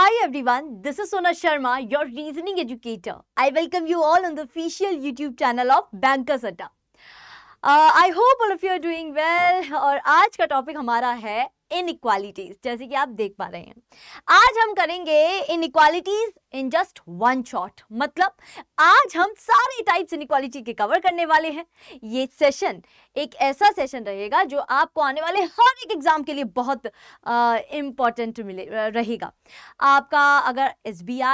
Hi everyone, this is Sona Sharma, your reasoning educator. I welcome you all on the official YouTube channel of Bankers Adda. I hope all of you are doing well और आज का topic हमारा है inequalities जैसे कि आप देख पा रहे हैं आज हम करेंगे inequalities in just one shot मतलब आज हम सारी टाइप्स इनइक्वालिटी के कवर करने वाले हैं ये सेशन एक ऐसा सेशन रहेगा जो आपको आने वाले हर एक एग्जाम के लिए बहुत इम्पॉर्टेंट मिले रहेगा आपका अगर एस है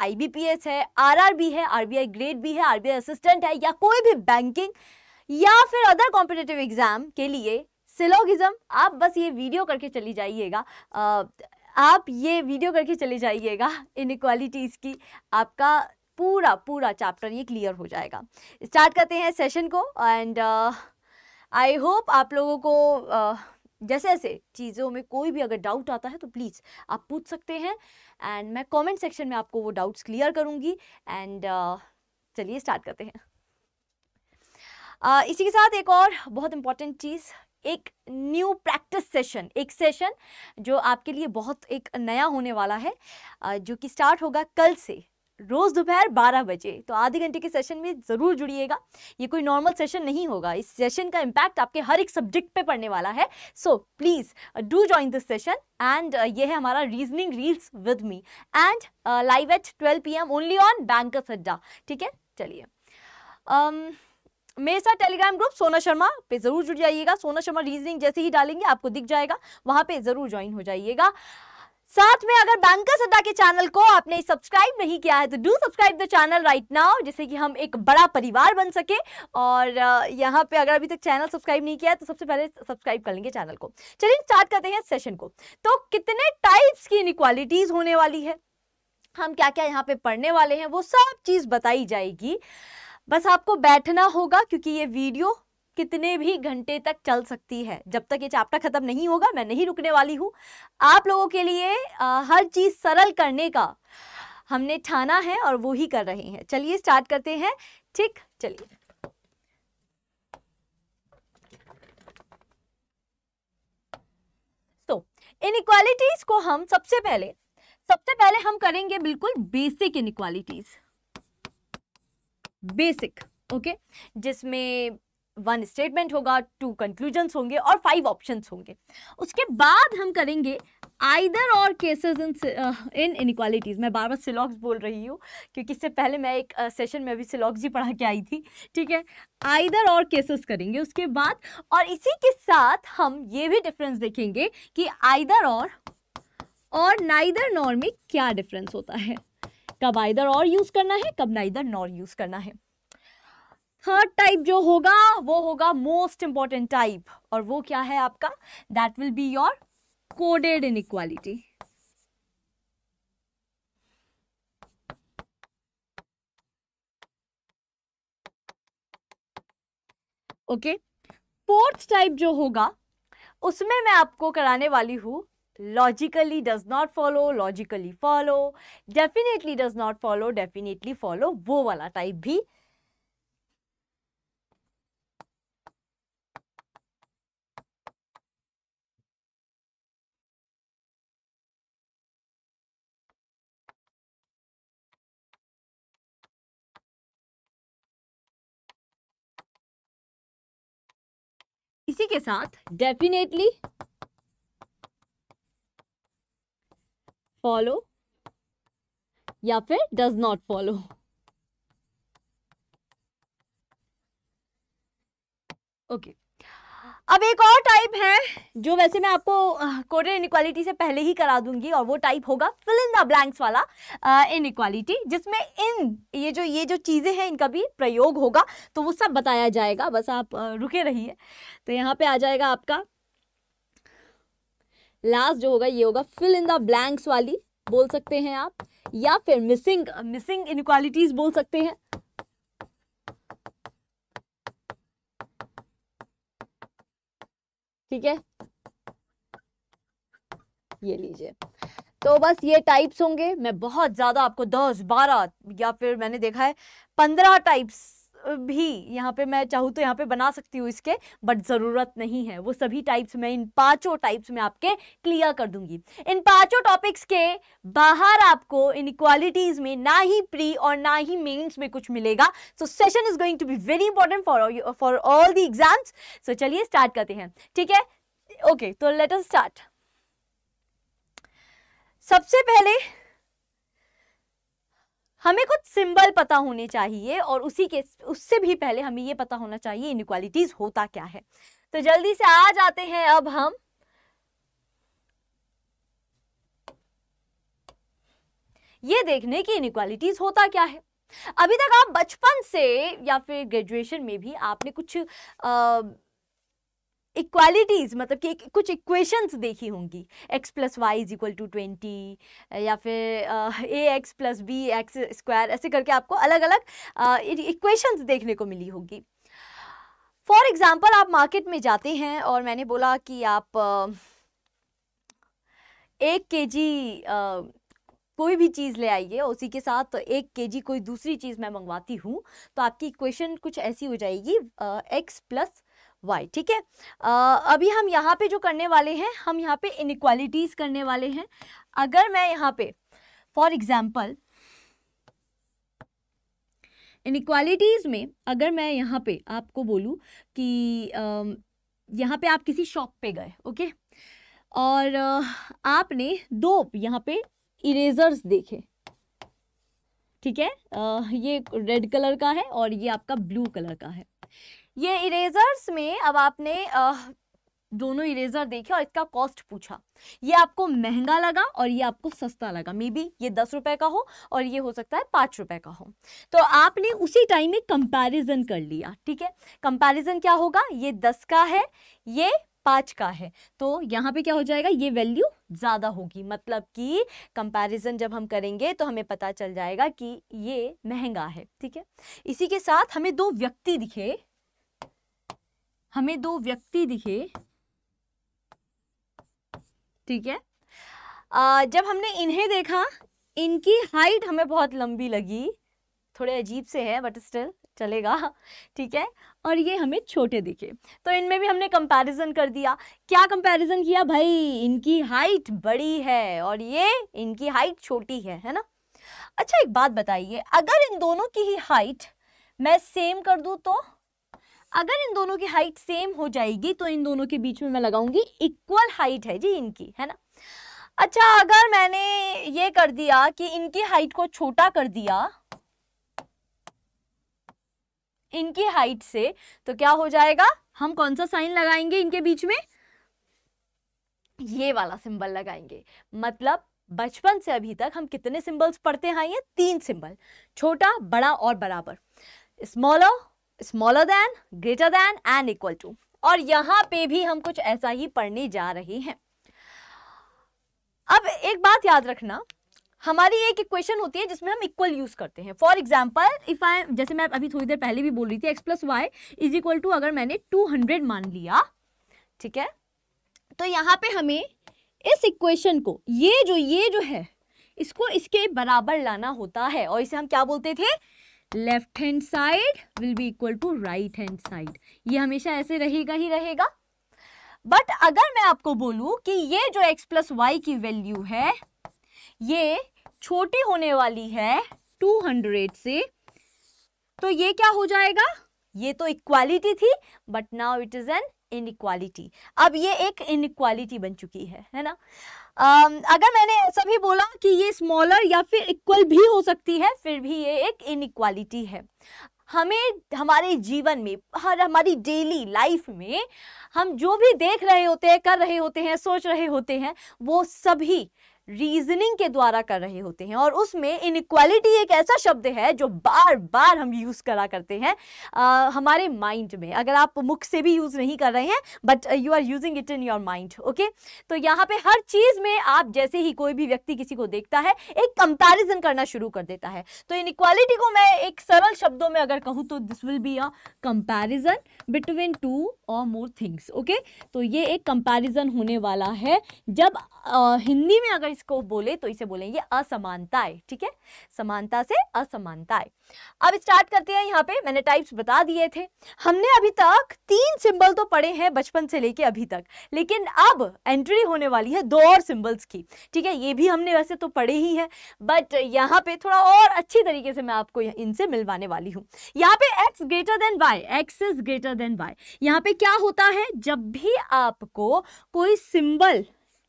आई है आर है आर ग्रेड बी है आर असिस्टेंट है या कोई भी बैंकिंग या फिर अदर कॉम्पिटेटिव एग्जाम के लिए सिलोगिज्म आप बस ये वीडियो करके चली जाइएगा आप ये वीडियो करके चले जाइएगा इनक्वालिटीज़ की आपका पूरा पूरा चैप्टर ये क्लियर हो जाएगा स्टार्ट करते हैं सेशन को एंड आई होप आप लोगों को uh, जैसे ऐसे चीज़ों में कोई भी अगर डाउट आता है तो प्लीज़ आप पूछ सकते हैं एंड मैं कमेंट सेक्शन में आपको वो डाउट्स क्लियर करूँगी एंड uh, चलिए स्टार्ट करते हैं uh, इसी के साथ एक और बहुत इम्पॉर्टेंट चीज़ एक न्यू प्रैक्टिस सेशन एक सेशन जो आपके लिए बहुत एक नया होने वाला है जो कि स्टार्ट होगा कल से रोज़ दोपहर 12 बजे तो आधे घंटे के सेशन में ज़रूर जुड़िएगा ये कोई नॉर्मल सेशन नहीं होगा इस सेशन का इम्पैक्ट आपके हर एक सब्जेक्ट पे पड़ने वाला है so please do join this session and ये है हमारा reasoning reels with me and live at 12 PM only on Bankers Adda ठीक है चलिए um, मेरे साथ टेलीग्राम ग्रुप सोना शर्मा पे जरूर जुड़ जाइएगा सोना शर्मा रीजनिंग जैसे ही डालेंगे आपको दिख जाएगा वहां पे जरूर ज्वाइन हो जाइएगा साथ में अगर बैंकर सदा के चैनल को आपने सब्सक्राइब नहीं किया है तो do subscribe the channel right now जिससे कि हम एक बड़ा परिवार बन सके और यहाँ पे अगर अभी तक चैनल सब्सक्राइब नहीं किया है तो सबसे पहले सब्सक्राइब कर लेंगे चैनल को चलिए स्टार्ट करते हैं सेशन को तो कितने टाइप्स की इनक्वालिटीज होने वाली है हम क्या क्या यहाँ पे पढ़ने वाले हैं वो सब चीज़ बताई जाएगी बस आपको बैठना होगा क्योंकि ये वीडियो कितने भी घंटे तक चल सकती है जब तक ये चैप्टर खत्म नहीं होगा मैं नहीं रुकने वाली हूँ आप लोगों के लिए आ, हर चीज़ सरल करने का हमने ठाना है और वो ही कर रहे हैं चलिए स्टार्ट करते हैं ठीक चलिए तो इन को हम सबसे पहले सबसे पहले हम करेंगे बिल्कुल बेसिक इन बेसिक ओके जिसमें वन स्टेटमेंट होगा टू कंक्लूजन्स होंगे और फाइव ऑप्शन होंगे उसके बाद हम करेंगे आइदर और केसेस इन इन इनक्वालिटीज़ मैं बार बार सिलॉक्स बोल रही हूँ क्योंकि इससे पहले मैं एक सेशन में अभी सिलॉक्स ही पढ़ा के आई थी ठीक है आइदर और केसेस करेंगे उसके बाद और इसी के साथ हम ये भी डिफरेंस देखेंगे कि आइदर और और नाइदर नॉर में क्या डिफरेंस होता है कब आइदर और यूज करना है कब ना इधर नॉर यूज करना है थर्ड टाइप जो होगा वो होगा मोस्ट इंपॉर्टेंट टाइप और वो क्या है आपका that will be your coded inequality okay fourth type जो होगा उसमें मैं आपको कराने वाली हूं logically does not follow logically follow definitely does not follow definitely follow वो वाला type भी इसी के साथ डेफिनेटली फॉलो या फिर डज नॉट फॉलो ओके अब एक और टाइप है जो वैसे मैं आपको कोडर इक्वालिटी से पहले ही करा दूंगी और वो टाइप होगा फिल इन द ब्लैंक्स वाला इक्वालिटी जिसमें इन ये जो ये जो चीज़ें हैं इनका भी प्रयोग होगा तो वो सब बताया जाएगा बस आप रुके रहिए तो यहाँ पे आ जाएगा आपका लास्ट जो होगा ये होगा फिल इन द ब्लैंक्स वाली बोल सकते हैं आप या फिर मिसिंग मिसिंग इनक्वालिटीज बोल सकते हैं ठीक है ये लीजिए तो बस ये टाइप्स होंगे मैं बहुत ज़्यादा आपको दस बारह या फिर मैंने देखा है पंद्रह टाइप्स भी यहाँ पे मैं चाहूँ तो यहाँ पे बना सकती हूँ इसके बट ज़रूरत नहीं है वो सभी टाइप्स में इन पांचों टाइप्स में आपके क्लियर कर दूंगी इन पांचों टॉपिक्स के बाहर आपको इन इक्वालिटीज़ में ना ही प्री और ना ही मेन्स में कुछ मिलेगा so session is going to be very important for for all the exams so चलिए स्टार्ट करते हैं ठीक है ओके okay, तो लेटर स्टार्ट सबसे पहले हमें कुछ सिंबल पता होने चाहिए और उसी के उससे भी पहले हमें ये पता होना चाहिए इनक्वालिटीज होता क्या है तो जल्दी से आ जाते हैं अब हम ये देखने की इनक्वालिटीज होता क्या है अभी तक आप बचपन से या फिर ग्रेजुएशन में भी आपने कुछ आ, इक्वालिटीज़ मतलब कि कुछ इक्वेशंस देखी होंगी x plus y is equal to twenty या फिर a x plus b x square ऐसे करके आपको अलग अलग इक्वेशंस देखने को मिली होगी फॉर एग्ज़ाम्पल आप मार्केट में जाते हैं और मैंने बोला कि आप एक के जी कोई भी चीज़ ले आइए उसी के साथ एक के जी कोई दूसरी चीज़ मैं मंगवाती हूँ तो आपकी इक्वेशन कुछ ऐसी हो जाएगी एक्स प्लस वाई ठीक है अभी हम यहाँ पे जो करने वाले हैं हम यहाँ पे इनक्वालिटीज़ करने वाले हैं अगर मैं यहाँ पे फॉर एग्ज़ाम्पल इनक्वालिटीज़ में अगर मैं यहाँ पे आपको बोलूँ कि यहाँ पे आप किसी शॉप पे गए ओके और आपने दो यहाँ पे इरेजर्स देखे ठीक है ये रेड कलर का है और ये आपका ब्लू कलर का है ये इरेजर्स में अब आपने आ, दोनों इरेजर देखे और इसका कॉस्ट पूछा ये आपको महंगा लगा और ये आपको सस्ता लगा मे बी ये दस रुपए का हो और ये हो सकता है पाँच रुपए का हो तो आपने उसी टाइम में कंपैरिजन कर लिया ठीक है कंपैरिजन क्या होगा ये दस का है ये पाँच का है तो यहाँ पे क्या हो जाएगा ये वैल्यू ज़्यादा होगी मतलब कि कंपैरिजन जब हम करेंगे तो हमें पता चल जाएगा कि ये महंगा है ठीक है इसी के साथ हमें दो व्यक्ति दिखे हमें दो व्यक्ति दिखे ठीक है आ, जब हमने इन्हें देखा इनकी हाइट हमें बहुत लंबी लगी थोड़े अजीब से है बट स्टिल चलेगा ठीक है और ये हमें छोटे दिखे तो इनमें भी हमने कंपैरिजन कर दिया क्या कंपैरिजन किया भाई इनकी हाइट बड़ी है और ये इनकी हाइट छोटी है है ना अच्छा एक बात बताइए अगर इन दोनों की ही हाइट मैं सेम कर दूँ तो अगर इन दोनों की हाइट सेम हो जाएगी तो इन दोनों के बीच में मैं लगाऊंगी इक्वल हाइट है जी इनकी है ना अच्छा अगर मैंने ये कर दिया कि इनकी हाइट को छोटा कर दिया इनकी हाइट से तो क्या हो जाएगा हम कौन सा साइन लगाएंगे इनके बीच में ये वाला सिंबल लगाएंगे मतलब बचपन से अभी तक हम कितने सिंबल्स पढ़ते आए हैं तीन सिंबल छोटा बड़ा और बराबर smaller smaller than greater than and equal to और यहां पे भी हम कुछ ऐसा ही पढ़ने जा रहे हैं अब एक बात याद रखना हमारी एक इक्वेशन होती है जिसमें हम इक्वल यूज करते हैं फॉर एग्जाम्पल इफ आई जैसे मैं अभी थोड़ी देर पहले भी बोल रही थी x plus y is equal to अगर मैंने टू हंड्रेड मान लिया ठीक है तो यहाँ पे हमें इस इक्वेशन को ये जो ये जो है इसको इसके बराबर लाना होता है और इसे हम क्या बोलते थे left hand side will be equal to right hand side ये हमेशा ऐसे रहेगा ही रहेगा बट अगर मैं आपको बोलूं कि ये जो x प्लस वाई की वैल्यू है ये छोटी होने वाली है 200 से तो ये क्या हो जाएगा ये तो इक्वालिटी थी but now it is an inequality अब ये एक इनक्वालिटी बन चुकी है है ना अगर मैंने ऐसा भी बोला कि ये स्मॉलर या फिर इक्वल भी हो सकती है फिर भी ये एक इनक्वालिटी है हमें हमारे जीवन में हर हमारी डेली लाइफ में हम जो भी देख रहे होते हैं कर रहे होते हैं सोच रहे होते हैं वो सभी रीजनिंग के द्वारा कर रहे होते हैं और उसमें इनक्वालिटी एक ऐसा शब्द है जो बार बार हम यूज़ करा करते हैं आ, हमारे माइंड में अगर आप मुख से भी यूज़ नहीं कर रहे हैं but you are using it in your mind okay तो यहाँ पे हर चीज़ में आप जैसे ही कोई भी व्यक्ति किसी को देखता है एक कंपेरिजन करना शुरू कर देता है तो इन को मैं एक सरल शब्दों में अगर कहूँ तो this will be a comparison between two और मोर थिंग्स ओके तो ये एक कंपेरिजन होने वाला है जब आ, हिंदी में अगर इसको बोले तो इसे बोलेंगे असमानताएं ठीक है समानता से असमानताएं अब स्टार्ट करते हैं यहाँ पे मैंने टाइप्स बता दिए थे हमने अभी तक तीन सिंबल तो पढ़े हैं बचपन से लेके अभी तक लेकिन अब एंट्री होने वाली है दो और सिंबल्स की ठीक है ये भी हमने वैसे तो पढ़े ही है बट यहाँ पे थोड़ा और अच्छी तरीके से मैं आपको इनसे मिलवाने वाली हूँ यहाँ पे x greater than y x is greater than y यहाँ पे क्या होता है जब भी आपको कोई सिंबल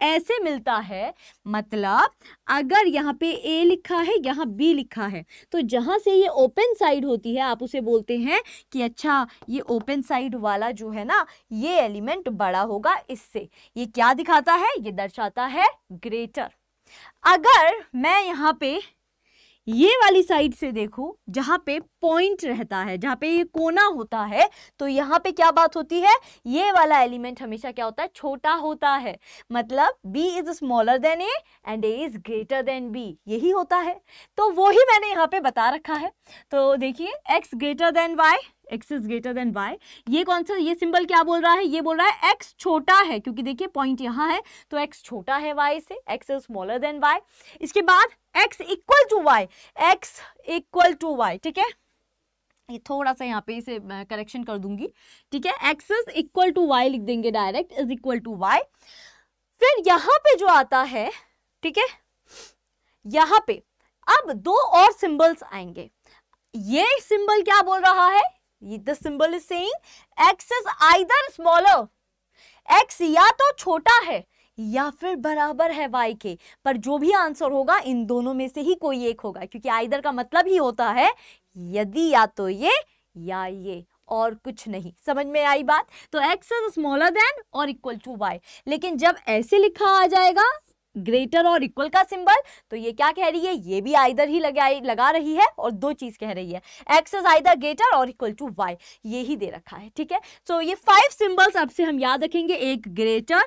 ऐसे मिलता है मतलब अगर यहाँ पे ए लिखा है यहाँ बी लिखा है तो जहाँ से ये ओपन साइड होती है आप उसे बोलते हैं कि अच्छा ये ओपन साइड वाला जो है ना ये एलिमेंट बड़ा होगा इससे ये क्या दिखाता है ये दर्शाता है ग्रेटर अगर मैं यहाँ पे ये वाली साइड से देखो जहाँ पे पॉइंट रहता है जहाँ पे ये कोना होता है तो यहाँ पे क्या बात होती है ये वाला एलिमेंट हमेशा क्या होता है छोटा होता है मतलब B is smaller than A and a is greater than B यही होता है तो वो ही मैंने यहाँ पे बता रखा है तो देखिए x greater than y x is greater than y ये कौन सा ये सिंबल क्या बोल रहा है ये बोल रहा है एक्स छोटा है क्योंकि देखिए पॉइंट यहाँ है तो एक्स छोटा है वाई से x is smaller than y इसके बाद x equal to y x equal to y ठीक है ये थोड़ा सा यहाँ पे इसे करेक्शन कर दूंगी ठीक है x is equal to y लिख देंगे direct is equal to y फिर यहाँ पे जो आता है ठीक है यहाँ पे अब दो और सिंबल्स आएंगे ये सिंबल क्या बोल रहा है the symbol is saying x is either smaller x या तो छोटा है या फिर बराबर है वाई के पर जो भी आंसर होगा इन दोनों में से ही कोई एक होगा क्योंकि आइदर का मतलब ही होता है यदि या तो ये या ये और कुछ नहीं समझ में आई बात तो एक्स इज स्मॉलर देन और इक्वल टू वाई लेकिन जब ऐसे लिखा आ जाएगा ग्रेटर और इक्वल का सिंबल तो ये क्या कह रही है ये भी आइदर ही लगा लगा रही है और दो चीज कह रही है एक्स इज आइदर ग्रेटर और इक्वल टू वाई ये ही दे रखा है ठीक है सो so, ये फाइव सिंबल्स से हम याद रखेंगे एक ग्रेटर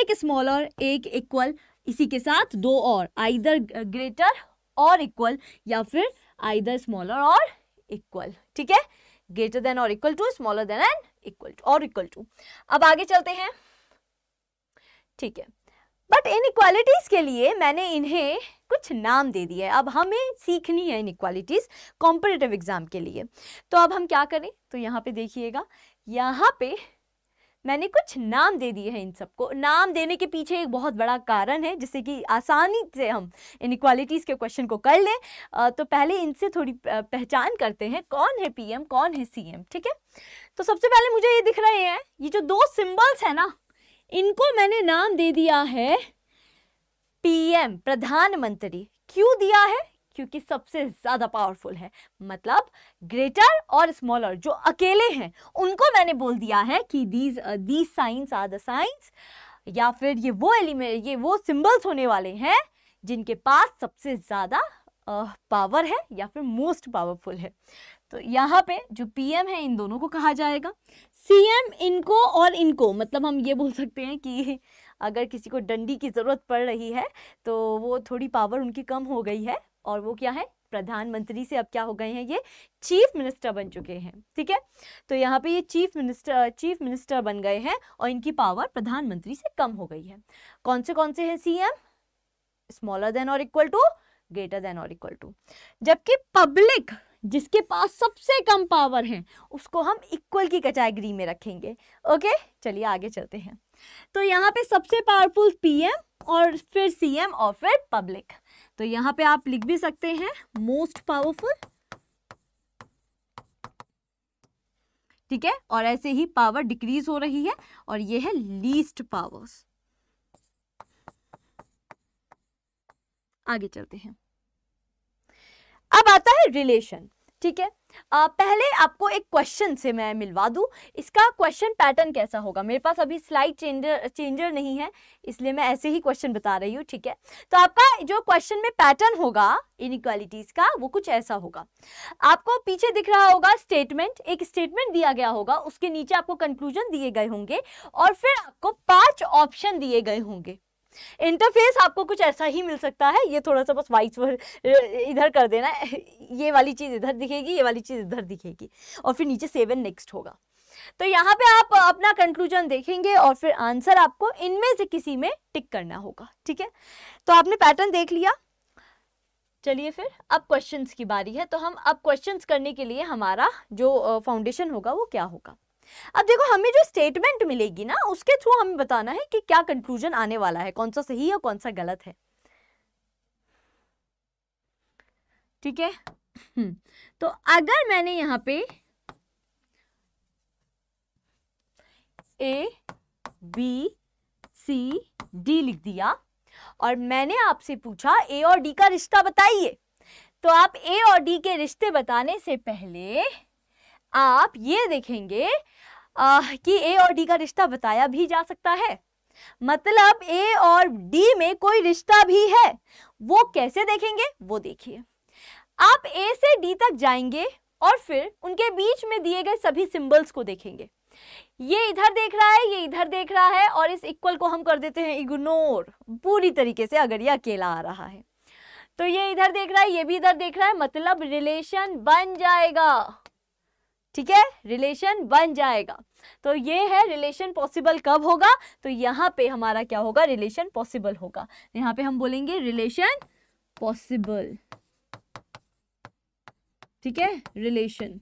एक स्मॉलर एक इक्वल इसी के साथ दो और आइदर ग्रेटर और इक्वल या फिर आइदर स्मॉलर और इक्वल ठीक है ग्रेटर देन और equal to smaller than and equal to और इक्वल टू अब आगे चलते हैं ठीक है बट इनक्वालिटीज़ के लिए मैंने इन्हें कुछ नाम दे दिए अब हमें सीखनी है इन इक्वालिटीज़ कॉम्पिटेटिव एग्ज़ाम के लिए तो अब हम क्या करें तो यहाँ पे देखिएगा यहाँ पे मैंने कुछ नाम दे दिए हैं इन सबको नाम देने के पीछे एक बहुत बड़ा कारण है जिससे कि आसानी से हम इनक्वालिटीज़ के क्वेश्चन को कर लें तो पहले इनसे थोड़ी पहचान करते हैं कौन है पीएम कौन है सीएम ठीक है तो सबसे पहले मुझे ये दिख रहे हैं ये जो दो सिंबल्स हैं ना इनको मैंने नाम दे दिया है पीएम प्रधानमंत्री क्यों दिया है क्योंकि सबसे ज़्यादा पावरफुल है मतलब ग्रेटर और स्मॉलर जो अकेले हैं उनको मैंने बोल दिया है कि these these signs are the signs या फिर ये वो एलिमेंट ये वो सिंबल्स होने वाले हैं जिनके पास सबसे ज़्यादा पावर uh, है या फिर मोस्ट पावरफुल है तो यहाँ पे जो पीएम है इन दोनों को कहा जाएगा सीएम इनको और इनको मतलब हम ये बोल सकते हैं कि अगर किसी को डंडी की ज़रूरत पड़ रही है तो वो थोड़ी पावर उनकी कम हो गई है और वो क्या है प्रधानमंत्री से अब क्या हो गए हैं ये चीफ मिनिस्टर बन चुके हैं ठीक है तो यहाँ पे ये चीफ मिनिस्टर चीफ मिनिस्टर बन गए हैं और इनकी पावर प्रधानमंत्री से कम हो गई है कौन से कौन से हैं सीएम स्मॉलर देन और इक्वल टू ग्रेटर देन और इक्वल टू जबकि पब्लिक जिसके पास सबसे कम पावर है उसको हम इक्वल की कैटेगरी में रखेंगे ओके चलिए आगे चलते हैं तो यहाँ पे सबसे पावरफुल पीएम और फिर सीएम और फिर पब्लिक तो यहाँ पे आप लिख भी सकते हैं मोस्ट पावरफुल ठीक है और ऐसे ही पावर डिक्रीज हो रही है और ये है लीस्ट पावर्स आगे चलते हैं अब आता है रिलेशन ठीक है आ, पहले आपको एक क्वेश्चन से मैं मिलवा दूं इसका क्वेश्चन पैटर्न कैसा होगा मेरे पास अभी स्लाइड चेंजर चेंजर नहीं है इसलिए मैं ऐसे ही क्वेश्चन बता रही हूँ ठीक है तो आपका जो क्वेश्चन में पैटर्न होगा इनक्वालिटीज़ का वो कुछ ऐसा होगा आपको पीछे दिख रहा होगा स्टेटमेंट एक स्टेटमेंट दिया गया होगा उसके नीचे आपको कंक्लूजन दिए गए होंगे और फिर आपको पाँच ऑप्शन दिए गए होंगे इंटरफेस आपको कुछ ऐसा ही मिल सकता है ये थोड़ा सा बस वाइस वाइट इधर कर देना ये वाली चीज़ इधर दिखेगी ये वाली चीज़ इधर दिखेगी और फिर नीचे सेवन नेक्स्ट होगा तो यहाँ पे आप अपना कंक्लूजन देखेंगे और फिर आंसर आपको इनमें से किसी में टिक करना होगा ठीक है तो आपने पैटर्न देख लिया चलिए फिर अब क्वेश्चंस की बारी है तो हम अब क्वेश्चंस करने के लिए हमारा जो फाउंडेशन होगा वो क्या होगा अब देखो हमें जो स्टेटमेंट मिलेगी ना उसके थ्रू हमें बताना है कि क्या कंक्लूजन आने वाला है कौन सा सही है कौन सा गलत है ठीक है हम्म, तो अगर मैंने यहां पे ए बी सी डी लिख दिया और मैंने आपसे पूछा ए और डी का रिश्ता बताइए तो आप ए और डी के रिश्ते बताने से पहले आप ये देखेंगे आ, कि ए और डी का रिश्ता बताया भी जा सकता है मतलब ए और डी में कोई रिश्ता भी है वो कैसे देखेंगे वो देखिए आप ए से डी तक जाएंगे और फिर उनके बीच में दिए गए सभी सिंबल्स को देखेंगे ये इधर देख रहा है ये इधर देख रहा है और इस इक्वल को हम कर देते हैं इग्नोर पूरी तरीके से अगर ये अकेला आ रहा है तो ये इधर देख रहा है ये भी इधर देख रहा है मतलब रिलेशन बन जाएगा ठीक है रिलेशन बन जाएगा तो ये है रिलेशन पॉसिबल कब होगा तो यहाँ पे हमारा क्या होगा रिलेशन पॉसिबल होगा यहाँ पे हम बोलेंगे रिलेशन पॉसिबल ठीक है रिलेशन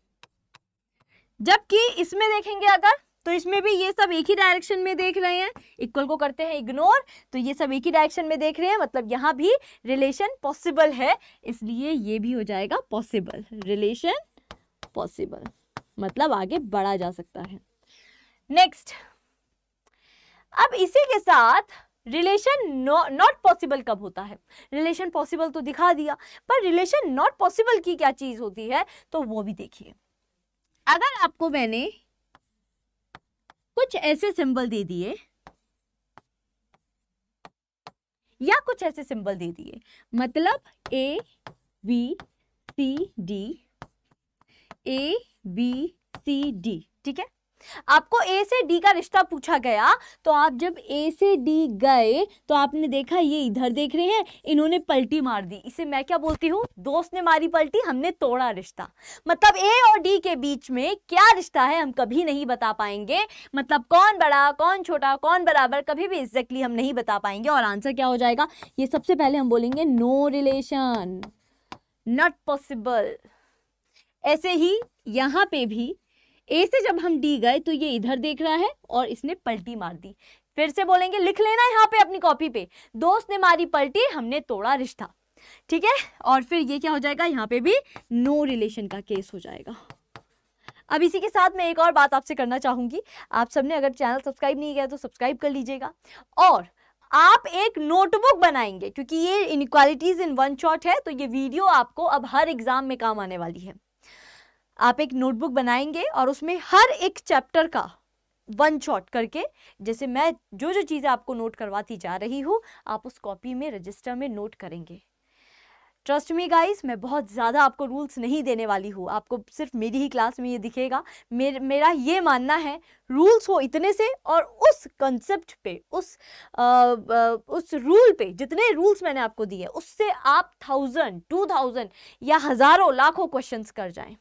जबकि इसमें देखेंगे अगर तो इसमें भी ये सब एक ही डायरेक्शन में देख रहे हैं इक्वल को करते हैं इग्नोर तो ये सब एक ही डायरेक्शन में देख रहे हैं मतलब यहाँ भी रिलेशन पॉसिबल है इसलिए ये भी हो जाएगा पॉसिबल रिलेशन पॉसिबल मतलब आगे बढ़ा जा सकता है नेक्स्ट अब इसी के साथ रिलेशन नॉट पॉसिबल कब होता है रिलेशन पॉसिबल तो दिखा दिया पर रिलेशन नॉट पॉसिबल की क्या चीज होती है तो वो भी देखिए अगर आपको मैंने कुछ ऐसे सिंबल दे दिए या कुछ ऐसे सिंबल दे दिए मतलब A B C D A B C D ठीक है आपको ए से डी का रिश्ता पूछा गया तो आप जब ए से डी गए तो आपने देखा ये इधर देख रहे हैं इन्होंने पलटी मार दी इसे मैं क्या बोलती हूँ दोस्त ने मारी पलटी हमने तोड़ा रिश्ता मतलब ए और डी के बीच में क्या रिश्ता है हम कभी नहीं बता पाएंगे मतलब कौन बड़ा कौन छोटा कौन बराबर कभी भी एग्जैक्टली हम नहीं बता पाएंगे और आंसर क्या हो जाएगा ये सबसे पहले हम बोलेंगे नो रिलेशन नॉट पॉसिबल ऐसे ही यहाँ पे भी ए से जब हम डी गए तो ये इधर देख रहा है और इसने पलटी मार दी फिर से बोलेंगे लिख लेना यहाँ पे अपनी कॉपी पे दोस्त ने मारी पलटी हमने तोड़ा रिश्ता ठीक है और फिर ये क्या हो जाएगा यहाँ पे भी नो रिलेशन का केस हो जाएगा अब इसी के साथ मैं एक और बात आपसे करना चाहूंगी आप सबने अगर चैनल सब्सक्राइब नहीं किया तो सब्सक्राइब कर लीजिएगा और आप एक नोटबुक बनाएंगे क्योंकि ये इनक्वालिटीज़ इन वन शॉट है तो ये वीडियो आपको अब हर एग्ज़ाम में काम आने वाली है आप एक नोटबुक बनाएंगे और उसमें हर एक चैप्टर का वन शॉट करके जैसे मैं जो जो चीज़ें आपको नोट करवाती जा रही हूँ आप उस कॉपी में रजिस्टर में नोट करेंगे ट्रस्ट मी गाइस मैं बहुत ज़्यादा आपको रूल्स नहीं देने वाली हूँ आपको सिर्फ मेरी ही क्लास में ये दिखेगा मेर, मेरा ये मानना है रूल्स हो इतने से और उस कंसेप्ट पे उस आ, आ, उस रूल पे जितने रूल्स मैंने आपको दिए उससे आप थाउजेंड टू थाउजेंड या हज़ारों लाखों क्वेश्चंस कर जाएं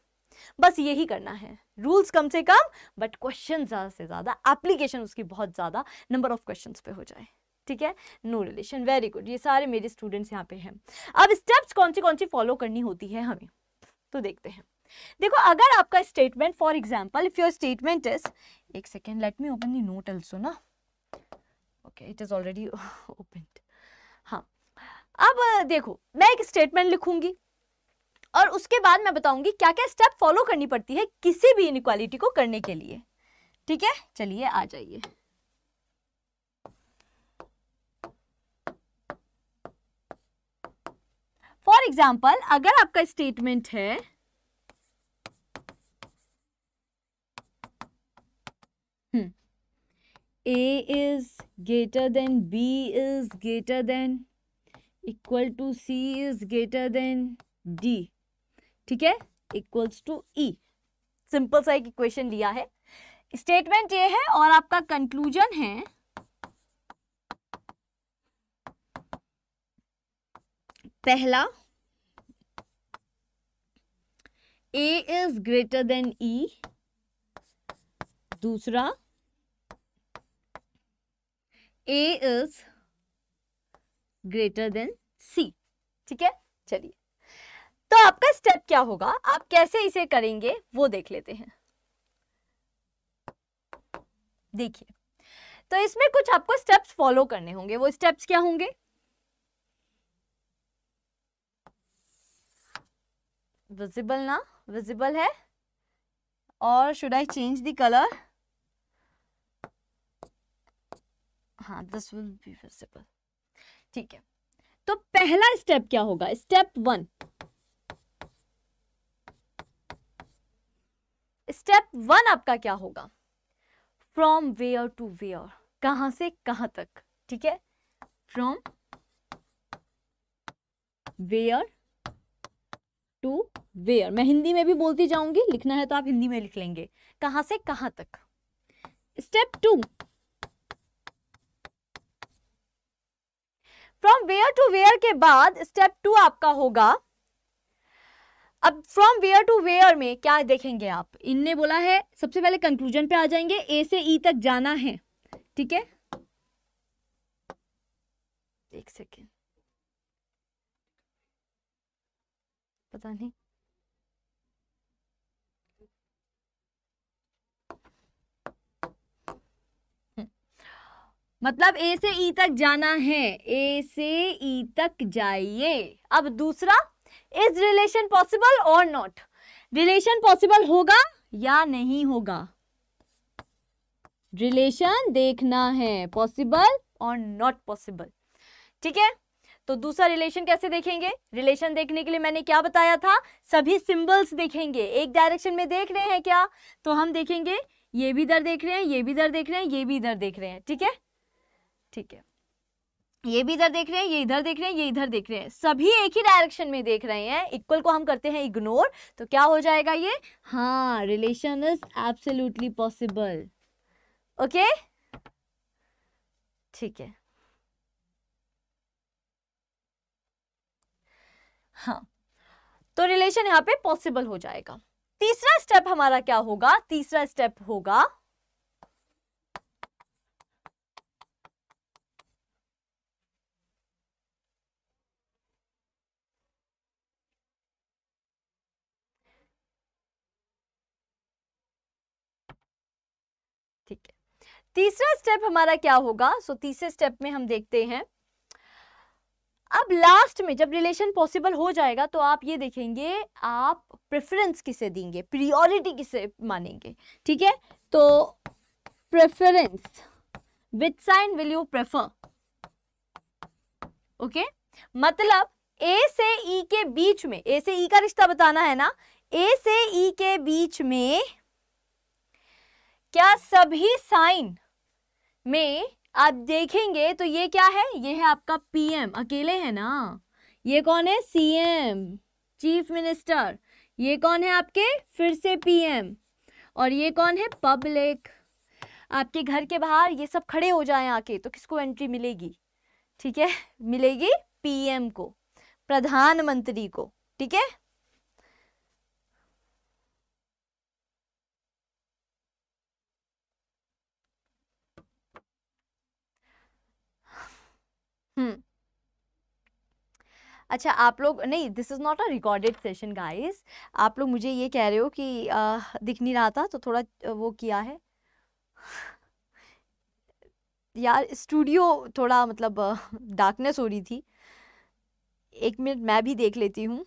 बस यही करना है रूल्स कम से कम बट क्वेश्चन ज़्यादा से ज़्यादा एप्लीकेशन उसकी बहुत ज़्यादा नंबर ऑफ क्वेश्चन पे हो जाए ठीक है नो रिलेशन वेरी गुड ये सारे मेरे स्टूडेंट्स यहाँ पे हैं अब स्टेप्स कौन सी कौन सी फॉलो करनी होती है हमें तो देखते हैं देखो अगर आपका statement for example if your statement is एक second let me open the note also ना okay it is already open हाँ अब देखो मैं एक स्टेटमेंट लिखूंगी और उसके बाद मैं बताऊंगी क्या क्या स्टेप फॉलो करनी पड़ती है किसी भी इनक्वालिटी को करने के लिए ठीक है चलिए आ जाइए फॉर एग्जाम्पल अगर आपका स्टेटमेंट है A is greater than B is greater than equal to C is greater than D ठीक है इक्वल्स टू ई सिंपल सा एक इक्वेशन लिया है स्टेटमेंट ये है और आपका कंक्लूजन है पहला A is greater than E दूसरा A is greater than C ठीक है चलिए तो आपका स्टेप क्या होगा आप कैसे इसे करेंगे वो देख लेते हैं देखिए तो इसमें कुछ आपको स्टेप्स फॉलो करने होंगे वो स्टेप्स क्या होंगे विजिबल ना विजिबल है और should I change the colour हाँ दिस विल बी विजिबल ठीक है तो पहला स्टेप क्या होगा स्टेप वन स्टेप वन आपका क्या होगा फ्रॉम वेयर टू वेयर कहां से कहां तक ठीक है फ्रॉम वेयर टू वेयर मैं हिंदी में भी बोलती जाऊंगी लिखना है तो आप हिंदी में लिख लेंगे कहां से कहां तक step two from where to where के बाद स्टेप टू आपका होगा अब फ्रॉम वेयर टू वेयर में क्या देखेंगे आप इनने बोला है सबसे पहले कंक्लूजन पे आ जाएंगे ए से ई e तक जाना है ठीक है एक सेकेंड पता नहीं मतलब ए से ई e तक जाना है ए से ई e तक जाइए अब दूसरा इज रिलेशन पॉसिबल और नॉट रिलेशन पॉसिबल होगा या नहीं होगा रिलेशन देखना है पॉसिबल और नॉट पॉसिबल ठीक है तो दूसरा रिलेशन कैसे देखेंगे रिलेशन देखने के लिए मैंने क्या बताया था सभी सिंबल्स देखेंगे एक डायरेक्शन में देख रहे हैं क्या तो हम देखेंगे ये भी इधर देख रहे हैं ये भी इधर देख रहे हैं ये भी इधर देख रहे हैं ठीक है ठीक है ये भी इधर देख रहे हैं ये इधर देख रहे हैं ये इधर देख रहे हैं सभी एक ही डायरेक्शन में देख रहे हैं इक्वल को हम करते हैं इग्नोर तो क्या हो जाएगा ये हाँ relation is absolutely possible okay ठीक है हाँ तो रिलेशन यहाँ पे पॉसिबल हो जाएगा तीसरा स्टेप हमारा क्या होगा तीसरा स्टेप होगा तीसरा स्टेप हमारा क्या होगा सो so, तीसरे स्टेप में हम देखते हैं अब लास्ट में जब रिलेशन पॉसिबल हो जाएगा तो आप ये देखेंगे आप प्रेफरेंस किसे देंगे प्रियोरिटी किसे मानेंगे ठीक है तो preference with sign will you prefer okay मतलब ए से ई e के बीच में ए से ई e का रिश्ता बताना है ना ए से ई e के बीच में क्या सभी साइन में आप देखेंगे तो ये क्या है ये है आपका पीएम अकेले है ना ये कौन है सीएम चीफ मिनिस्टर ये कौन है आपके फिर से पीएम और ये कौन है पब्लिक आपके घर के बाहर ये सब खड़े हो जाएं आके तो किसको एंट्री मिलेगी ठीक है मिलेगी पीएम को प्रधानमंत्री को ठीक है हम्म। अच्छा आप लोग नहीं this is not a recorded session guys आप लोग मुझे ये कह रहे हो कि आ, दिख नहीं रहा था तो थोड़ा वो किया है यार स्टूडियो थोड़ा मतलब डार्कनेस हो रही थी एक मिनट मैं भी देख लेती हूँ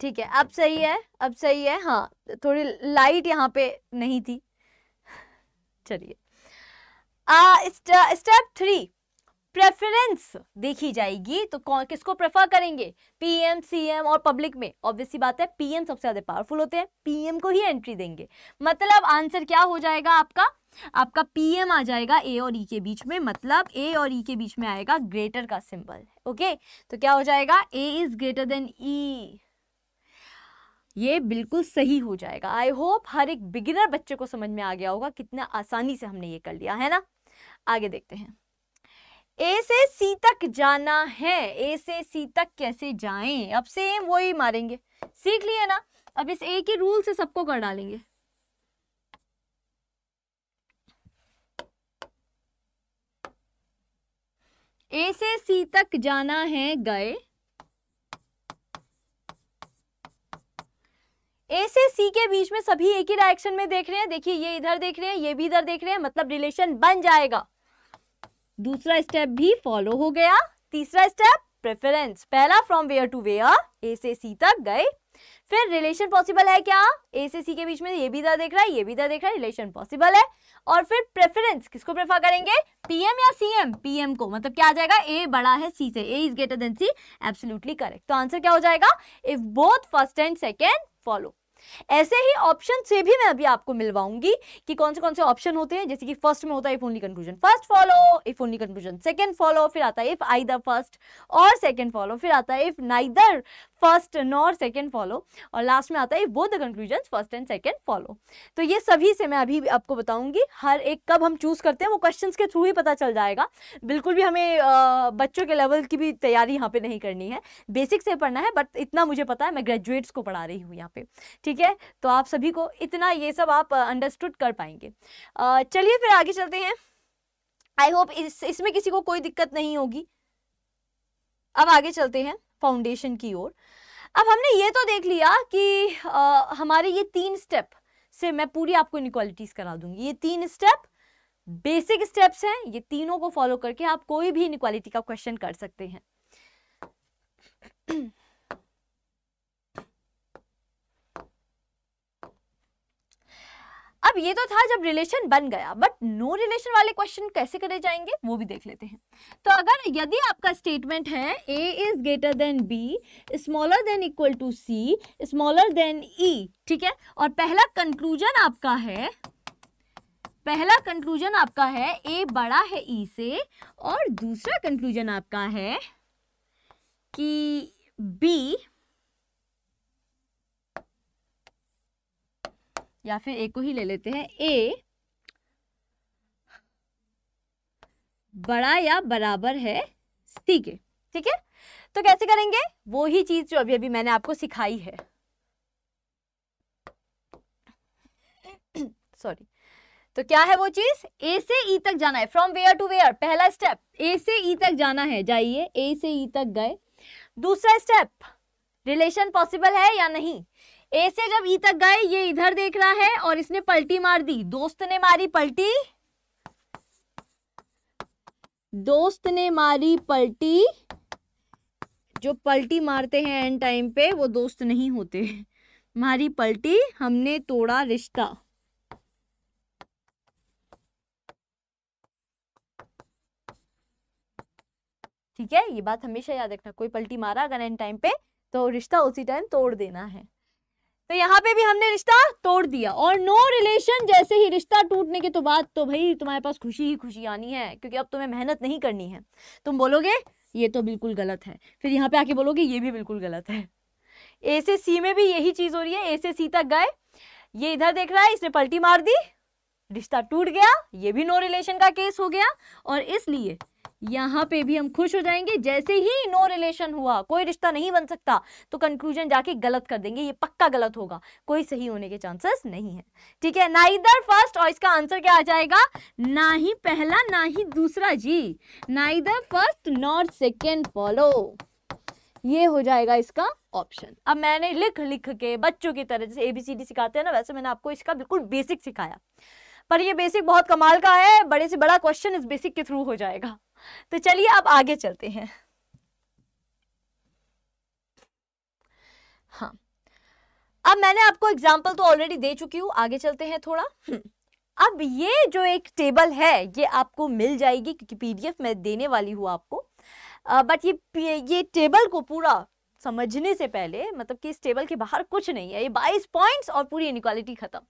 ठीक है अब सही है अब सही है हाँ थोड़ी लाइट यहाँ पे नहीं थी चलिए स्टेप थ्री प्रेफरेंस देखी जाएगी तो कौन किसको प्रेफर करेंगे पीएम सीएम और पब्लिक में ऑब्वियसली बात है पीएम सबसे ज़्यादा पावरफुल होते हैं पीएम को ही एंट्री देंगे मतलब आंसर क्या हो जाएगा आपका आपका पीएम आ जाएगा ए और ई e के बीच में मतलब ए और ई e के बीच में आएगा ग्रेटर का सिंबल ओके तो क्या हो जाएगा A is greater than E ये बिल्कुल सही हो जाएगा आई होप हर एक बिगिनर बच्चे को समझ में आ गया होगा कितना आसानी से हमने ये कर लिया है ना आगे देखते हैं ए से सी तक जाना है ए से सी तक कैसे जाएं अब सेम वही मारेंगे सीख लिए ना अब इस ए के रूल से सबको कर डालेंगे ए से सी तक जाना है गए ए से सी के बीच में सभी एक ही डायरेक्शन में देख रहे हैं देखिए ये इधर देख रहे हैं ये भी इधर देख रहे हैं मतलब रिलेशन बन जाएगा दूसरा स्टेप भी फॉलो हो गया तीसरा स्टेप प्रेफरेंस पहला from where to where A से सी तक गए फिर रिलेशन पॉसिबल है क्या ए से सी के बीच में ये भी इधर देख रहा है ये भी इधर देख रहा है रिलेशन पॉसिबल है और फिर प्रेफरेंस किसको प्रेफर करेंगे पीएम या सीएम पीएम को मतलब क्या आ जाएगा ए बड़ा है सी से A is greater than C absolutely correct तो आंसर क्या हो जाएगा if both first and second follow ऐसे ही ऑप्शन से भी मैं अभी आपको मिलवाऊंगी कि कौन से कौन से ऑप्शन होते हैं जैसे कि फर्स्ट में होता है if only conclusion first follow if only conclusion second follow फिर आता है इफ आईदर फर्स्ट और सेकंड फॉलो फिर आता है if neither first nor second follow और लास्ट में आता है both the conclusion first and second follow तो ये सभी से मैं अभी आपको बताऊंगी हर एक कब हम चूज करते हैं वो क्वेश्चन के थ्रू ही पता चल जाएगा बिल्कुल भी हमें आ, बच्चों के लेवल की भी तैयारी यहाँ पे नहीं करनी है बेसिक से पढ़ना है बट इतना मुझे पता है मैं ग्रेजुएट्स को पढ़ा रही हूँ यहाँ पे ठीक है तो आप सभी को इतना ये सब आप अंडरस्टूड कर पाएंगे चलिए फिर आगे चलते हैं आई होप इसमें किसी को कोई दिक्कत नहीं होगी अब आगे चलते हैं फाउंडेशन की ओर अब हमने ये तो देख लिया कि आ, हमारे ये तीन स्टेप से मैं पूरी आपको इनक्वालिटीज़ करा दूंगी ये तीन स्टेप बेसिक स्टेप्स हैं ये तीनों को फॉलो करके आप कोई भी इनक्वालिटी का क्वेश्चन कर सकते हैं अब ये तो था जब रिलेशन बन गया बट नो रिलेशन वाले क्वेश्चन कैसे करे जाएंगे वो भी देख लेते हैं तो अगर यदि आपका स्टेटमेंट है A is greater than B smaller than equal to C smaller than E ठीक है और पहला कंक्लूजन आपका है पहला कंक्लूजन आपका है ए बड़ा है ई e से और दूसरा कंक्लूजन आपका है कि बी या फिर ए को ही ले लेते हैं ए बड़ा या बराबर है सी के ठीक है तो कैसे करेंगे वो ही चीज जो अभी अभी मैंने आपको सिखाई है सॉरी तो क्या है वो चीज ए से ई e तक जाना है फ्रॉम वेयर टू वेयर पहला स्टेप ए से ई e तक जाना है जाइए ए से ई e तक गए दूसरा स्टेप रिलेशन पॉसिबल है या नहीं ए से जब ई तक गए ये इधर देख रहा है और इसने पलटी मार दी दोस्त ने मारी पलटी दोस्त ने मारी पलटी जो पलटी मारते हैं एंड टाइम पे वो दोस्त नहीं होते मारी पलटी हमने तोड़ा रिश्ता ठीक है ये बात हमेशा याद रखना कोई पलटी मारा अगर एंड टाइम पे तो रिश्ता उसी टाइम तोड़ देना है तो यहाँ पे भी हमने रिश्ता तोड़ दिया और नो रिलेशन जैसे ही रिश्ता टूटने के तो बाद तो भाई तुम्हारे पास खुशी ही खुशी आनी है क्योंकि अब तुम्हें मेहनत नहीं करनी है तुम बोलोगे ये तो बिल्कुल गलत है फिर यहाँ पे आके बोलोगे ये भी बिल्कुल गलत है ए से सी में भी यही चीज हो रही है ए से सी तक गए ये इधर देख रहा है इसने पलटी मार दी रिश्ता टूट गया ये भी नो रिलेशन का केस हो गया और इसलिए यहाँ पे भी हम खुश हो जाएंगे जैसे ही नो रिलेशन हुआ कोई रिश्ता नहीं बन सकता तो कंक्लूजन जाके गलत कर देंगे ये पक्का गलत होगा कोई सही होने के चांसेस नहीं है ठीक है ना इधर फर्स्ट और इसका आंसर क्या आ जाएगा ना ही पहला ना ही दूसरा जी ना इधर फर्स्ट नॉट सेकेंड फॉलो ये हो जाएगा इसका ऑप्शन अब मैंने लिख लिख के बच्चों की तरह जैसे एबीसीडी सिखाते हैं ना वैसे मैंने आपको इसका बिल्कुल बेसिक सिखाया पर ये बेसिक बहुत कमाल का है बड़े से बड़ा क्वेश्चन इस बेसिक के थ्रू हो जाएगा तो चलिए अब आगे चलते हैं हाँ अब मैंने आपको एग्जाम्पल तो ऑलरेडी दे चुकी हूँ आगे चलते हैं थोड़ा हम्म। अब ये जो एक टेबल है ये आपको मिल जाएगी क्योंकि पीडीएफ मैं देने वाली हूँ आपको बट ये ये टेबल को पूरा समझने से पहले मतलब कि इस टेबल के बाहर कुछ नहीं है ये 22 पॉइंट्स और पूरी इनिक्वालिटी खत्म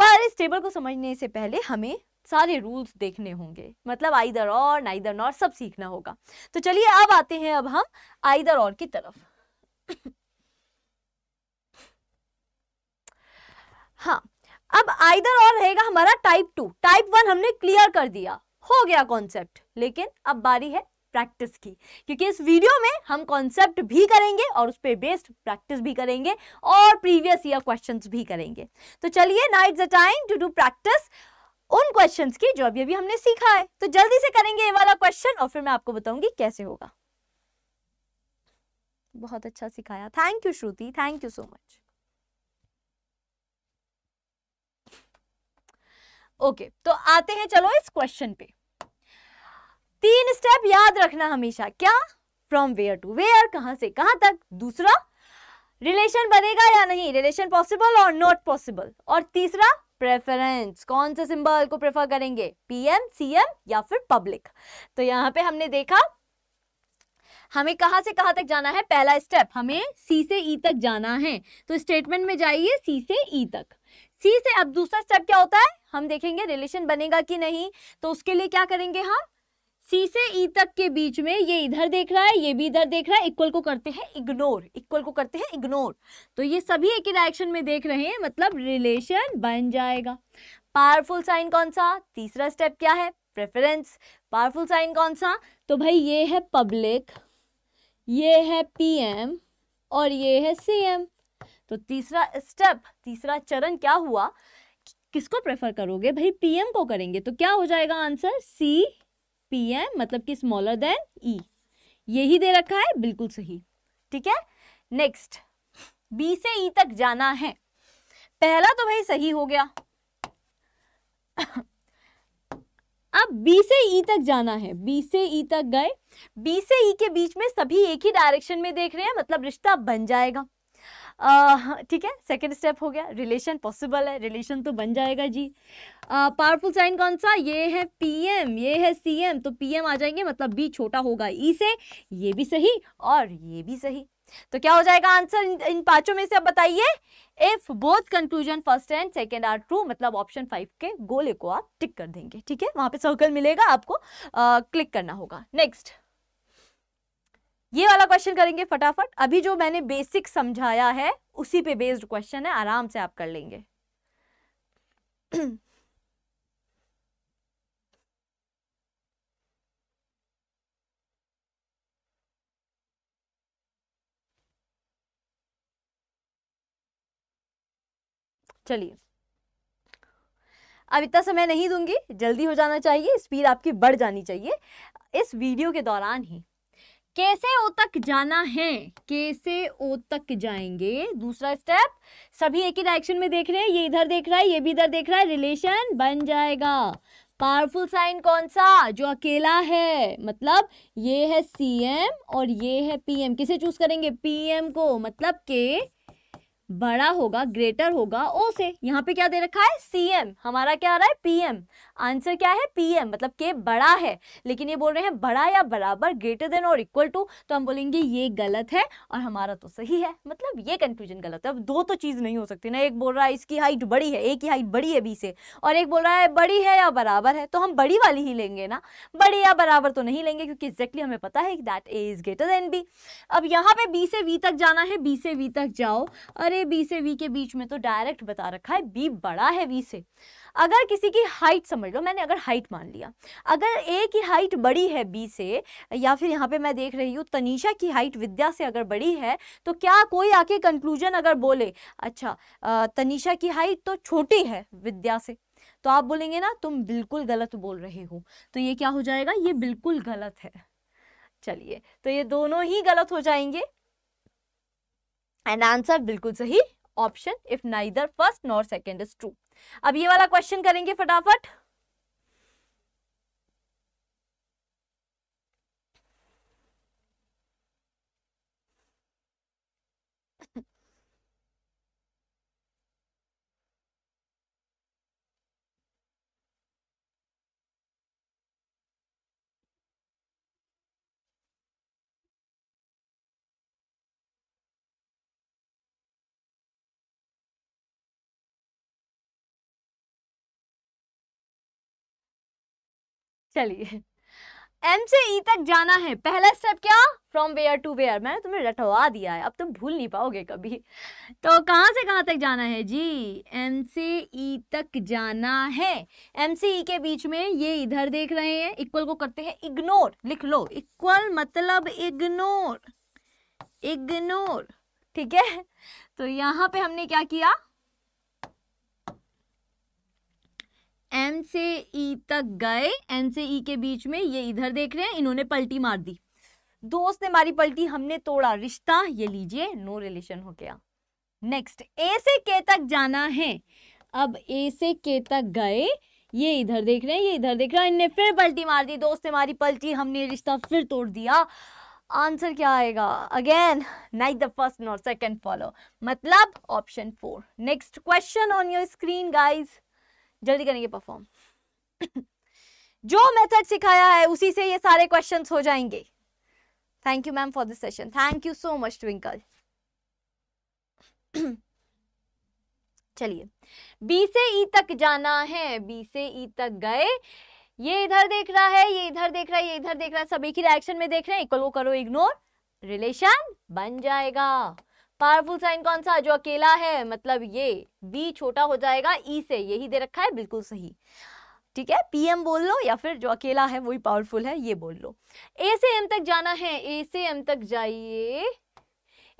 पर इस टेबल को समझने से पहले हमें सारे रूल्स देखने होंगे मतलब आइदर और इधर और सब सीखना होगा तो चलिए अब आते हैं अब हम आइदर और की तरफ हाँ अब आइदर और रहेगा हमारा टाइप टू टाइप वन हमने क्लियर कर दिया हो गया कॉन्सेप्ट लेकिन अब बारी है प्रैक्टिस की क्योंकि इस वीडियो में हम कॉन्सेप्ट भी करेंगे और उस पर बेस्ड प्रैक्टिस भी करेंगे और प्रीवियस ईयर क्वेश्चंस भी करेंगे तो चलिए now it's a time to do practice उन क्वेश्चंस की जो अभी अभी हमने सीखा है तो जल्दी से करेंगे ये वाला क्वेश्चन और फिर मैं आपको बताऊंगी कैसे होगा बहुत अच्छा सिखाया thank you Shruti thank you so much okay तो आते हैं चलो इस क्वेश्चन पे तीन स्टेप याद रखना हमेशा क्या फ्रॉम वेयर टू वेयर कहां से कहां तक दूसरा रिलेशन बनेगा या नहीं रिलेशन पॉसिबल और नॉट पॉसिबल और तीसरा प्रेफरेंस कौन सा सिंबल को प्रेफर करेंगे पीएम सीएम या फिर पब्लिक तो यहाँ पे हमने देखा हमें कहाँ से कहाँ तक जाना है पहला स्टेप हमें सी से ई e तक जाना है तो स्टेटमेंट में जाइए सी से ई e तक सी से अब दूसरा स्टेप क्या होता है हम देखेंगे रिलेशन बनेगा कि नहीं तो उसके लिए क्या करेंगे हम सी से ई तक के बीच में ये इधर देख रहा है ये भी इधर देख रहा है इक्वल को करते हैं इग्नोर इक्वल को करते हैं इग्नोर तो ये सभी एक ही डायरेक्शन में देख रहे हैं मतलब रिलेशन बन जाएगा पावरफुल साइन कौन सा तीसरा स्टेप क्या है प्रेफरेंस पावरफुल साइन कौन सा तो भाई ये है पब्लिक ये है पीएम और ये है सीएम तो तीसरा स्टेप तीसरा चरण क्या हुआ किसको प्रेफर करोगे भाई पीएम को करेंगे तो क्या हो जाएगा आंसर सी पी एम मतलब कि स्मॉलर देन ई यही दे रखा है बिल्कुल सही ठीक है नेक्स्ट बी से ई e तक जाना है पहला तो भाई सही हो गया अब बी से ई e तक जाना है बी से ई e तक गए बी से ई के बीच में सभी एक ही डायरेक्शन में देख रहे हैं मतलब रिश्ता बन जाएगा ठीक है सेकेंड स्टेप हो गया रिलेशन पॉसिबल है रिलेशन तो बन जाएगा जी पावरफुल साइन कौन सा ये है पीएम ये है सीएम तो पीएम आ जाएंगे मतलब बी छोटा होगा ई e से ये भी सही और ये भी सही तो क्या हो जाएगा आंसर इन, इन पांचों में से अब बताइए if both conclusion first and second are true मतलब ऑप्शन फाइव के गोले को आप टिक कर देंगे ठीक है वहां पे सर्कल मिलेगा आपको आ, क्लिक करना होगा नेक्स्ट ये वाला क्वेश्चन करेंगे फटाफट अभी जो मैंने बेसिक समझाया है उसी पे बेस्ड क्वेश्चन है आराम से आप कर लेंगे चलिए अब इतना समय नहीं दूंगी जल्दी हो जाना चाहिए स्पीड आपकी बढ़ जानी चाहिए इस वीडियो के दौरान ही कैसे ओ तक जाना है कैसे ओ तक जाएंगे दूसरा स्टेप सभी एक ही डायरेक्शन में देख रहे हैं ये इधर देख रहा है ये भी इधर देख रहा है रिलेशन बन जाएगा पावरफुल साइन कौन सा जो अकेला है मतलब ये है सीएम और ये है पीएम किसे चूज करेंगे पीएम को मतलब के बड़ा होगा ग्रेटर होगा ओ से यहाँ पे क्या दे रखा है सीएम हमारा क्या आ रहा है पीएम आंसर क्या है पीएम मतलब के बड़ा है लेकिन ये बोल रहे हैं बड़ा या बराबर ग्रेटर देन और इक्वल टू तो हम बोलेंगे ये गलत है और हमारा तो सही है मतलब ये कंफ्यूजन गलत है अब दो तो चीज़ नहीं हो सकती ना एक बोल रहा है इसकी हाइट बड़ी है एक की हाइट बड़ी है बी से और एक बोल रहा है बड़ी है या बराबर है तो हम बड़ी वाली ही लेंगे ना बड़ी या बराबर तो नहीं लेंगे क्योंकि एक्जैक्टली हमें पता है that A is greater than B अब यहाँ पे बी से वी तक जाना है बी से वी तक जाओ अरे बी से वी के बीच में तो डायरेक्ट बता रखा है बी बड़ा है वी से अगर किसी की हाइट समझ लो मैंने अगर हाइट मान लिया अगर ए की हाइट बड़ी है बी से या फिर यहाँ पे मैं देख रही हूँ तनिषा की हाइट विद्या से अगर बड़ी है तो क्या कोई आके कंक्लूजन अगर बोले अच्छा तनिषा की हाइट तो छोटी है विद्या से तो आप बोलेंगे ना तुम बिल्कुल गलत बोल रहे हो तो ये क्या हो जाएगा ये बिल्कुल गलत है चलिए तो ये दोनों ही गलत हो जाएंगे एंड आंसर बिल्कुल सही option if neither first nor second is true अब ये वाला क्वेश्चन करेंगे फटाफट चलिए एम से ई तक जाना है पहला स्टेप क्या फ्रॉम वेयर टू वेयर मैंने तुम्हें रटवा दिया है अब तुम भूल नहीं पाओगे कभी तो कहाँ से कहाँ तक जाना है जी एम से ई तक जाना है एम से ई के बीच में ये इधर देख रहे हैं इक्वल को करते हैं इग्नोर लिख लो इक्वल मतलब इग्नोर इग्नोर ठीक है तो यहाँ पे हमने क्या किया एन से ई तक गए एन से ई के बीच में ये इधर देख रहे हैं इन्होंने पलटी मार दी दोस्त ने मारी पलटी हमने तोड़ा रिश्ता ये लीजिए नो रिलेशन हो गया नेक्स्ट ए से के तक जाना है अब ए से के तक गए ये इधर देख रहे हैं ये इधर देख रहा है इनने फिर पलटी मार दी दोस्त ने मारी पलटी हमने रिश्ता फिर तोड़ दिया आंसर क्या आएगा again neither the first not second follow मतलब option four next question on your screen guys जल्दी करेंगे परफॉर्म जो मेथड सिखाया है उसी से ये सारे क्वेश्चन हो जाएंगे thank you ma'am for this session thank you so much Twinkle चलिए बी से ई e तक जाना है बी से ई e तक गए ये इधर देख रहा है ये इधर देख रहा है ये इधर देख रहा है सभी की रिएक्शन में देख रहे हैं इक्वल वो करो इग्नोर रिलेशन बन जाएगा पावरफुल साइन कौन सा जो अकेला है मतलब ये बी छोटा हो जाएगा ई e से यही दे रखा है बिल्कुल सही ठीक है पीएम बोल लो या फिर जो अकेला है वही पावरफुल है ये बोल लो ए से एम तक जाना है ए से एम तक जाइए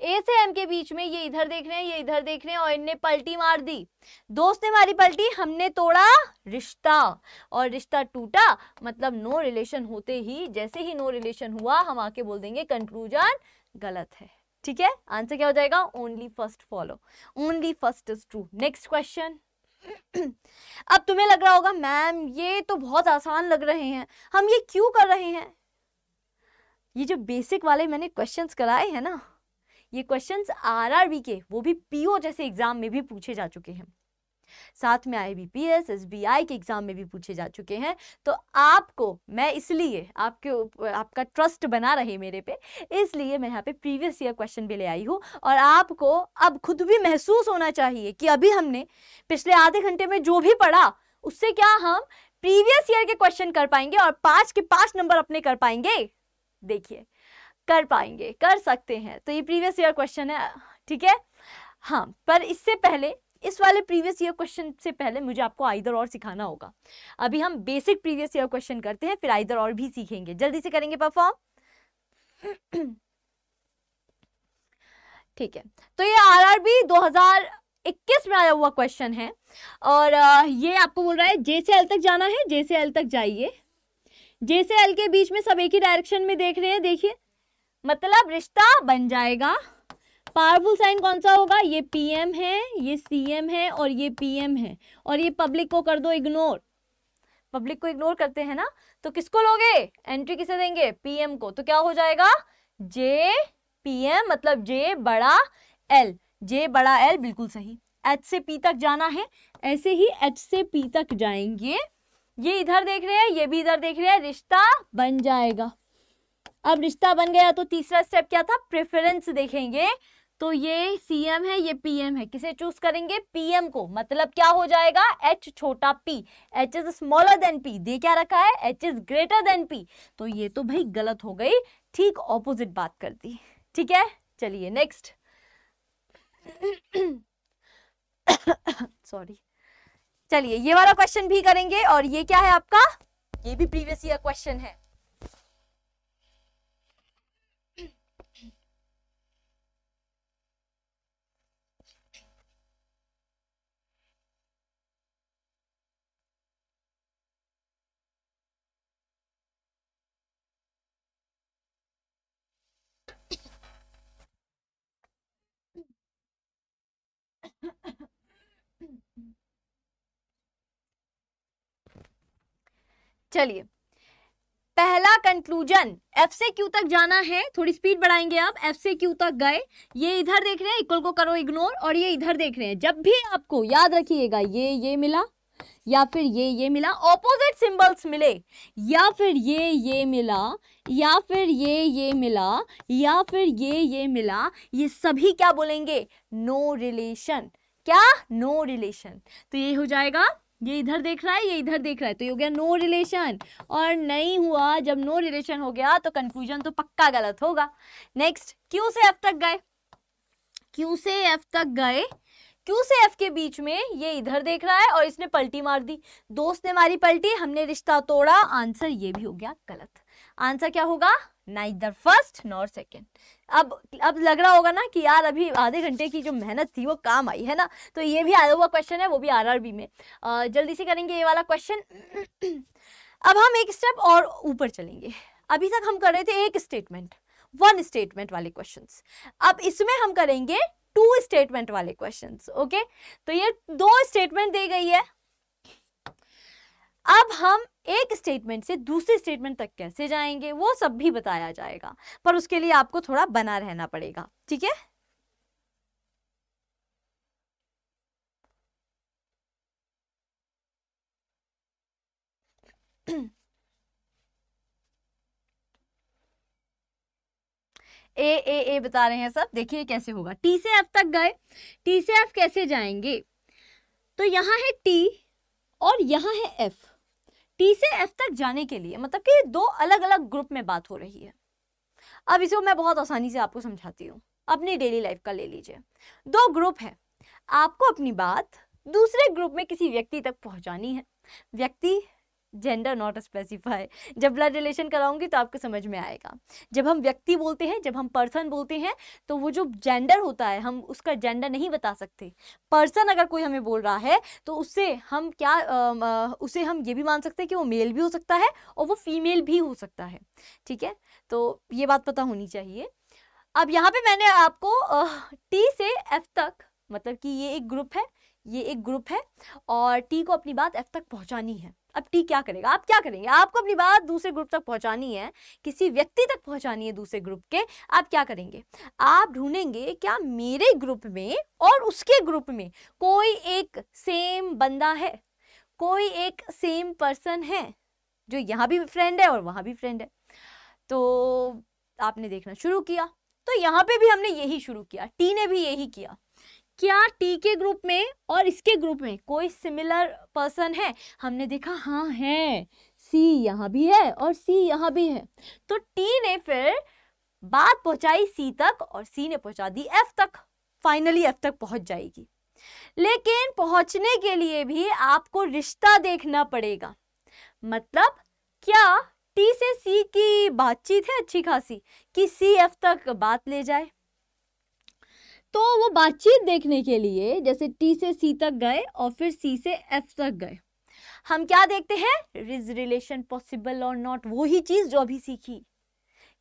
ए से एम के बीच में ये इधर देख रहे हैं ये इधर देख रहे हैं और इनने पलटी मार दी दोस्त ने मारी पलटी हमने तोड़ा रिश्ता और रिश्ता टूटा मतलब नो रिलेशन होते ही जैसे ही नो रिलेशन हुआ हम आके बोल देंगे कंक्लूजन गलत है ठीक है आंसर क्या हो जाएगा only first follow only first is true next question अब तुम्हें लग रहा होगा मैम ये तो बहुत आसान लग रहे हैं हम ये क्यों कर रहे हैं ये जो बेसिक वाले मैंने क्वेश्चंस कराए हैं ना ये क्वेश्चंस आरआरबी के वो भी पीओ जैसे एग्जाम में भी पूछे जा चुके हैं साथ में I B P S S B I के एग्ज़ाम में भी पूछे जा चुके हैं तो आपको मैं इसलिए आपके आपका ट्रस्ट बना रहे मेरे पे इसलिए मैं यहाँ पे प्रीवियस ईयर क्वेश्चन भी ले आई हूँ और आपको अब खुद भी महसूस होना चाहिए कि अभी हमने पिछले आधे घंटे में जो भी पढ़ा उससे क्या हम प्रीवियस ईयर के क्वेश्चन कर पाएंगे और पाँच के पाँच नंबर अपने कर पाएंगे देखिए कर पाएंगे कर सकते हैं तो ये प्रीवियस ईयर क्वेश्चन है ठीक है हाँ पर इससे पहले इस वाले प्रीवियस ईयर क्वेश्चन से पहले मुझे आपको आइदर और सिखाना होगा अभी हम बेसिक प्रीवियस ईयर क्वेश्चन करते हैं फिर आइदर और भी सीखेंगे जल्दी से करेंगे परफॉर्म ठीक है तो ये आरआरबी 2021 में आया हुआ क्वेश्चन है और ये आपको बोल रहा है जे से एल तक जाना है जे से एल तक जाइए जे से एल के बीच में सब एक ही डायरेक्शन में देख रहे हैं देखिए मतलब रिश्ता बन जाएगा पावरफुल साइन कौन सा होगा ये पीएम है ये सीएम है और ये पीएम है और ये पब्लिक को कर दो इग्नोर पब्लिक को इग्नोर करते हैं ना तो किसको लोगे एंट्री किसे देंगे पीएम को तो क्या हो जाएगा जे पीएम मतलब जे बड़ा एल जे बड़ा एल बिल्कुल सही एच से पी तक जाना है ऐसे ही एच से पी तक जाएंगे ये इधर देख रहे हैं ये भी इधर देख रहे हैं रिश्ता बन जाएगा अब रिश्ता बन गया तो तीसरा स्टेप क्या था प्रेफरेंस देखेंगे तो ये सीएम है ये पीएम है किसे चूज करेंगे पीएम को मतलब क्या हो जाएगा एच छोटा P H is smaller than P दे क्या रखा है H is greater than P तो ये तो भाई गलत हो गई ठीक ऑपोजिट बात करती ठीक है चलिए नेक्स्ट सॉरी चलिए ये वाला क्वेश्चन भी करेंगे और ये क्या है आपका ये भी प्रीवियस ईयर क्वेश्चन है चलिए पहला कंक्लूजन एफ से क्यू तक जाना है थोड़ी स्पीड बढ़ाएंगे आप एफ से क्यू तक गए ये इधर देख रहे हैं इक्वल को करो इग्नोर और ये इधर देख रहे हैं जब भी आपको याद रखिएगा ये ये मिला या फिर ये ये मिला ऑपोजिट सिंबल्स मिले या फिर ये ये मिला या फिर ये ये मिला या फिर ये ये मिला ये सभी क्या बोलेंगे नो no रिलेशन क्या नो no रिलेशन तो ये हो जाएगा ये इधर देख रहा है ये इधर देख रहा है तो ये हो गया नो रिलेशन और नहीं हुआ जब नो रिलेशन हो गया तो कंक्लूजन तो पक्का गलत होगा नेक्स्ट क्यू से एफ तक गए क्यू से एफ तक गए क्यू से एफ के बीच में ये इधर देख रहा है और इसने पलटी मार दी दोस्त ने मारी पलटी हमने रिश्ता तोड़ा आंसर ये भी हो गया गलत आंसर क्या होगा नाइट फर्स्ट नॉर सेकेंड अब अब लग रहा होगा ना कि यार अभी आधे घंटे की जो मेहनत थी वो काम आई है ना तो ये भी आया हुआ क्वेश्चन है वो भी आरआरबी में जल्दी से करेंगे ये वाला क्वेश्चन अब हम एक स्टेप और ऊपर चलेंगे अभी तक हम कर रहे थे एक स्टेटमेंट वन स्टेटमेंट वाले क्वेश्चन अब इसमें हम करेंगे टू स्टेटमेंट वाले क्वेश्चन ओके तो ये दो स्टेटमेंट दी गई है अब हम एक स्टेटमेंट से दूसरे स्टेटमेंट तक कैसे जाएंगे वो सब भी बताया जाएगा पर उसके लिए आपको थोड़ा बना रहना पड़ेगा ठीक है ए ए ए बता रहे हैं सब देखिए कैसे होगा टी से एफ तक गए टी से एफ कैसे जाएंगे तो यहां है टी और यहां है एफ टी से एफ तक जाने के लिए मतलब कि दो अलग अलग ग्रुप में बात हो रही है अब इसको मैं बहुत आसानी से आपको समझाती हूँ अपनी डेली लाइफ का ले लीजिए दो ग्रुप है आपको अपनी बात दूसरे ग्रुप में किसी व्यक्ति तक पहुँचानी है व्यक्ति जेंडर नॉट स्पेसिफाई जब ब्लड रिलेशन कराऊंगी तो आपको समझ में आएगा जब हम व्यक्ति बोलते हैं जब हम पर्सन बोलते हैं तो वो जो जेंडर होता है हम उसका जेंडर नहीं बता सकते पर्सन अगर कोई हमें बोल रहा है तो उससे हम क्या आ, उसे हम ये भी मान सकते हैं कि वो मेल भी हो सकता है और वो फीमेल भी हो सकता है ठीक है तो ये बात पता होनी चाहिए अब यहाँ पर मैंने आपको टी से एफ तक मतलब कि ये एक ग्रुप है ये एक ग्रुप है और टी को अपनी बात एफ तक पहुँचानी है अब टी क्या करेगा आप क्या करेंगे आपको अपनी बात दूसरे ग्रुप तक पहुंचानी है किसी व्यक्ति तक पहुंचानी है दूसरे ग्रुप के आप क्या करेंगे आप ढूंढेंगे क्या मेरे ग्रुप में और उसके ग्रुप में कोई एक सेम बंदा है कोई एक सेम पर्सन है जो यहाँ भी फ्रेंड है और वहाँ भी फ्रेंड है तो आपने देखना शुरू किया तो यहाँ पे भी हमने यही शुरू किया टी ने भी यही किया क्या टी के ग्रुप में और इसके ग्रुप में कोई सिमिलर पर्सन है हमने देखा हाँ है सी यहाँ भी है और सी यहाँ भी है तो टी ने फिर बात पहुंचाई सी तक और सी ने पहुंचा दी एफ तक फाइनली एफ तक पहुंच जाएगी लेकिन पहुंचने के लिए भी आपको रिश्ता देखना पड़ेगा मतलब क्या टी से सी की बातचीत है अच्छी खासी कि सी एफ तक बात ले जाए तो वो बातचीत देखने के लिए जैसे टी से सी तक गए और फिर सी से एफ तक गए हम क्या देखते हैं इज रिलेशन पॉसिबल और नॉट वो ही चीज जो अभी सीखी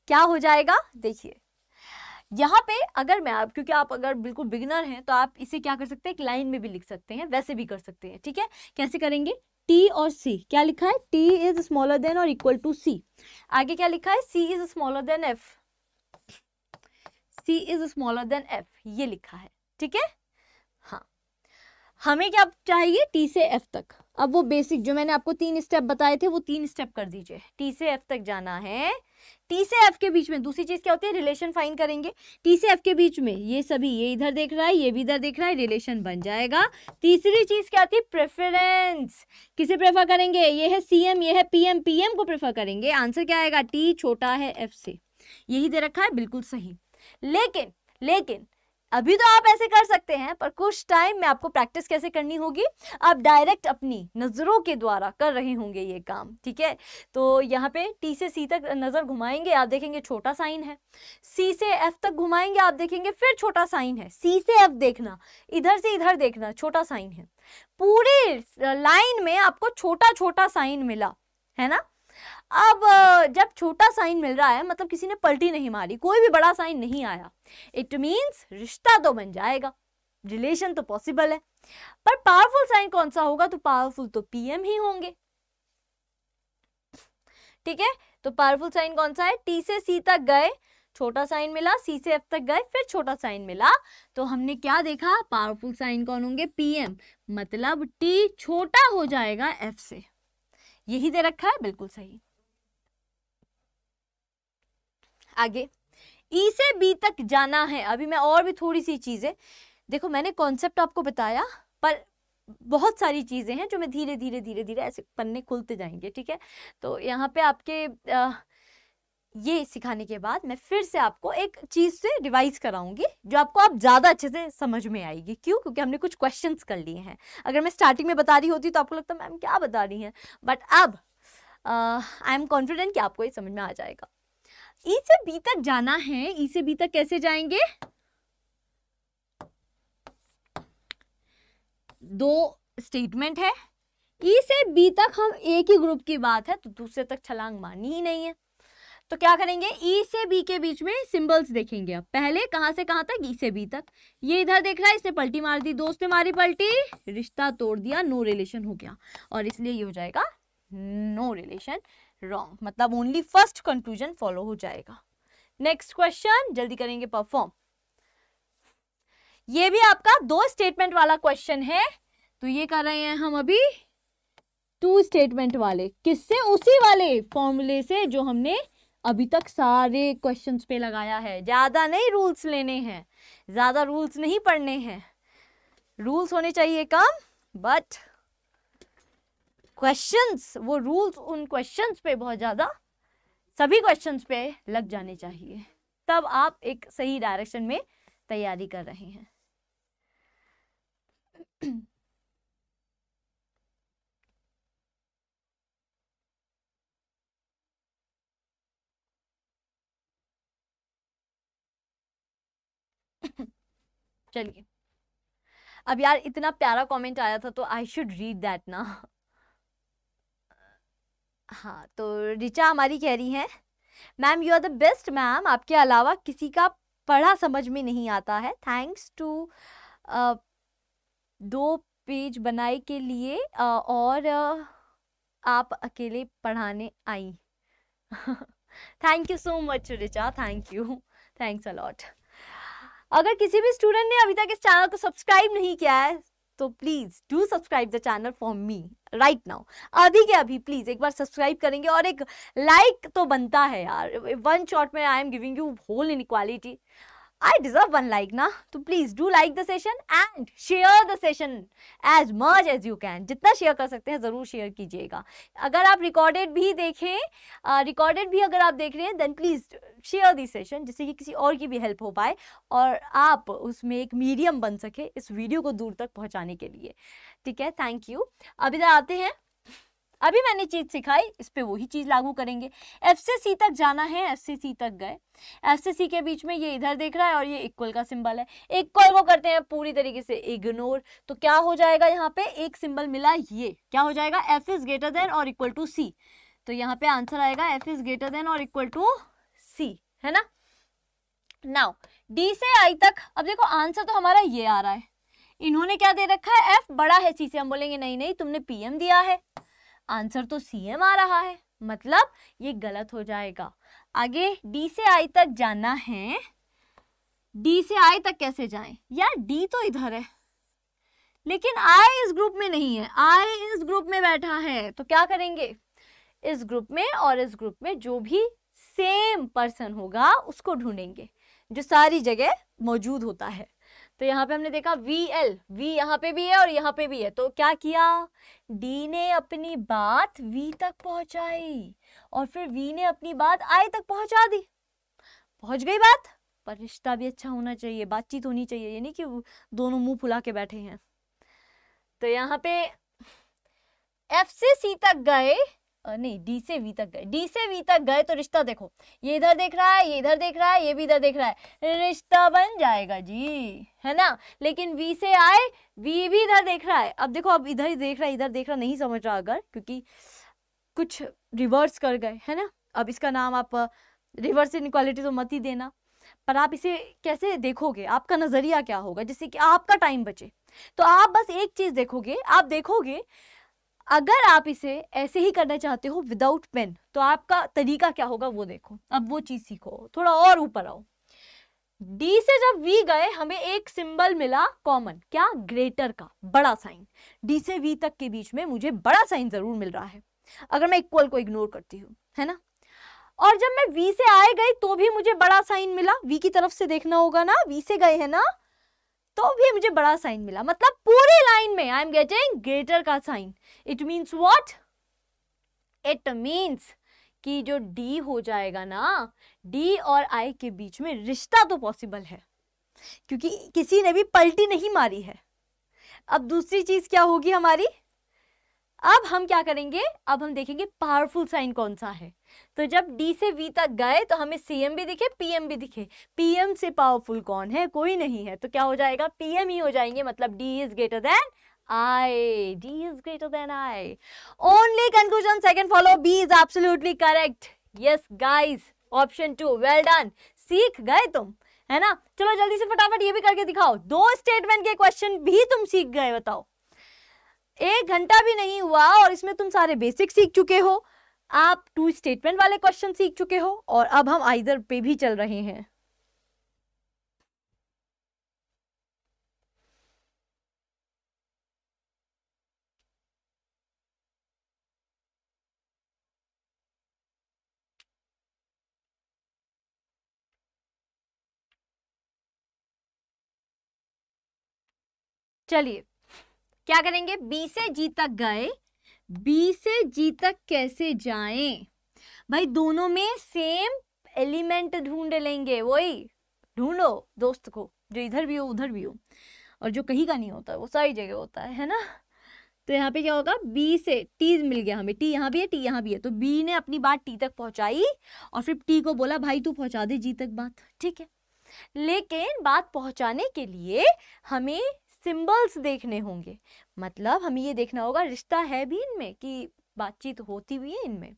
क्या हो जाएगा देखिए यहाँ पे अगर मैं आप क्योंकि आप अगर बिल्कुल बिगनर हैं तो आप इसे क्या कर सकते हैं एक लाइन में भी लिख सकते हैं वैसे भी कर सकते हैं ठीक है कैसे करेंगे टी और सी क्या लिखा है टी इज स्मॉलर देन और इक्वल टू सी आगे क्या लिखा है C is smaller than F C is smaller than F ये लिखा है ठीक है हाँ हमें क्या चाहिए टी से एफ तक अब वो बेसिक जो मैंने आपको तीन स्टेप बताए थे वो तीन स्टेप कर दीजिए टी से एफ तक जाना है टी से एफ के बीच में दूसरी चीज क्या होती है रिलेशन फाइन करेंगे टी से एफ के बीच में ये सभी ये इधर देख रहा है ये भी इधर देख रहा है रिलेशन बन जाएगा तीसरी चीज क्या आती है प्रेफरेंस किसे प्रेफर करेंगे ये है एम ये है पी एम को प्रेफर करेंगे आंसर क्या आएगा टी छोटा है एफ से यही दे रखा है बिल्कुल सही लेकिन लेकिन अभी तो आप ऐसे कर सकते हैं पर कुछ टाइम में आपको प्रैक्टिस कैसे करनी होगी आप डायरेक्ट अपनी नज़रों के द्वारा कर रहे होंगे ये काम ठीक है तो यहाँ पे टी से सी तक नज़र घुमाएंगे आप देखेंगे छोटा साइन है सी से एफ तक घुमाएंगे आप देखेंगे फिर छोटा साइन है सी से एफ देखना इधर से इधर देखना छोटा साइन है पूरी लाइन में आपको छोटा छोटा साइन मिला है ना अब जब छोटा साइन मिल रहा है मतलब किसी ने पलटी नहीं मारी कोई भी बड़ा साइन नहीं आया इट मीन्स रिश्ता तो बन जाएगा रिलेशन तो पॉसिबल है पर पावरफुल साइन कौन सा होगा तो पावरफुल तो पीएम ही होंगे ठीक है तो पावरफुल साइन कौन सा है टी से सी तक गए छोटा साइन मिला सी से एफ तक गए फिर छोटा साइन मिला तो हमने क्या देखा पावरफुल साइन कौन होंगे पीएम मतलब टी छोटा हो जाएगा एफ से यही दे रखा है बिल्कुल सही आगे ई से बी तक जाना है अभी मैं और भी थोड़ी सी चीज़ें देखो मैंने कॉन्सेप्ट आपको बताया पर बहुत सारी चीज़ें हैं जो मैं धीरे धीरे धीरे धीरे ऐसे पन्ने खुलते जाएंगे ठीक है तो यहाँ पे आपके आ, ये सिखाने के बाद मैं फिर से आपको एक चीज़ से रिवाइज कराऊंगी जो आपको आप ज़्यादा अच्छे से समझ में आएगी क्यों क्योंकि हमने कुछ क्वेश्चंस कर लिए हैं अगर मैं स्टार्टिंग में बता रही होती तो आपको लगता मैम क्या बता रही हैं बट अब आई एम कॉन्फिडेंट कि आपको ये समझ में आ जाएगा ई से बी तक जाना है ई से बी तक कैसे जाएंगे दो स्टेटमेंट है ई से बी तक हम एक ही ग्रुप की बात है तो दूसरे तक छलांग मानी ही नहीं है तो क्या करेंगे ई से बी के बीच में सिंबल्स देखेंगे अब पहले कहां से कहां तक ई से बी तक ये इधर देख रहा है इसने पलटी मार दी दोस्त ने मारी पलटी रिश्ता तोड़ दिया नो रिलेशन हो गया और इसलिए ये हो जाएगा नो रिलेशन रॉन्ग मतलब ओनली फर्स्ट कंक्लूजन फॉलो हो जाएगा नेक्स्ट क्वेश्चन जल्दी करेंगे परफॉर्म ये भी आपका दो स्टेटमेंट वाला क्वेश्चन है तो ये कर रहे हैं हम अभी टू स्टेटमेंट वाले किससे उसी वाले फॉर्मूले से जो हमने अभी तक सारे क्वेश्चंस पे लगाया है ज़्यादा नहीं रूल्स लेने हैं ज़्यादा रूल्स नहीं पढ़ने हैं रूल्स होने चाहिए कम बट क्वेश्चंस वो रूल्स उन क्वेश्चंस पे बहुत ज़्यादा सभी क्वेश्चंस पे लग जाने चाहिए तब आप एक सही डायरेक्शन में तैयारी कर रहे हैं चलिए अब यार इतना प्यारा कमेंट आया था तो आई शुड रीड दैट ना हाँ तो रिचा हमारी कह रही हैं ma'am you are the best ma'am आपके अलावा किसी का पढ़ा समझ में नहीं आता है थैंक्स टू दो पेज बनाए के लिए और आप अकेले पढ़ाने आई thank you so much Richa thank you thanks a lot अगर किसी भी स्टूडेंट ने अभी तक इस चैनल को सब्सक्राइब नहीं किया है तो please do subscribe the channel for me right now अभी के अभी प्लीज़ एक बार सब्सक्राइब करेंगे और एक लाइक like तो बनता है यार वन शॉट में I am giving you whole inequality I deserve one like na. So please do like the session and share the session as much as you can. जितना share कर सकते हैं ज़रूर share कीजिएगा अगर आप recorded भी देखें recorded भी अगर आप देख रहे हैं then please share the session जिससे कि किसी और की भी help हो पाए और आप उसमें एक medium बन सके इस वीडियो को दूर तक पहुंचाने के लिए ठीक है थैंक यू अब इधर आते हैं अभी मैंने चीज़ सिखाई इस पर वही चीज़ लागू करेंगे एफ से सी तक जाना है एफ से सी तक गए एफ से सी के बीच में ये इधर देख रहा है और ये इक्वल का सिंबल है इक्वल को करते हैं पूरी तरीके से इग्नोर तो क्या हो जाएगा यहाँ पे एक सिंबल मिला ये क्या हो जाएगा एफ इज ग्रेटर देन और इक्वल टू सी तो यहाँ पे आंसर आएगा एफ इज ग्रेटर देन और इक्वल टू सी है ना नाउ डी से आई तक अब देखो आंसर तो हमारा ये आ रहा है इन्होंने क्या दे रखा है एफ बड़ा है सी से हम बोलेंगे नहीं नहीं तुमने पीएम दिया है आंसर तो सी एम आ रहा है मतलब ये गलत हो जाएगा आगे डी से आई तक जाना है डी से आई तक कैसे जाएं यार डी तो इधर है लेकिन आई इस ग्रुप में नहीं है आई इस ग्रुप में बैठा है तो क्या करेंगे इस ग्रुप में और इस ग्रुप में जो भी सेम पर्सन होगा उसको ढूंढेंगे जो सारी जगह मौजूद होता है तो यहाँ पे हमने देखा वी एल वी यहाँ पे भी है और यहाँ पे भी है तो क्या किया डी ने अपनी बात वी तक पहुंचाई और फिर वी ने अपनी बात आई तक पहुंचा दी पहुंच गई बात पर रिश्ता भी अच्छा होना चाहिए बातचीत होनी चाहिए यानी नहीं कि दोनों मुंह फुला के बैठे हैं तो यहाँ पे एफ से सी तक गए नहीं डी से वी तक गए डी से वी तक गए तो रिश्ता देखो ये इधर देख रहा है ये इधर देख रहा है ये भी इधर देख रहा है रिश्ता बन जाएगा जी है ना लेकिन वी से आए वी भी इधर देख रहा है अब देखो अब इधर ही देख रहा है इधर देख रहा नहीं समझ रहा अगर क्योंकि कुछ रिवर्स कर गए है ना अब इसका नाम आप रिवर्स क्वालिटी तो मत ही देना पर आप इसे कैसे देखोगे आपका नज़रिया क्या होगा जिससे कि आपका टाइम बचे तो आप बस एक चीज़ देखोगे आप देखोगे अगर आप इसे ऐसे ही करना चाहते हो विदाउट पेन तो आपका तरीका क्या होगा वो देखो अब वो चीज़ सीखो थोड़ा और ऊपर आओ डी से जब वी गए हमें एक सिंबल मिला कॉमन क्या ग्रेटर का बड़ा साइन डी से वी तक के बीच में मुझे बड़ा साइन जरूर मिल रहा है अगर मैं इक्वल को इग्नोर करती हूँ है ना और जब मैं वी से आए गई तो भी मुझे बड़ा साइन मिला वी की तरफ से देखना होगा ना वी से गए है ना तो भी मुझे बड़ा साइन मिला मतलब पूरी लाइन में आई एम गेटिंग ग्रेटर का sign it means what it means कि जो डी हो जाएगा ना डी और आई के बीच में रिश्ता तो पॉसिबल है क्योंकि किसी ने भी पलटी नहीं मारी है अब दूसरी चीज क्या होगी हमारी अब हम क्या करेंगे अब हम देखेंगे पावरफुल साइन कौन सा है तो जब डी से वी तक गए तो हमें सी एम भी दिखे पी एम भी दिखे पी एम से पावरफुल कौन है कोई नहीं है तो क्या हो जाएगा पी एम ही हो जाएंगे मतलब D is greater than I. D is greater than I. Only conclusion second follow B is absolutely correct. Yes guys. Option two. Well done. सीख गए तुम है ना चलो जल्दी से फटाफट ये भी करके दिखाओ दो स्टेटमेंट के क्वेश्चन भी तुम सीख गए बताओ एक घंटा भी नहीं हुआ और इसमें तुम सारे बेसिक सीख चुके हो आप टू स्टेटमेंट वाले क्वेश्चन सीख चुके हो और अब हम आइदर पे भी चल रहे हैं चलिए क्या करेंगे बी से जी तक गए बी से जी तक कैसे जाएं भाई दोनों में सेम एलिमेंट ढूंढ लेंगे वही ढूंढो दोस्त को जो इधर भी हो उधर भी हो और जो कहीं का नहीं होता वो सारी जगह होता है है ना तो यहाँ पे क्या होगा बी से टी मिल गया हमें टी यहाँ भी है टी यहाँ भी है तो बी ने अपनी बात टी तक पहुँचाई और फिर टी को बोला भाई तू पहुँचा दे जी तक बात ठीक है लेकिन बात पहुँचाने के लिए हमें सिंबल्स देखने होंगे मतलब हमें ये देखना होगा रिश्ता है भी इनमें कि बातचीत होती हुई है इनमें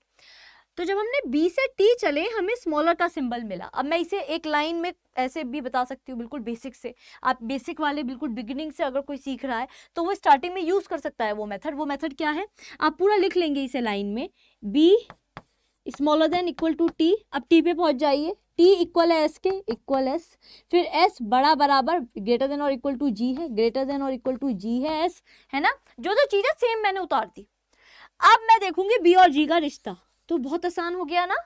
तो जब हमने बी से टी चले हमें स्मॉलर का सिंबल मिला अब मैं इसे एक लाइन में ऐसे भी बता सकती हूँ बिल्कुल बेसिक से आप बेसिक वाले बिल्कुल बिगिनिंग से अगर कोई सीख रहा है तो वो स्टार्टिंग में यूज़ कर सकता है वो मेथड वो मेथड क्या है आप पूरा लिख लेंगे इसे लाइन में B smaller than equal to T अब टी पे पहुंच जाइए टी इक्वल है एस के इक्वल एस फिर एस बड़ा बराबर ग्रेटर देन और इक्वल टू जी है ग्रेटर देन और इक्वल टू जी है एस है ना जो जो चीज़ें सेम मैंने उतार दी अब मैं देखूंगी बी और जी का रिश्ता तो बहुत आसान हो गया ना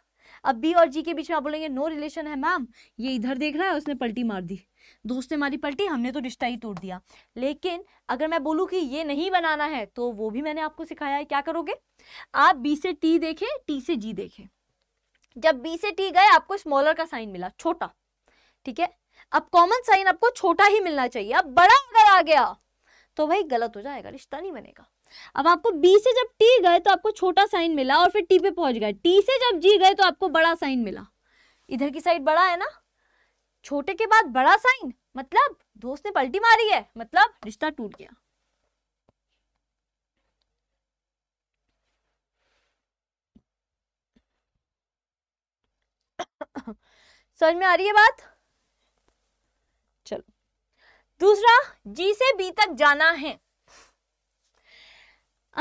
अब बी और जी के बीच में आप बोलेंगे नो रिलेशन है मैम ये इधर देख रहा है उसने पलटी मार दी दोस्त ने मारी पलटी हमने तो रिश्ता ही तोड़ दिया लेकिन अगर मैं बोलूँ कि ये नहीं बनाना है तो वो भी मैंने आपको सिखाया है क्या करोगे आप बी से टी देखें टी से जी देखें जब बी से टी गए आपको स्मॉलर का साइन मिला छोटा ठीक है अब कॉमन साइन आपको छोटा ही मिलना चाहिए अब बड़ा अगर आ गया तो भाई गलत हो जाएगा रिश्ता नहीं बनेगा अब आपको बी से जब टी गए तो आपको छोटा साइन मिला और फिर टी पे पहुंच गए टी से जब जी गए तो आपको बड़ा साइन मिला इधर की साइड बड़ा है ना छोटे के बाद बड़ा साइन मतलब दोस्त ने पलटी मारी है मतलब रिश्ता टूट गया समझ में आ रही है बात चलो दूसरा जी से बी तक जाना है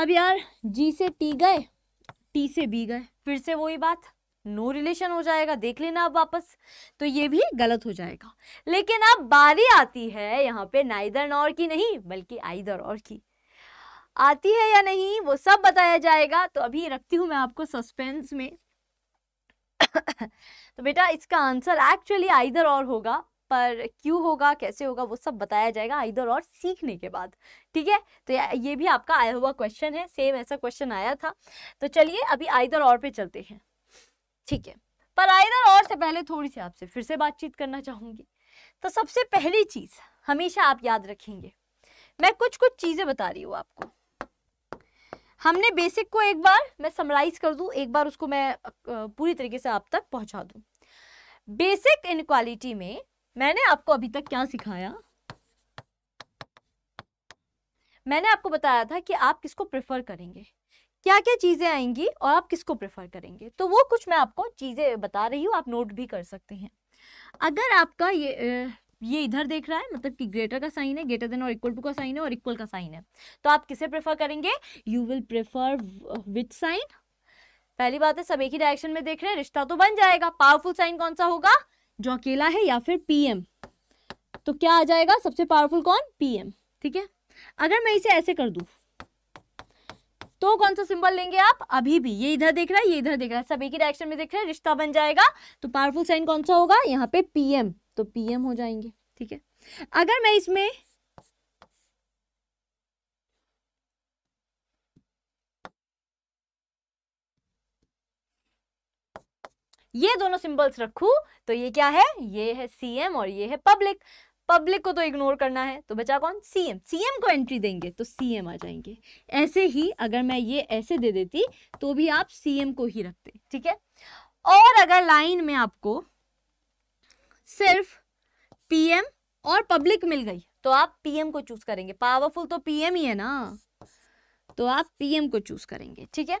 अब यार जी से टी गए टी से बी गए फिर से वही बात नो रिलेशन हो जाएगा देख लेना आप वापस तो ये भी गलत हो जाएगा लेकिन अब बारी आती है यहाँ पे नाइदर नॉर की नहीं बल्कि आइदर और की आती है या नहीं वो सब बताया जाएगा तो अभी रखती हूँ मैं आपको सस्पेंस में तो बेटा इसका आंसर एक्चुअली आइदर और होगा पर क्यों होगा कैसे होगा वो सब बताया जाएगा आइदर और सीखने के बाद ठीक है तो ये भी आपका आया हुआ क्वेश्चन है सेम ऐसा क्वेश्चन आया था तो चलिए अभी आइदर और पे चलते हैं ठीक है पर आइदर और से पहले थोड़ी सी आपसे फिर से बातचीत करना चाहूंगी तो सबसे पहली चीज़ हमेशा आप याद रखेंगे मैं कुछ कुछ चीज़ें बता रही हूँ आपको हमने बेसिक को एक बार मैं समराइज कर दूँ एक बार उसको मैं पूरी तरीके से आप तक पहुंचा दू बेसिक इनक्वालिटी में मैंने आपको अभी तक क्या सिखाया मैंने आपको बताया था कि आप किसको प्रेफर करेंगे क्या क्या चीज़ें आएंगी और आप किसको प्रेफर करेंगे तो वो कुछ मैं आपको चीज़ें बता रही हूँ आप नोट भी कर सकते हैं अगर आपका ये ये इधर देख रहा है मतलब कि ग्रेटर का साइन है ग्रेटर देन और इक्वल टू का साइन है और इक्वल का साइन है तो आप किसे प्रेफर करेंगे you will prefer which sign पहली बात है तो सब एक ही डायरेक्शन में देख रहे हैं रिश्ता तो बन जाएगा पावरफुल साइन कौन सा होगा जो अकेला है या फिर एम तो क्या आ जाएगा सबसे पावरफुल कौन एम ठीक है अगर मैं इसे ऐसे कर दूँ तो कौन सा सिंबल लेंगे आप अभी भी ये इधर देख रहा है ये इधर देख रहा है सब एक ही डायरेक्शन में देख रहे हैं रिश्ता बन जाएगा तो पावरफुल साइन कौन सा होगा यहाँ पे पीएम तो पीएम हो जाएंगे ठीक है अगर मैं इसमें ये दोनों सिंबल्स रखूं तो ये क्या है ये है सीएम और ये है पब्लिक पब्लिक को तो इग्नोर करना है तो बचा कौन सीएम सीएम को एंट्री देंगे तो सीएम आ जाएंगे ऐसे ही अगर मैं ये ऐसे दे देती तो भी आप सीएम को ही रखते ठीक है और अगर लाइन में आपको सिर्फ पीएम और पब्लिक मिल गई तो आप पीएम को चूज करेंगे पावरफुल तो पीएम ही है ना तो आप पीएम को चूज करेंगे ठीक है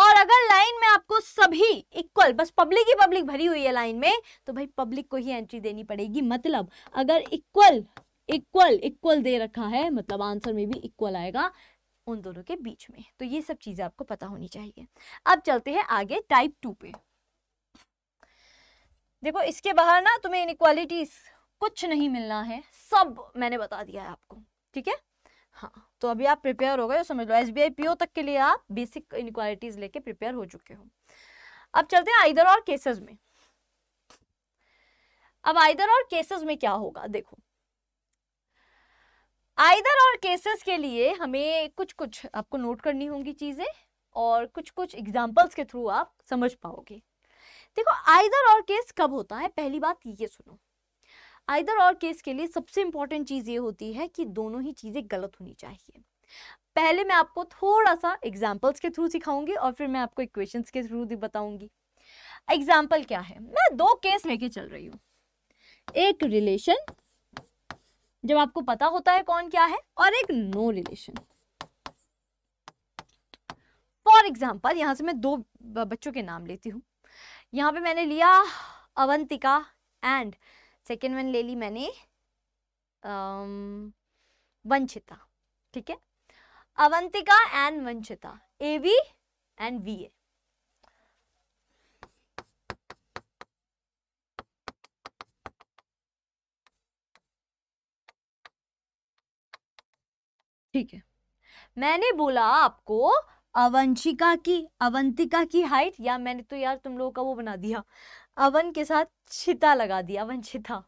और अगर लाइन में आपको सभी इक्वल बस पब्लिक ही पब्लिक भरी हुई है लाइन में तो भाई पब्लिक को ही एंट्री देनी पड़ेगी मतलब अगर इक्वल इक्वल इक्वल दे रखा है मतलब आंसर में भी इक्वल आएगा उन दोनों के बीच में तो ये सब चीजें आपको पता होनी चाहिए अब चलते हैं आगे टाइप टू पे देखो इसके बाहर ना तुम्हें इन कुछ नहीं मिलना है सब मैंने बता दिया है आपको ठीक है हाँ तो अभी आप प्रिपेयर हो गए समझ लो एस बी आई पीओ तक के लिए आप बेसिक इनक्वालिटीज लेके प्रिपेयर हो चुके हो अब चलते हैं आइदर और केसेस में अब आइदर और केसेस में क्या होगा देखो आइदर और केसेस के लिए हमें कुछ कुछ आपको नोट करनी होंगी चीजें और कुछ कुछ एग्जाम्पल्स के थ्रू आप समझ पाओगे देखो आइदर और केस कब होता है पहली बात ये सुनो आइदर और केस के लिए सबसे इंपॉर्टेंट चीज़ ये होती है कि दोनों ही चीज़ें गलत होनी चाहिए पहले मैं आपको थोड़ा सा एग्जाम्पल्स के थ्रू सिखाऊंगी और फिर मैं आपको इक्वेशन के थ्रू भी बताऊंगी एग्जाम्पल क्या है मैं दो केस लेके चल रही हूँ एक रिलेशन जब आपको पता होता है कौन क्या है और एक नो रिलेशन फॉर एग्जाम्पल यहां से मैं दो बच्चों के नाम लेती हूँ यहाँ पे मैंने लिया अवंतिका एंड सेकेंड वन ले ली मैंने वंशिता ठीक है Avantika and Vanshita A V and V A ठीक है मैंने बोला आपको अवंशिका की अवंतिका की हाइट या मैंने तो यार तुम लोगों का वो बना दिया अवन के साथ छिता लगा दिया छिता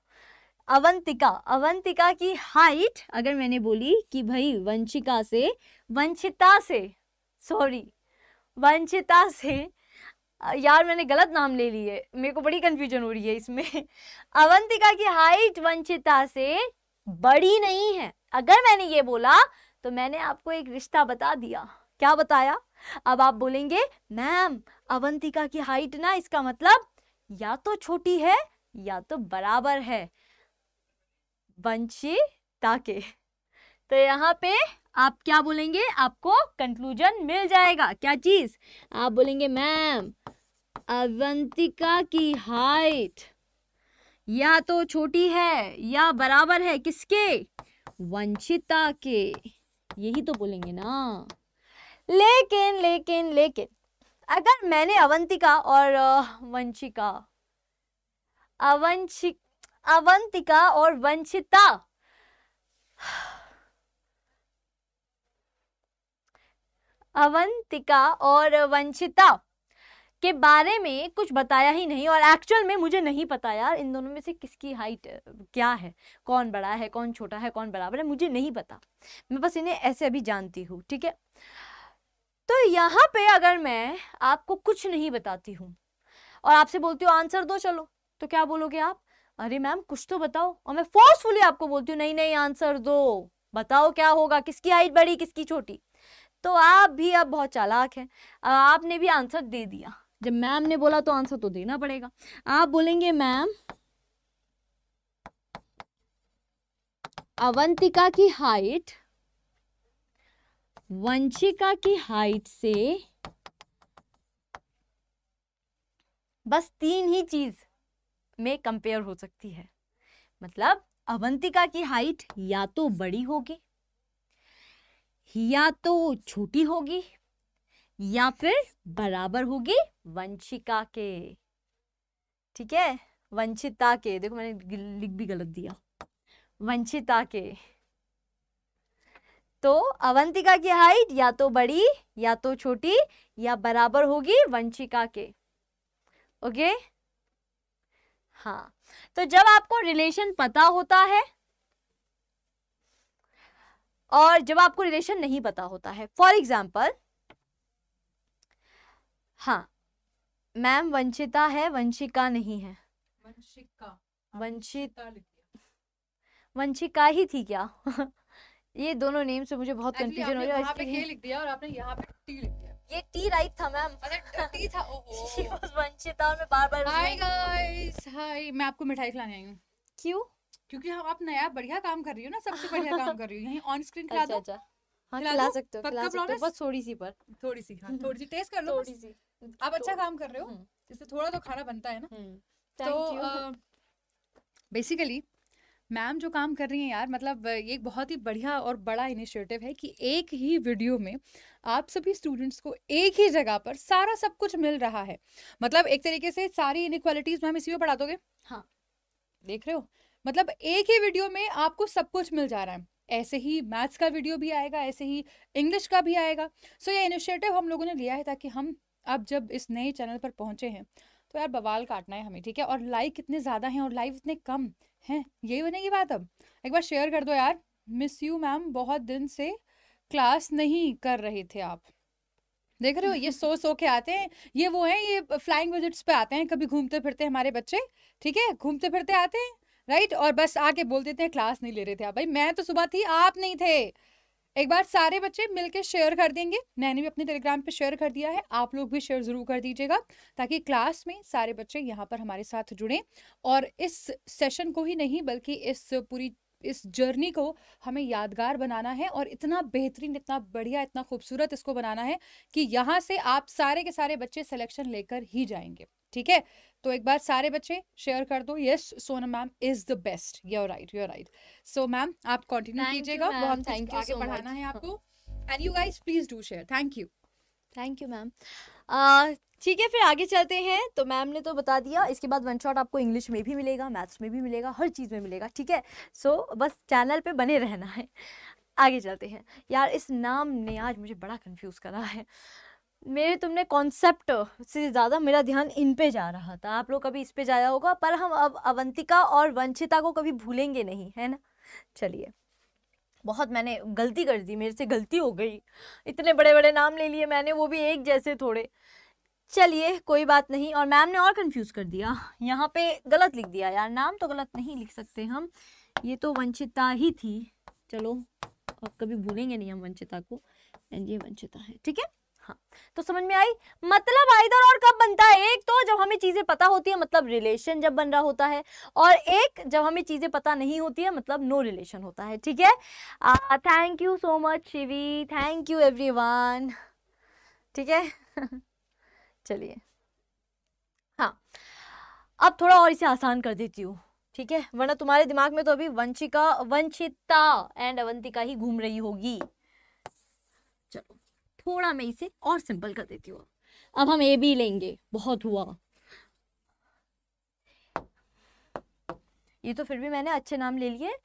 अवंतिका अवंतिका की हाइट अगर मैंने बोली कि भाई वंशिका से वंशिता से सॉरी वंशिता से यार मैंने गलत नाम ले लिए मेरे को बड़ी कंफ्यूजन हो रही है इसमें अवंतिका की हाइट वंशिता से बड़ी नहीं है अगर मैंने ये बोला तो मैंने आपको एक रिश्ता बता दिया क्या बताया अब आप बोलेंगे मैम अवंतिका की हाइट ना इसका मतलब या तो छोटी है या तो बराबर है बंशी ताके तो यहाँ पे आप क्या बोलेंगे आपको कंक्लूजन मिल जाएगा क्या चीज आप बोलेंगे मैम अवंतिका की हाइट या तो छोटी है या बराबर है किसके वंशिता के यही तो बोलेंगे ना लेकिन लेकिन लेकिन अगर मैंने अवंतिका और वंशिका अवंशिक अवंतिका और वंशिता अवंतिका और वंशिता के बारे में कुछ बताया ही नहीं और एक्चुअल में मुझे नहीं पता यार इन दोनों में से किसकी हाइट क्या है कौन बड़ा है कौन छोटा है कौन बराबर है मुझे नहीं पता मैं बस इन्हें ऐसे अभी जानती हूँ ठीक है तो यहाँ पे अगर मैं आपको कुछ नहीं बताती हूँ और आपसे बोलती हूँ आंसर दो चलो तो क्या बोलोगे आप अरे मैम कुछ तो बताओ और मैं फोर्सफुली आपको बोलती हूँ नहीं नहीं आंसर दो बताओ क्या होगा किसकी हाइट बड़ी किसकी छोटी तो आप भी अब बहुत चालाक हैं आपने भी आंसर दे दिया जब मैम ने बोला तो आंसर तो देना पड़ेगा आप बोलेंगे मैम अवंतिका की हाइट वंशिका की हाइट से बस तीन ही चीज में कंपेयर हो सकती है मतलब अवंतिका की हाइट या तो बड़ी होगी या तो छोटी होगी या फिर बराबर होगी वंशिका के ठीक है वंशिता के देखो मैंने लिख भी गलत दिया वंशिता के तो अवंतिका की हाइट या तो बड़ी या तो छोटी या बराबर होगी वंशिका के ओके हाँ तो जब आपको रिलेशन पता होता है और जब आपको रिलेशन नहीं पता होता है फॉर एग्जाम्पल हाँ मैम वंशिता है वंशिका नहीं है वंशिका हाँ, वंशिता वंशिका ही थी क्या ये दोनों नेम से मुझे बहुत कंफ्यूजन हो रहा है यहाँ पे लिख दिया और आपने यहाँ पे टी लिख दिया ये टी राइट था मैम टी था ओहो शी वंशिता और मैं बार-बार हाय गाइस हाय मैं आपको मिठाई खिलाने आई हूँ क्यों क्योंकि हम हाँ, आप नया बढ़िया काम कर रही हो ना सबसे बढ़िया काम कर रही हो यहीं ऑन स्क्रीन खिला अच्छा, दो अच्छा हाँ खिला सकते हो खिला सकते हो बस थोड़ी सी पर थोड़ी सी हाँ थोड़ी सी टेस्ट कर लो थोड़ी सी आप अच्छा काम कर रहे हो इससे हम्म। थोड़ा तो खाना बनता है ना हम्म। तो बेसिकली मैम जो काम कर रही हैं यार मतलब ये बहुत ही बढ़िया और बड़ा इनिशिएटिव है कि एक ही वीडियो में आप सभी स्टूडेंट्स को एक ही जगह पर सारा सब कुछ मिल रहा है मतलब एक तरीके से सारी इनक्वालिटीज मैम इसी में पढ़ा दोगे हाँ देख रहे हो मतलब एक ही वीडियो में आपको सब कुछ मिल जा रहा है ऐसे ही मैथ्स का वीडियो भी आएगा ऐसे ही इंग्लिश का भी आएगा सो so, ये इनिशिएटिव हम लोगों ने लिया है ताकि हम अब जब इस नए चैनल पर पहुंचे हैं तो यार बवाल काटना है हमें ठीक है और लाइक इतने ज़्यादा हैं और लाइव इतने कम हैं यही बनेगी बात अब एक बार शेयर कर दो यार मिस यू मैम बहुत दिन से क्लास नहीं कर रहे थे आप देख रहे हो ये सो सो के आते हैं ये वो हैं ये फ्लाइंग विजिट्स पे आते हैं कभी घूमते फिरते हमारे बच्चे ठीक है घूमते फिरते आते हैं राइट और बस आके बोल देते हैं क्लास नहीं ले रहे थे आप भाई मैं तो सुबह थी आप नहीं थे एक बार सारे बच्चे मिलकर शेयर कर देंगे मैंने भी अपने टेलीग्राम पे शेयर कर दिया है आप लोग भी शेयर ज़रूर कर दीजिएगा ताकि क्लास में सारे बच्चे यहाँ पर हमारे साथ जुड़ें और इस सेशन को ही नहीं बल्कि इस पूरी इस जर्नी को हमें यादगार बनाना है और इतना बेहतरीन इतना बढ़िया इतना खूबसूरत इसको बनाना है कि यहाँ से आप सारे के सारे बच्चे सिलेक्शन लेकर ही जाएंगे ठीक है तो एक बार सारे बच्चे शेयर कर दो yes Sona ma'am is the best your right your right so ma'am आप कंटिन्यू कीजिएगा बहुत थैंक यू आगे so बढ़ाना much. है आपको and you guys please do share thank you thank you ma'am ठीक है फिर आगे चलते हैं तो मैम ने तो बता दिया इसके बाद वन शॉट आपको इंग्लिश में भी मिलेगा मैथ्स में भी मिलेगा हर चीज़ में मिलेगा ठीक है सो so, बस चैनल पे बने रहना है आगे चलते हैं यार इस नाम ने आज मुझे बड़ा कंफ्यूज करा है मेरे तुमने कॉन्सेप्ट से ज़्यादा मेरा ध्यान इन पे जा रहा था आप लोग कभी इस पर जाया होगा पर हम अब अवंतिका और वंशिता को कभी भूलेंगे नहीं है ना चलिए बहुत मैंने गलती कर दी मेरे से गलती हो गई इतने बड़े बड़े नाम ले लिए मैंने वो भी एक जैसे थोड़े चलिए कोई बात नहीं और मैम ने और कंफ्यूज कर दिया यहाँ पे गलत लिख दिया यार नाम तो गलत नहीं लिख सकते हम ये तो वंचिता ही थी चलो अब कभी भूलेंगे नहीं हम वंचिता को एंड ये वंचिता है ठीक है हाँ तो समझ में आई मतलब आइदर और कब बनता है एक तो जब हमें चीजें पता होती है मतलब रिलेशन जब बन रहा होता है और एक जब हमें चीजें पता नहीं होती है मतलब नो रिलेशन होता है ठीक है thank you so much Shivi thank you everyone ठीक है चलिए हाँ अब थोड़ा और इसे आसान कर देती हूँ ठीक है वरना तुम्हारे दिमाग में तो अभी वंशिका वंशिता एंड अवंतिका ही घूम रही होगी चलो थोड़ा मैं इसे और सिंपल कर देती हूँ अब हम ए बी लेंगे बहुत हुआ ये तो फिर भी मैंने अच्छे नाम ले लिए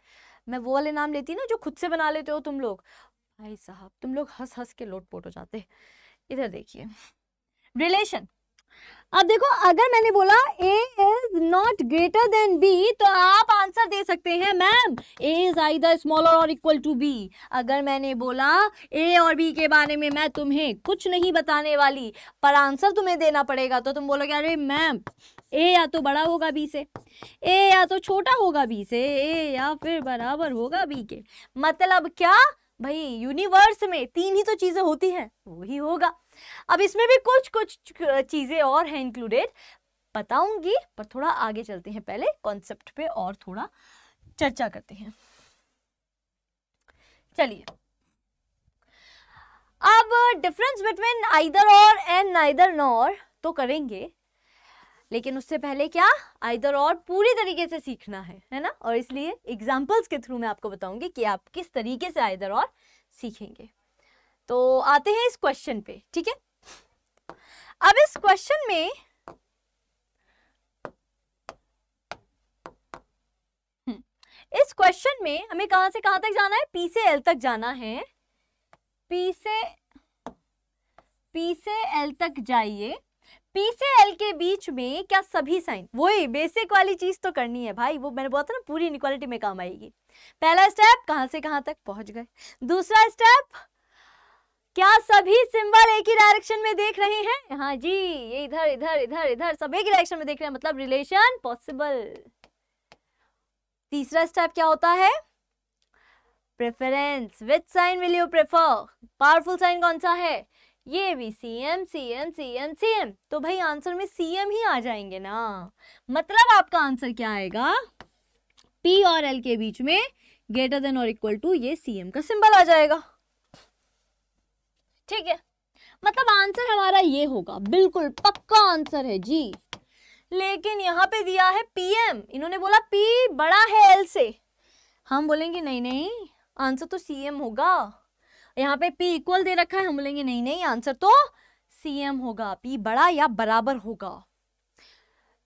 मैं वो वाले नाम लेती ना जो खुद से बना लेते हो तुम लोग भाई साहब तुम लोग हंस हंस के लोट पोट हो जाते इधर देखिए रिलेशन अब देखो अगर मैंने बोला A is not greater than B तो आप आंसर दे सकते हैं ma'am A is either smaller और इक्वल टू बी अगर मैंने बोला ए और बी के बारे में मैं तुम्हें कुछ नहीं बताने वाली पर आंसर तुम्हें देना पड़ेगा तो तुम बोलोगे अरे मैम ए या तो बड़ा होगा बी से ए या तो छोटा होगा बी से ए या फिर बराबर होगा बी के मतलब क्या भाई यूनिवर्स में तीन ही तो चीज़ें होती हैं वही होगा अब इसमें भी कुछ कुछ चीज़ें और हैं इंक्लूडेड बताऊंगी पर थोड़ा आगे चलते हैं पहले कॉन्सेप्ट पे और थोड़ा चर्चा करते हैं चलिए अब डिफरेंस बिटवीन आइदर और एंड नाइदर नॉर तो करेंगे लेकिन उससे पहले क्या आइदर और पूरी तरीके से सीखना है है ना और इसलिए एग्जाम्पल्स के थ्रू मैं आपको बताऊंगी कि आप किस तरीके से आइदर और सीखेंगे तो आते हैं इस क्वेश्चन पे ठीक है अब इस क्वेश्चन में हम्म, इस क्वेश्चन में हमें कहां से कहां तक जाना है पी से एल तक जाना है पी से पी से एल तक जाइए पी से एल के बीच में क्या सभी साइन वही बेसिक वाली चीज तो करनी है भाई वो मैंने बोला था ना पूरी इनिक्वालिटी में काम आएगी पहला स्टेप कहां से कहां तक पहुंच गए दूसरा स्टेप क्या सभी सिंबल एक ही डायरेक्शन में देख रहे हैं हाँ जी ये इधर इधर इधर इधर सब एक ही डायरेक्शन में देख रहे हैं मतलब रिलेशन पॉसिबल तीसरा स्टेप क्या होता है preference which sign will you prefer powerful sign कौन सा है ये भी C M C M C M C M तो भाई आंसर में सी एम ही आ जाएंगे ना मतलब आपका आंसर क्या आएगा पी और एल के बीच में ग्रेटर देन और इक्वल टू ये सी एम का सिंबल आ जाएगा ठीक है मतलब आंसर हमारा ये होगा बिल्कुल पक्का आंसर है जी लेकिन यहाँ पे दिया है पीएम इन्होंने बोला पी बड़ा है एल से हम बोलेंगे नहीं नहीं आंसर तो सीएम होगा यहाँ पे पी इक्वल दे रखा है हम बोलेंगे नहीं नहीं आंसर तो सीएम होगा पी बड़ा या बराबर होगा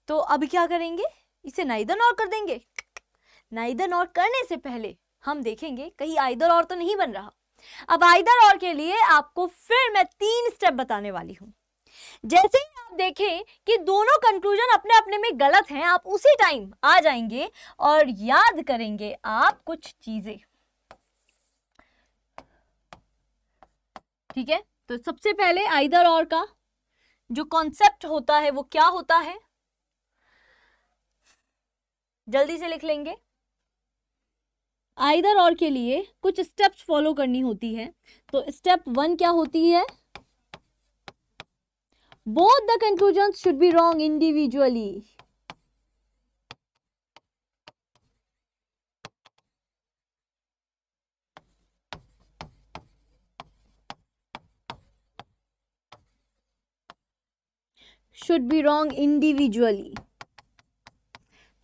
तो अब क्या करेंगे इसे नाइदन और कर देंगे नाइदन और करने से पहले हम देखेंगे कहीं आइदर और तो नहीं बन रहा अब आइदर और के लिए आपको फिर मैं तीन स्टेप बताने वाली हूँ जैसे ही आप देखें कि दोनों कंक्लूजन अपने अपने में गलत हैं आप उसी टाइम आ जाएंगे और याद करेंगे आप कुछ चीजें ठीक है तो सबसे पहले आइदर और का जो कॉन्सेप्ट होता है वो क्या होता है जल्दी से लिख लेंगे आइदर और के लिए कुछ स्टेप्स फॉलो करनी होती है तो स्टेप वन क्या होती है both the conclusion should be wrong individually should be wrong individually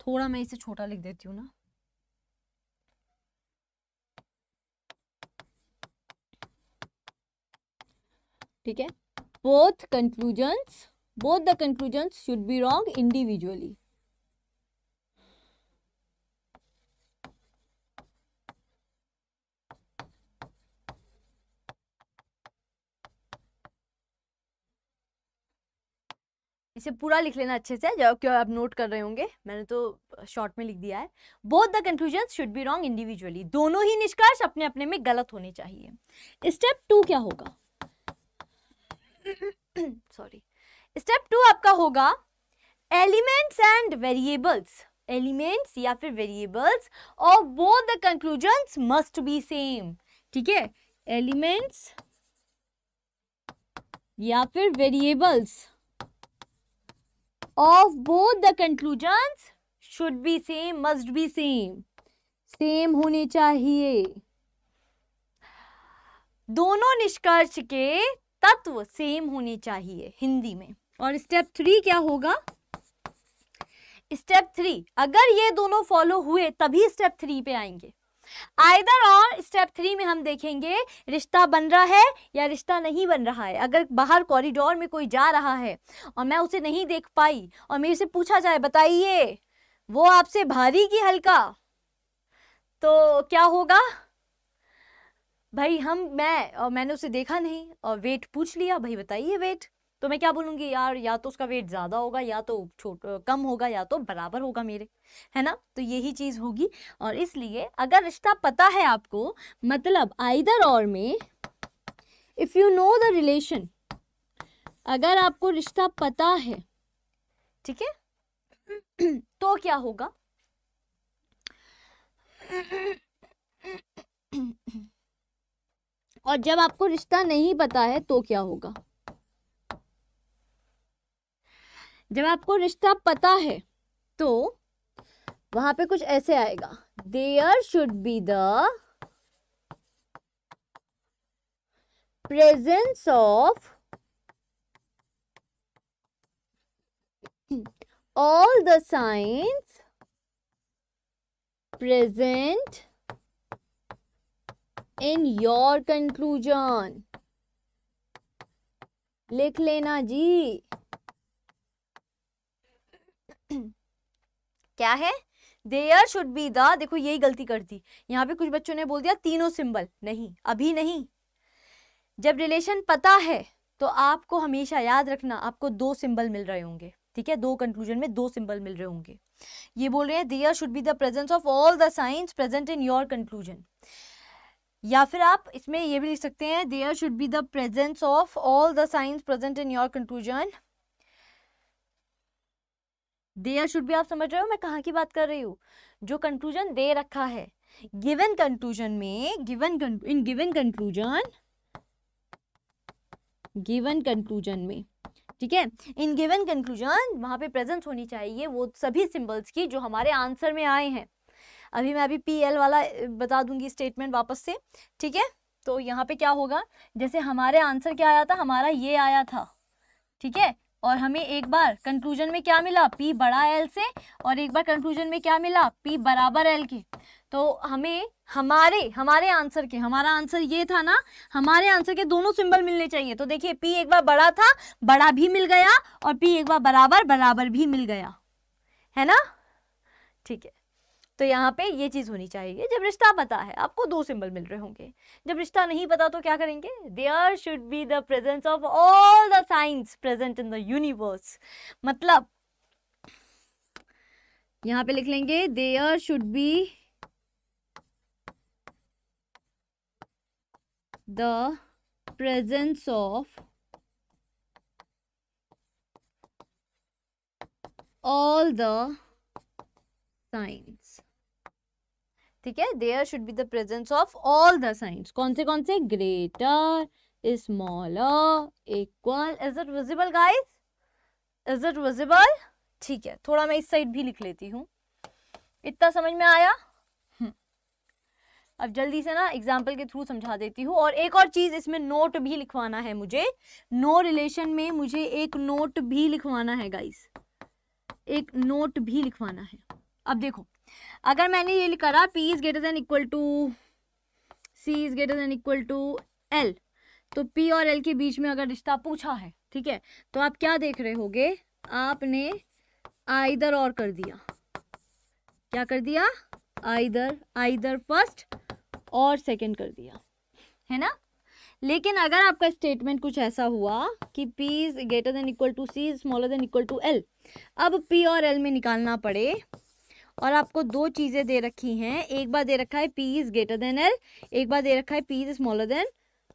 थोड़ा मैं इसे छोटा लिख देती हूँ ना ठीक है both conclusions both the conclusions should be wrong individually इसे पूरा लिख लेना अच्छे से जब क्यों आप नोट कर रहे होंगे मैंने तो शॉर्ट में लिख दिया है both the conclusion should be wrong individually दोनों ही निष्कर्ष अपने अपने में गलत होने चाहिए स्टेप टू क्या होगा सॉरी स्टेप टू आपका होगा एलिमेंट्स एंड वेरिएबल्स एलिमेंट्स या फिर वेरिएबल्स और both the conclusions must be same ठीक है एलिमेंट्स या फिर variables of both the conclusions should be same must be same same होने चाहिए दोनों निष्कर्ष के तत्व सेम होने चाहिए हिंदी में और स्टेप थ्री क्या होगा स्टेप थ्री अगर ये दोनों फॉलो हुए तभी स्टेप थ्री पे आएंगे आइदर और स्टेप थ्री में हम देखेंगे रिश्ता बन रहा है या रिश्ता नहीं बन रहा है अगर बाहर कॉरिडोर में कोई जा रहा है और मैं उसे नहीं देख पाई और मेरे से पूछा जाए बताइए वो आपसे भारी की हल्का तो क्या होगा भाई हम मैं और मैंने उसे देखा नहीं और वेट पूछ लिया भाई बताइए वेट तो मैं क्या बोलूँगी यार या तो उसका वेट ज़्यादा होगा या तो छोट कम होगा या तो बराबर होगा मेरे है ना तो यही चीज़ होगी और इसलिए अगर रिश्ता पता है आपको मतलब आइदर और में if you know the relation अगर आपको रिश्ता पता है ठीक है तो क्या होगा और जब आपको रिश्ता नहीं पता है तो क्या होगा जब आपको रिश्ता पता है तो वहां पे कुछ ऐसे आएगा there should be the presence of all the signs present in your conclusion लिख लेना जी क्या है देयर शुड बी द देखो यही गलती कर दी यहाँ पे कुछ बच्चों ने बोल दिया तीनों सिंबल नहीं अभी नहीं जब रिलेशन पता है तो आपको हमेशा याद रखना आपको दो सिंबल मिल रहे होंगे ठीक है दो कंक्लूजन में दो सिंबल मिल रहे होंगे ये बोल रहे हैं there should be the presence of all the signs present in your conclusion या फिर आप इसमें ये भी लिख सकते हैं there should be the presence of all the signs present in your conclusion there should भी आप समझ रहे हो मैं कहाँ की बात कर रही हूँ जो कंक्लूजन दे रखा है गिवन कंक्लूजन में given in given conclusion given conclusion में ठीक है इन गिवन कंक्लूजन वहां पे प्रेजेंस होनी चाहिए वो सभी सिंबल्स की जो हमारे आंसर में आए हैं अभी मैं अभी पी एल वाला बता दूंगी स्टेटमेंट वापस से ठीक है तो यहाँ पे क्या होगा जैसे हमारे आंसर क्या आया था हमारा ये आया था ठीक है और हमें एक बार कंक्लूजन में क्या मिला पी बड़ा एल से और एक बार कंक्लूजन में क्या मिला पी बराबर एल के तो हमें हमारे हमारे आंसर के हमारा आंसर ये था ना हमारे आंसर के दोनों सिंबल मिलने चाहिए तो देखिए पी एक बार बड़ा था बड़ा भी मिल गया और पी एक बार बराबर बराबर भी मिल गया है ना ठीक है तो यहाँ पे ये चीज़ होनी चाहिए जब रिश्ता पता है आपको दो सिंबल मिल रहे होंगे जब रिश्ता नहीं पता तो क्या करेंगे there should be the presence of all the signs present in the universe मतलब यहाँ पे लिख लेंगे there should be the presence of all the signs ठीक है there should be the presence of all the signs कौन से कौन से greater smaller equal is it visible guys is it visible ठीक है थोड़ा मैं इस साइड भी लिख लेती हूँ इतना समझ में आया हम्म। अब जल्दी से ना एग्जाम्पल के थ्रू समझा देती हूँ और एक और चीज़ इसमें नोट भी लिखवाना है मुझे नो no रिलेशन में मुझे एक नोट भी लिखवाना है गाइस एक नोट भी लिखवाना है अब देखो अगर मैंने ये करा P is greater than equal to C is greater than equal to L तो पी और एल के बीच में अगर रिश्ता पूछा है ठीक है तो आप क्या देख रहे होगे आपने आइदर और कर दिया क्या कर दिया आइदर आइदर फर्स्ट और सेकंड कर दिया है ना लेकिन अगर आपका स्टेटमेंट कुछ ऐसा हुआ कि P is greater than equal to C is smaller than equal to L अब P और L में निकालना पड़े और आपको दो चीज़ें दे रखी हैं एक बार दे रखा है P is greater than L एक बार दे रखा है पी इज़ स्मॉलर देन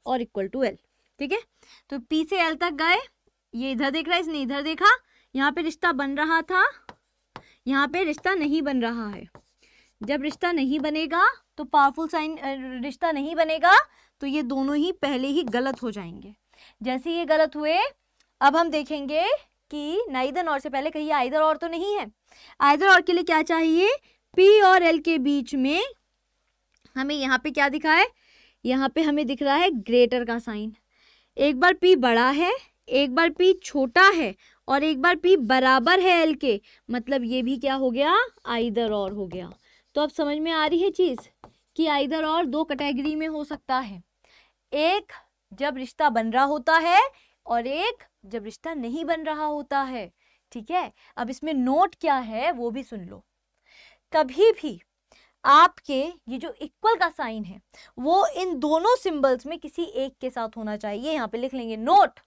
और इक्वल टू एल ठीक है तो पी से एल तक गए ये इधर देख रहा है इसने इधर देखा यहाँ पे रिश्ता बन रहा था यहाँ पे रिश्ता नहीं बन रहा है जब रिश्ता नहीं बनेगा तो पावरफुल साइन रिश्ता नहीं बनेगा तो ये दोनों ही पहले ही गलत हो जाएंगे जैसे ये गलत हुए अब हम देखेंगे कि नाइदर और से पहले कहीं आइदर और तो नहीं है आइदर और के लिए क्या चाहिए पी और एल के बीच में हमें यहाँ पे क्या दिखा है यहाँ पे हमें दिख रहा है ग्रेटर का साइन एक बार पी बड़ा है एक बार पी छोटा है और एक बार पी बराबर है एल के मतलब ये भी क्या हो गया आइदर और हो गया तो अब समझ में आ रही है चीज़ कि आइदर और दो कैटेगरी में हो सकता है एक जब रिश्ता बन रहा होता है और एक जब रिश्ता नहीं बन रहा होता है ठीक है अब इसमें नोट क्या है वो भी सुन लो कभी भी आपके ये जो इक्वल का साइन है वो इन दोनों सिंबल्स में किसी एक के साथ होना चाहिए यहाँ पे लिख लेंगे note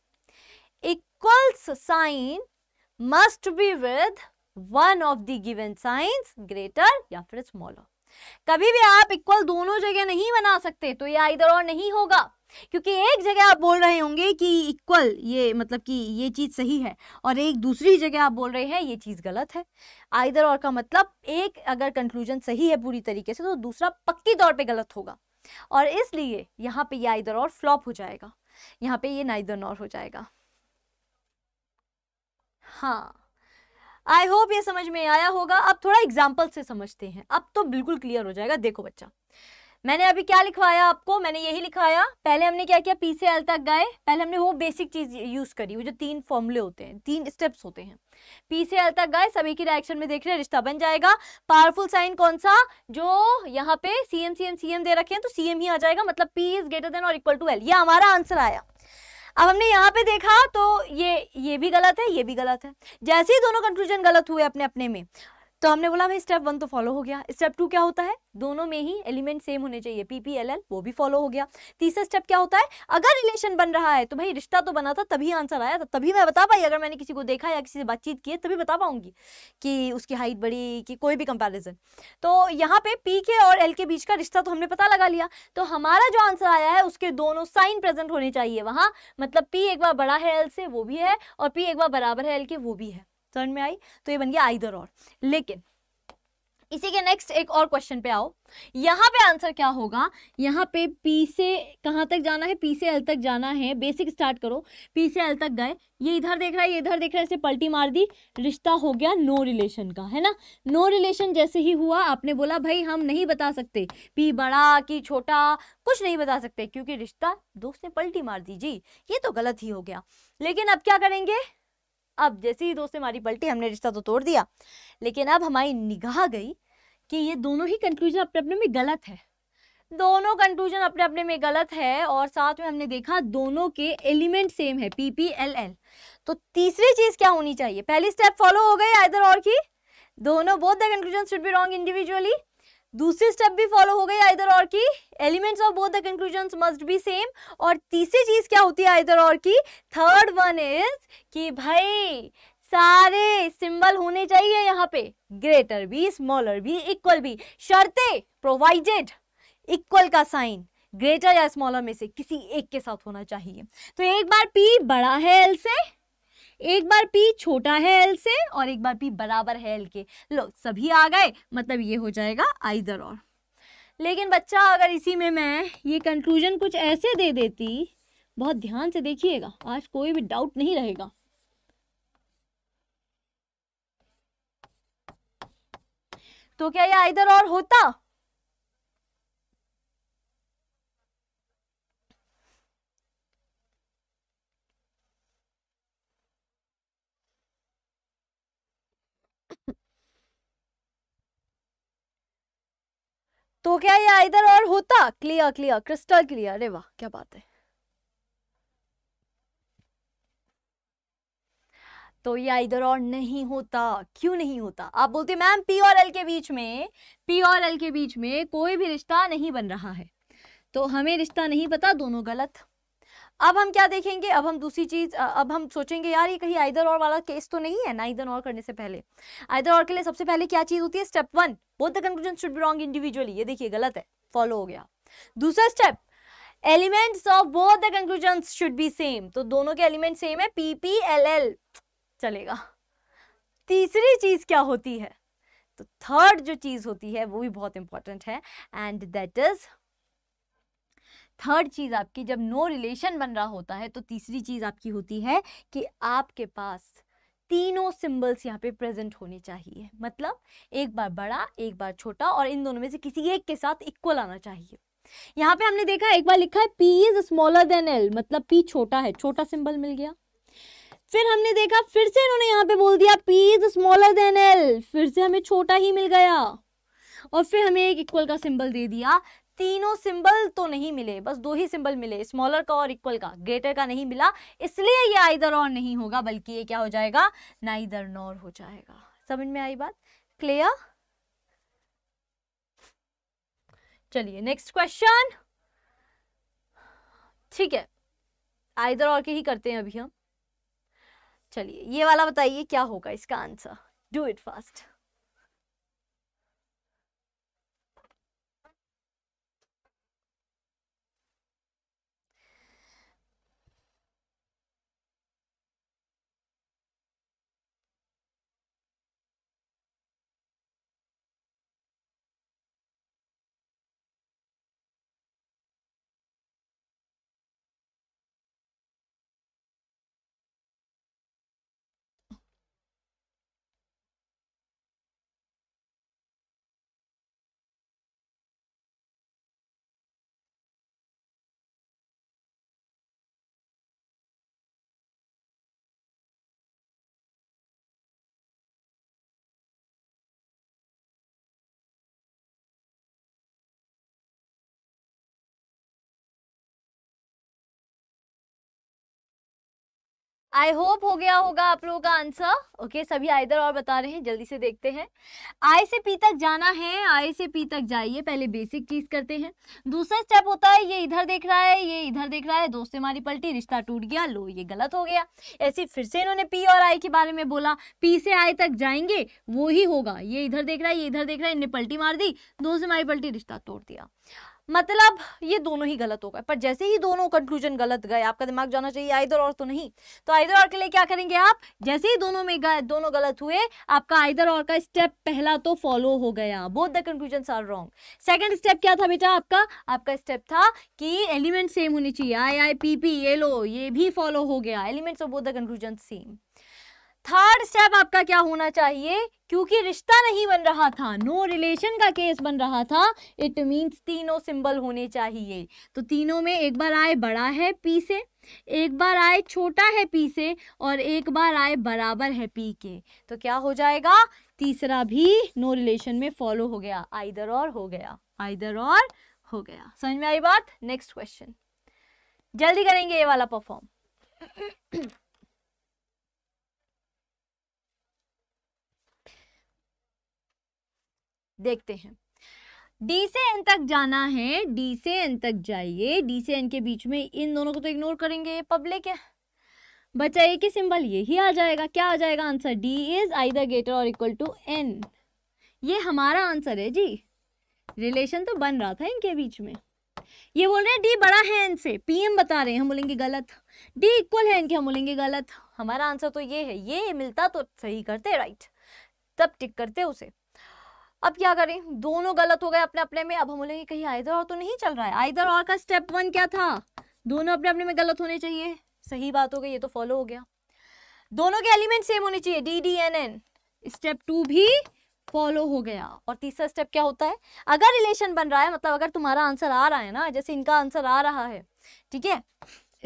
equals sign must be with one of the given signs greater या फिर स्मॉलर कभी भी आप इक्वल दोनों जगह नहीं बना सकते तो ये आइदर और नहीं होगा क्योंकि एक जगह आप बोल रहे होंगे कि इक्वल ये मतलब कि ये चीज़ सही है और एक दूसरी जगह आप बोल रहे हैं ये चीज़ गलत है आइधर और का मतलब एक अगर कंक्लूजन सही है पूरी तरीके से तो दूसरा पक्की तौर पर गलत होगा और इसलिए यहाँ पे ये आइदर और फ्लॉप हो जाएगा यहाँ पे ये इधर नॉर हो जाएगा हाँ आई होप ये समझ में आया होगा अब थोड़ा एग्जाम्पल से समझते हैं अब तो बिल्कुल क्लियर हो जाएगा देखो बच्चा मैंने अभी क्या लिखवाया आपको मैंने यही लिखाया पहले हमने क्या किया पी से एल तक गए पहले हमने वो बेसिक चीज यूज करी वो जो तीन फॉर्मूले होते हैं तीन स्टेप्स होते हैं पी से एल तक गए सभी की रिएक्शन में देख रहे हैं रिश्ता बन जाएगा पावरफुल साइन कौन सा जो यहाँ पे C M C M C M दे रखे हैं तो सी एम ही आ जाएगा मतलब पी इज ग्रेटर देन और इक्वल टू एल ये हमारा आंसर आया अब हमने यहाँ पे देखा तो ये ये भी गलत है ये भी गलत है जैसे ही दोनों कंक्लूजन गलत हुए अपने अपने में तो हमने बोला भाई स्टेप वन तो फॉलो हो गया स्टेप टू क्या होता है दोनों में ही एलिमेंट सेम होने चाहिए पीपीएलएल वो भी फॉलो हो गया तीसरा स्टेप क्या होता है अगर रिलेशन बन रहा है तो भाई रिश्ता तो बना था तभी आंसर आया था तभी मैं बता पाई अगर मैंने किसी को देखा या किसी से बातचीत की है तभी बता पाऊंगी कि उसकी हाइट बड़ी कि कोई भी कंपेरिजन तो यहाँ पे पी के और एल के बीच का रिश्ता तो हमने पता लगा लिया तो हमारा जो आंसर आया है उसके दोनों साइन प्रेजेंट होने चाहिए वहाँ मतलब पी एक बार बड़ा है एल से वो भी है और पी एक बार बराबर है एल के वो भी है समझ में आई तो ये बन गया आइदर और लेकिन इसी के नेक्स्ट एक और क्वेश्चन पे आओ यहाँ पे आंसर क्या होगा यहाँ पे पी से कहाँ तक जाना है पी से एल तक जाना है बेसिक स्टार्ट करो पी से एल तक गए ये इधर देख रहा है ये इधर देख रहा है इसे पलटी मार दी रिश्ता हो गया नो रिलेशन का है ना नो रिलेशन जैसे ही हुआ आपने बोला भाई हम नहीं बता सकते पी बड़ा कि छोटा कुछ नहीं बता सकते क्योंकि रिश्ता दोस्त ने पलटी मार दी जी ये तो गलत ही हो गया लेकिन अब क्या करेंगे अब जैसे ही दोस्त हमारी पलटी हमने रिश्ता तो तोड़ दिया लेकिन अब हमारी निगाह गई कि ये दोनों ही कंक्लूजन अपने अपने में गलत है दोनों कंक्लूजन अपने अपने में गलत है और साथ में हमने देखा दोनों के एलिमेंट सेम है पी पी एल एल तो तीसरी चीज क्या होनी चाहिए पहली स्टेप फॉलो हो गई आइदर और की दोनों both the conclusion should be wrong individually दूसरी स्टेप भी फॉलो हो गई आइदर और की elements of both the conclusion must be same और तीसरी चीज क्या होती है आइदर और की थर्ड वन इज कि भाई सारे सिंबल होने चाहिए यहाँ पे ग्रेटर भी स्मॉलर भी इक्वल भी शर्ते प्रोवाइडेड इक्वल का साइन ग्रेटर या स्मॉलर में से किसी एक के साथ होना चाहिए तो एक बार पी बड़ा है एल से एक बार पी छोटा है एल से और एक बार पी बराबर है एल के लो सभी आ गए मतलब ये हो जाएगा आइदर और लेकिन बच्चा अगर इसी में मैं ये कंक्लूजन कुछ ऐसे दे देती बहुत ध्यान से देखिएगा आज कोई भी डाउट नहीं रहेगा तो क्या ये आइदर और होता तो क्या ये इधर और होता क्लियर क्लियर क्रिस्टल क्लियर अरे वाह क्या बात है तो ये इधर और नहीं होता क्यों नहीं होता आप बोलते मैम पी और एल के बीच में पी और एल के बीच में कोई भी रिश्ता नहीं बन रहा है तो हमें रिश्ता नहीं पता दोनों गलत अब हम क्या देखेंगे अब हम दूसरी चीज अब हम सोचेंगे यार ये कहीं आइदर और वाला केस तो नहीं है ना इधर और करने से पहले आइदर और के लिए सबसे पहले क्या चीज होती है step one both the conclusion should be wrong individually ये देखिए गलत है फॉलो हो गया दूसरा step elements of both the conclusion should be same तो दोनों के एलिमेंट सेम है पी पी एल एल चलेगा तीसरी चीज क्या होती है तो थर्ड जो चीज होती है वो भी बहुत इंपॉर्टेंट है एंड दैट इज थर्ड चीज आपकी जब नो no रिलेशन बन रहा होता है तो तीसरी चीज आपकी होती है कि आपके पास तीनों सिंबल्स यहाँ पे प्रेजेंट होने चाहिए मतलब एक बार बड़ा एक बार छोटा और इन दोनों में से किसी एक के साथ इक्वल आना चाहिए यहाँ पे हमने देखा एक बार लिखा है P is smaller than L मतलब P छोटा है छोटा सिंबल मिल गया फिर हमने देखा फिर से इन्होंने यहाँ पे बोल दिया P is smaller than L फिर से हमें छोटा ही मिल गया और फिर हमें एक इक्वल का सिंबल दे दिया तीनों सिंबल तो नहीं मिले बस दो ही सिंबल मिले स्मॉलर का और इक्वल का ग्रेटर का नहीं मिला इसलिए ये आइदर और नहीं होगा बल्कि ये क्या हो जाएगा नाइदर नॉर हो जाएगा समझ में आई बात क्लियर चलिए नेक्स्ट क्वेश्चन ठीक है आइदर और के ही करते हैं अभी हम चलिए ये वाला बताइए क्या होगा इसका answer do it fast I hope हो गया होगा आप लोगों का आंसर ओके okay, सभी आइधर और बता रहे हैं जल्दी से देखते हैं आई से पी तक जाना है आई से पी तक जाइए पहले बेसिक चीज करते हैं दूसरा स्टेप होता है ये इधर देख रहा है ये इधर देख रहा है दोस्त हमारी पलटी रिश्ता टूट गया लो ये गलत हो गया ऐसे फिर से इन्होंने पी और आई के बारे में बोला पी से आई तक जाएंगे वो ही होगा ये इधर देख रहा है ये इधर देख रहा है इन्हें पलटी मार दी दोस्त हमारी पलटी रिश्ता तोड़ दिया मतलब ये दोनों ही गलत हो गए पर जैसे ही दोनों कंक्लूजन गलत गए आपका दिमाग जाना चाहिए आइदर और तो नहीं तो आइदर और के लिए क्या करेंगे आप जैसे ही दोनों में गए दोनों गलत हुए आपका आइदर और का स्टेप पहला तो फॉलो हो गया both the conclusion are wrong second step क्या था बेटा आपका आपका स्टेप था कि एलिमेंट सेम होनी चाहिए आई आई पी पी ये लो ये भी फॉलो हो गया elements of both the conclusion same third step आपका क्या होना चाहिए क्योंकि रिश्ता नहीं बन रहा था नो रिलेशन का केस बन रहा था इट मीन्स तीनों सिंबल होने चाहिए तो तीनों में एक बार आए बड़ा है पी से एक बार आए छोटा है पी से और एक बार आए बराबर है पी के तो क्या हो जाएगा तीसरा भी नो रिलेशन में फॉलो हो गया आइदर और हो गया आइदर और हो गया समझ में आई बात नेक्स्ट क्वेश्चन जल्दी करेंगे ये वाला परफॉर्म देखते हैं डी से एन तक जाना है डी से एन तक जाइए डी से एन के बीच में इन दोनों को तो इग्नोर करेंगे ये पब्लिक है बचा एक ही सिंबल ये ही आ जाएगा क्या आ जाएगा answer D is either greater और इक्वल टू एन ये हमारा आंसर है जी रिलेशन तो बन रहा था इनके बीच में ये बोल रहे हैं डी बड़ा है एन से पीएम बता रहे हैं हम बोलेंगे गलत डी इक्वल है इनके हम बोलेंगे गलत हमारा आंसर तो ये है ये मिलता तो सही करते राइट तब टिक करते उसे अब क्या करें दोनों गलत हो गए अपने अपने में अब हम बोलेंगे कहीं आइधर और तो नहीं चल रहा है आइधर और का स्टेप वन क्या था दोनों अपने अपने में गलत होने चाहिए सही बात हो गई ये तो फॉलो हो गया दोनों के एलिमेंट सेम होने चाहिए D D N N step two भी फॉलो हो गया और तीसरा स्टेप क्या होता है अगर रिलेशन बन रहा है मतलब अगर तुम्हारा आंसर आ रहा है ना जैसे इनका आंसर आ रहा है ठीक है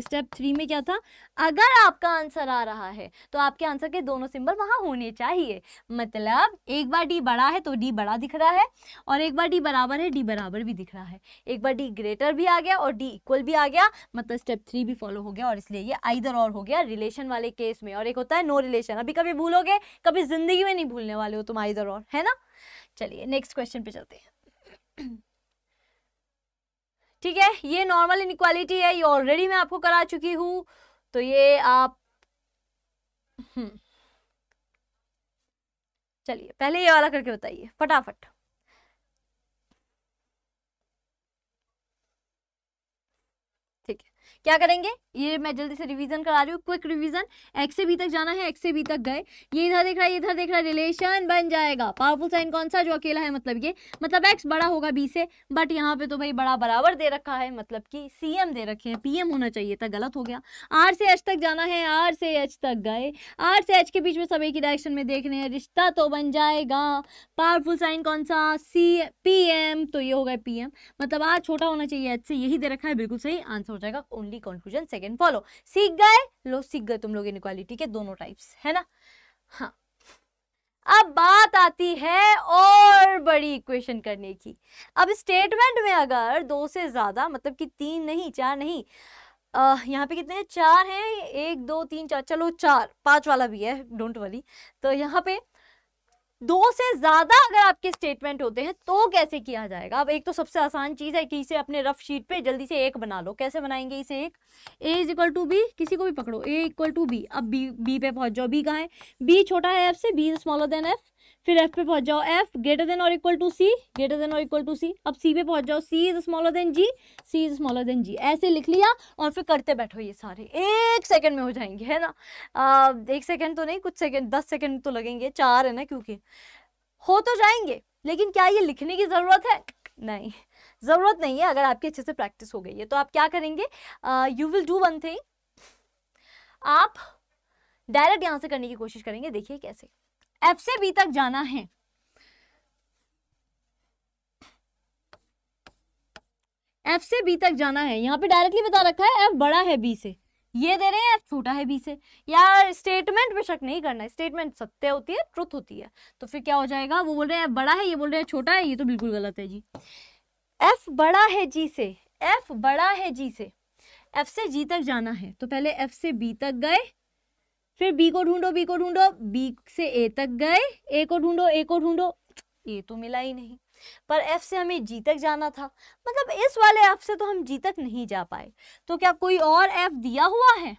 स्टेप थ्री में क्या था अगर आपका आंसर आ रहा है तो आपके आंसर के दोनों सिंबल वहां होने चाहिए मतलब एक बार डी बड़ा है तो डी बड़ा दिख रहा है और एक बार डी बराबर है डी बराबर भी दिख रहा है एक बार डी ग्रेटर भी आ गया और डी इक्वल भी आ गया मतलब स्टेप थ्री भी फॉलो हो गया और इसलिए ये आइधर और हो गया रिलेशन वाले केस में और एक होता है नो रिलेशन अभी कभी भूलोगे कभी ज़िंदगी में नहीं भूलने वाले हो तुम आइधर और है ना चलिए नेक्स्ट क्वेश्चन पे चलते हैं ठीक है ये नॉर्मल इन है ये ऑलरेडी मैं आपको करा चुकी हूँ तो ये आप हम्म। चलिए पहले ये वाला करके बताइए फटाफट क्या करेंगे ये मैं जल्दी से रिवीजन करा रही हूँ क्विक रिवीजन एक्स से बी तक जाना है एक्स से बी तक गए ये इधर देख रहा है इधर देख रहा है रिलेशन बन जाएगा पावरफुल साइन कौन सा जो अकेला है मतलब ये मतलब एक्स बड़ा होगा बी से बट यहाँ पे तो भाई बड़ा बराबर दे रखा है मतलब कि सी दे रखे हैं पी होना चाहिए था गलत हो गया आर से एच तक जाना है आर से एच तक गए आर से एच के बीच में सब एक ही डायरेक्शन में देख रहे हैं रिश्ता तो बन जाएगा पावरफुल साइन कौन सा सी पी एम तो ये हो पी एम मतलब आर छोटा होना चाहिए एच से यही दे रखा है बिल्कुल सही आंसर हो जाएगा only the conclusion second follow सीख गए लो सीख गए तुम लोग इनक्वालिटी के दोनों टाइप्स है ना हाँ अब बात आती है और बड़ी इक्वेशन करने की अब स्टेटमेंट में अगर दो से ज़्यादा मतलब कि तीन नहीं चार नहीं आ, यहाँ पे कितने चार हैं एक दो तीन चार चलो चार पांच वाला भी है डोंट वरी तो यहाँ पे दो से ज्यादा अगर आपके स्टेटमेंट होते हैं तो कैसे किया जाएगा अब एक तो सबसे आसान चीज है कि इसे अपने रफ शीट पे जल्दी से एक बना लो कैसे बनाएंगे इसे एक A is equal to B किसी को भी पकड़ो ए इक्वल टू बी अब बी बी पे पहुंच जाओ बी कहा है बी छोटा है एफ से बी स्मॉलर देन एफ फिर एफ पे पहुंच जाओ एफ ग्रेटर देन और equal to C greater than और इक्वल टू सी अब सी पे पहुंच जाओ C is smaller than G C is smaller than G ऐसे लिख लिया और फिर करते बैठो ये सारे एक सेकंड में हो जाएंगे है ना आ, एक सेकंड तो नहीं कुछ सेकंड दस सेकंड तो लगेंगे चार है ना क्योंकि हो तो जाएंगे लेकिन क्या ये लिखने की ज़रूरत है नहीं ज़रूरत नहीं है अगर आपकी अच्छे से प्रैक्टिस हो गई है तो आप क्या करेंगे you will do one thing आप डायरेक्ट यहाँ से करने की कोशिश करेंगे देखिए कैसे एफ से बी तक जाना है एफ से बी तक जाना है यहाँ पे डायरेक्टली बता रखा है एफ बड़ा है बी से ये दे रहे हैं एफ छोटा है बी से यार स्टेटमेंट पे शक नहीं करना है स्टेटमेंट सत्य होती है ट्रुथ होती है तो फिर क्या हो जाएगा वो बोल रहे हैं एफ बड़ा है ये बोल रहे हैं छोटा है ये तो बिल्कुल गलत है जी एफ बड़ा है जी से एफ बड़ा है जी से एफ से जी तक जाना है तो पहले एफ से बी तक गए फिर बी को ढूंढो बी को ढूंढो बी से ए तक गए ए को ढूंढो ए को ढूंढो ये तो मिला ही नहीं पर एफ से हमें जी तक जाना था मतलब इस वाले एफ से तो हम जी तक नहीं जा पाए तो क्या कोई और एफ दिया हुआ है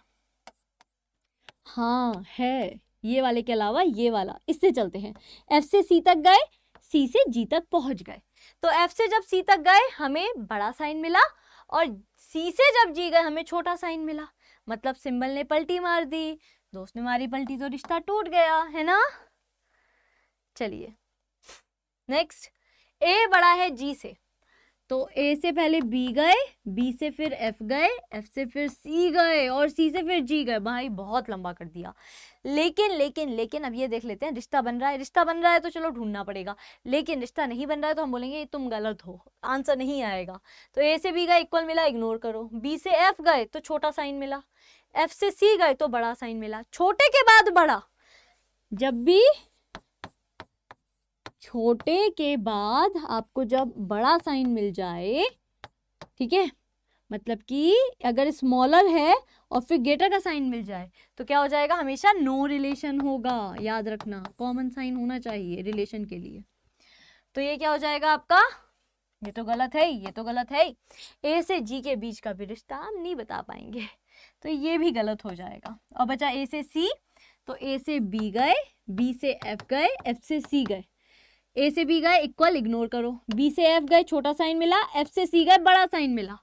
हाँ है ये वाले के अलावा ये वाला इससे चलते हैं एफ से सी तक गए सी से जी तक पहुंच गए तो एफ से जब सी तक गए हमें बड़ा साइन मिला और सी से जब जी गए हमें छोटा साइन मिला मतलब सिंबल ने पलटी मार दी दोस्त ने मारी पलटी तो रिश्ता टूट गया है ना चलिए नेक्स्ट ए बड़ा है जी से तो ए से पहले बी गए बी से फिर एफ गए एफ से फिर सी गए और सी से फिर जी गए भाई बहुत लंबा कर दिया लेकिन लेकिन लेकिन अब ये देख लेते हैं रिश्ता बन रहा है रिश्ता बन रहा है तो चलो ढूंढना पड़ेगा लेकिन रिश्ता नहीं बन रहा है तो हम बोलेंगे तुम गलत हो आंसर नहीं आएगा तो ए से बी गए इक्वल मिला इग्नोर करो बी से एफ गए तो छोटा साइन मिला एफ से सी गए तो बड़ा साइन मिला छोटे के बाद बड़ा जब भी छोटे के बाद आपको जब बड़ा साइन मिल जाए ठीक है मतलब कि अगर स्मॉलर है और फिर ग्रेटर का साइन मिल जाए तो क्या हो जाएगा हमेशा नो रिलेशन होगा याद रखना कॉमन साइन होना चाहिए रिलेशन के लिए तो ये क्या हो जाएगा आपका ये तो गलत है ये तो गलत है ए से जी के बीच का भी रिश्ता हम नहीं बता पाएंगे तो ये भी गलत हो जाएगा और बचा ए से सी तो ए से बी गए बी से एफ गए एफ से सी गए ए से बी गए इक्वल इग्नोर करो बी से एफ गए छोटा साइन मिला एफ से सी गए बड़ा साइन मिला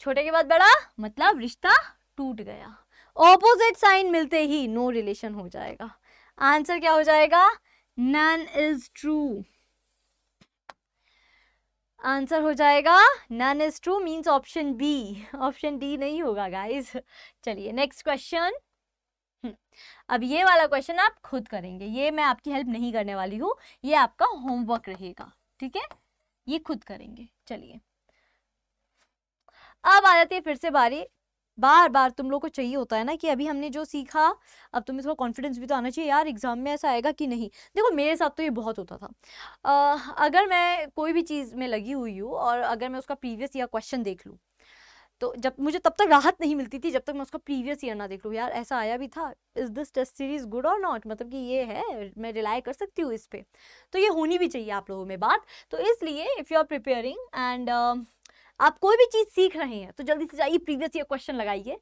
छोटे के बाद बड़ा मतलब रिश्ता टूट गया ऑपोजिट साइन मिलते ही नो no रिलेशन हो जाएगा आंसर क्या हो जाएगा नन इज ट्रू आंसर हो जाएगा none is true means option B option D नहीं होगा गाइज चलिए नेक्स्ट हम्म, क्वेश्चन अब ये वाला क्वेश्चन आप खुद करेंगे ये मैं आपकी हेल्प नहीं करने वाली हूँ ये आपका होमवर्क रहेगा ठीक है ये खुद करेंगे चलिए अब आ जाती है फिर से बारी बार बार तुम लोग को चाहिए होता है ना कि अभी हमने जो सीखा अब तुम्हें थोड़ा कॉन्फिडेंस भी तो आना चाहिए यार एग्ज़ाम में ऐसा आएगा कि नहीं देखो मेरे साथ तो ये बहुत होता था आ, अगर मैं कोई भी चीज़ में लगी हुई हूँ और अगर मैं उसका प्रीवियस ईयर क्वेश्चन देख लूँ तो जब मुझे तब तक राहत नहीं मिलती थी जब तक मैं उसका प्रीवियस ईयर ना देख लूँ यार ऐसा आया भी था is this test series good or not मतलब कि ये है मैं रिलाई कर सकती हूँ इस पर तो ये होनी भी चाहिए आप लोगों में बात तो इसलिए if you are preparing and आप कोई भी चीज़ सीख रहे हैं तो जल्दी से जाइए प्रीवियस ईयर क्वेश्चन लगाइए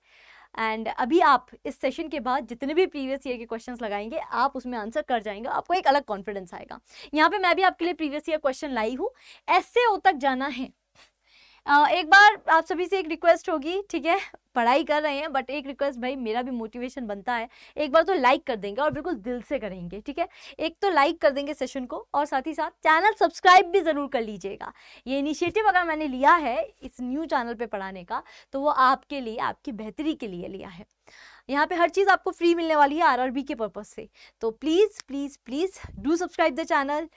एंड अभी आप इस सेशन के बाद जितने भी प्रीवियस ईयर के क्वेश्चंस लगाएंगे आप उसमें आंसर कर जाएंगे आपको एक अलग कॉन्फिडेंस आएगा यहाँ पे मैं भी आपके लिए प्रीवियस ईयर क्वेश्चन लाई हूँ एस ओ तक जाना है एक बार आप सभी से एक रिक्वेस्ट होगी ठीक है पढ़ाई कर रहे हैं बट एक रिक्वेस्ट भाई मेरा भी मोटिवेशन बनता है एक बार तो लाइक कर देंगे और बिल्कुल दिल से करेंगे ठीक है एक तो लाइक कर देंगे सेशन को और साथ ही साथ चैनल सब्सक्राइब भी ज़रूर कर लीजिएगा ये इनिशिएटिव अगर मैंने लिया है इस न्यू चैनल पे पढ़ाने का तो वो आपके लिए आपकी बेहतरी के लिए लिया है यहाँ पे हर चीज़ आपको फ्री मिलने वाली है आर के पर्पज़ से तो please please please do subscribe the channel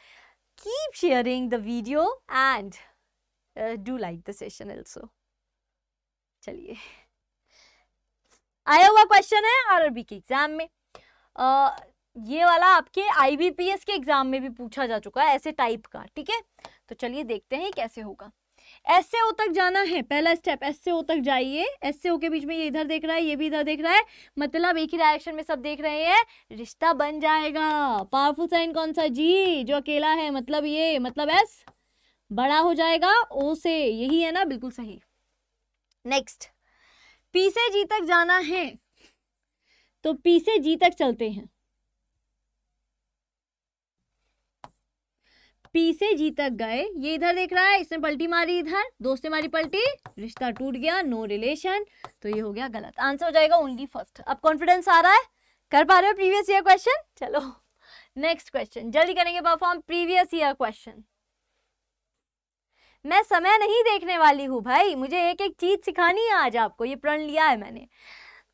keep sharing the video and Uh, do like the session also चलिए आया हुआ क्वेश्चन है आरआरबी के एग्जाम में आ, uh, ये वाला आपके आईबीपीएस के एग्जाम में भी पूछा जा चुका है ऐसे टाइप का ठीक है तो चलिए देखते हैं कैसे होगा एस से ओ तक जाना है पहला स्टेप एस से ओ तक जाइए एस से ओ के बीच में ये इधर देख रहा है ये भी इधर देख रहा है मतलब एक ही डायरेक्शन में सब देख रहे हैं रिश्ता बन जाएगा पावरफुल साइन कौन सा जी जो अकेला है मतलब ये मतलब एस बड़ा हो जाएगा ओ से यही है ना बिल्कुल सही नेक्स्ट पी से जी तक जाना है तो पी से जी तक चलते हैं पी से जी तक गए ये इधर देख रहा है इसने पलटी मारी इधर दोस्त ने मारी पलटी रिश्ता टूट गया नो रिलेशन तो ये हो गया गलत आंसर हो जाएगा ओनली फर्स्ट अब कॉन्फिडेंस आ रहा है कर पा रहे हो प्रीवियस ईयर क्वेश्चन चलो नेक्स्ट क्वेश्चन जल्दी करेंगे परफॉर्म प्रीवियस ईयर क्वेश्चन मैं समय नहीं देखने वाली हूँ भाई मुझे एक एक चीज़ सिखानी है आज आपको ये प्रण लिया है मैंने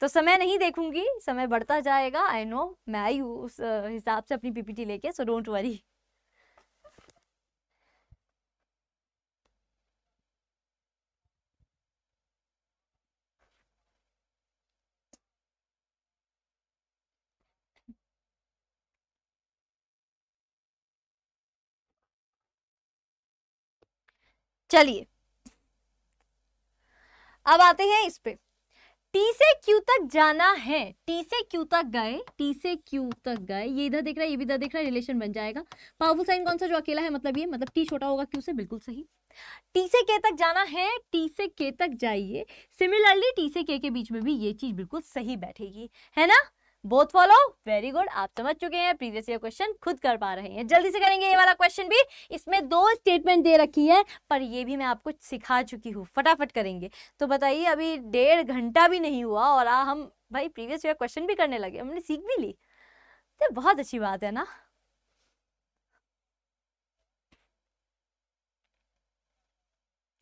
तो समय नहीं देखूंगी समय बढ़ता जाएगा आई नो मैं आई हूँ उस हिसाब से अपनी पीपीटी लेके सो डोंट वरी चलिए अब आते हैं इस पे टी से क्यू तक जाना है टी से क्यू तक गए टी से क्यू तक गए ये इधर देख रहा है ये भी इधर देख रहा है रिलेशन बन जाएगा पावरफुल साइन कौन सा जो अकेला है मतलब ये मतलब टी छोटा होगा क्यू से बिल्कुल सही टी से के तक जाना है टी से के तक जाइए सिमिलरली टी से के के बीच में भी ये चीज बिल्कुल सही बैठेगी है ना बोथ फॉलो वेरी गुड आप समझ चुके हैं प्रीवियस ईयर क्वेश्चन खुद कर पा रहे हैं जल्दी से करेंगे ये वाला क्वेश्चन भी इसमें दो स्टेटमेंट दे रखी है पर ये भी मैं आपको सिखा चुकी हूँ फटाफट करेंगे तो बताइए अभी डेढ़ घंटा भी नहीं हुआ और आ, हम भाई प्रीवियस ईयर क्वेश्चन भी करने लगे हमने सीख भी ली तो बहुत अच्छी बात है ना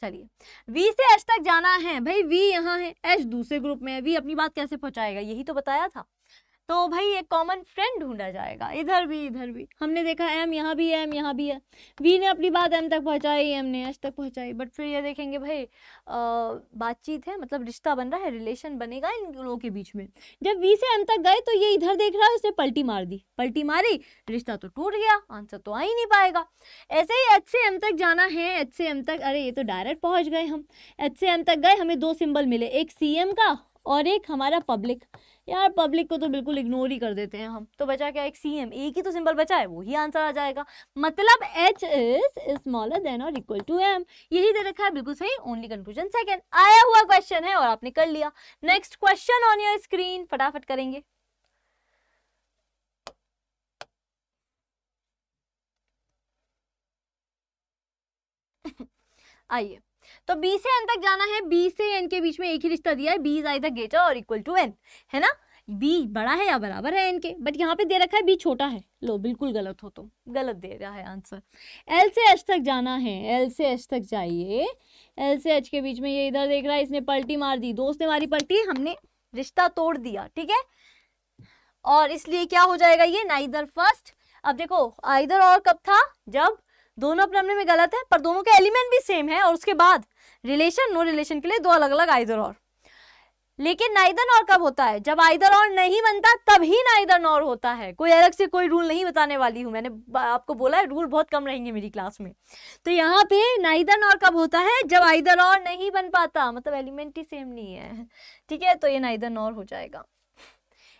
चलिए वी से एच तक जाना है भाई वी यहाँ है एच दूसरे ग्रुप में है वी अपनी बात कैसे पहुंचाएगा यही तो बताया था तो भाई एक कॉमन फ्रेंड ढूंढा जाएगा इधर भी इधर भी हमने देखा एम यहाँ भी है एम यहाँ भी है वी ने अपनी बात एम तक पहुँचाई एम ने एच तक पहुँचाई बट फिर ये देखेंगे भाई बातचीत है मतलब रिश्ता बन रहा है रिलेशन बनेगा इन लोगों के बीच में जब वी से एम तक गए तो ये इधर देख रहा है उसने पलटी मार दी पलटी मारी रिश्ता तो टूट गया आंसर तो आ ही नहीं पाएगा ऐसे ही एच से एम तक जाना है एच से एम तक अरे ये तो डायरेक्ट पहुँच गए हम एच से एम तक गए हमें दो सिम्बल मिले एक सी एम का और एक हमारा पब्लिक यार पब्लिक को तो बिल्कुल इग्नोर ही कर देते हैं हम तो बचा क्या एक सी एम एक ही तो सिंबल बचा है वो ही आंसर आ जाएगा मतलब एच इज स्मॉलर देन और इक्वल टू एम यही दे रखा है बिल्कुल सही ओनली कंक्लूजन सेकेंड आया हुआ क्वेश्चन है और आपने कर लिया next question on your screen फटाफट करेंगे आइए तो बी से एन तक जाना है बी से एन के बीच में एक ही रिश्ता दिया है B is either greater और इक्वल टू एन है ना बी बड़ा है या बराबर है एन के बट यहाँ पे दे रखा है बी छोटा है लो बिल्कुल गलत हो तो गलत दे रहा है आंसर एल से एच तक जाना है एल से एच तक जाइए एल से एच के बीच में ये इधर देख रहा है इसने पलटी मार दी दोस्त ने मारी पलटी हमने रिश्ता तोड़ दिया ठीक है और इसलिए क्या हो जाएगा ये नाइदर फर्स्ट अब देखो आइदर और कब था जब दोनों अपने में गलत है पर दोनों के एलिमेंट भी सेम है और उसके बाद रिलेशन नो रिलेशन के लिए दो अलग अलग आइदर और लेकिन नाइदर नॉर कब होता है जब आइदर और नहीं बनता ही नाइदर नॉर होता है कोई अलग से कोई रूल नहीं बताने वाली हूँ मैंने आपको बोला है रूल बहुत कम रहेंगे मेरी क्लास में तो यहाँ पे नाइदर नॉर कब होता है जब आइदर और नहीं बन पाता मतलब एलिमेंट ही सेम नहीं है ठीक है तो ये नाइदर नॉर हो जाएगा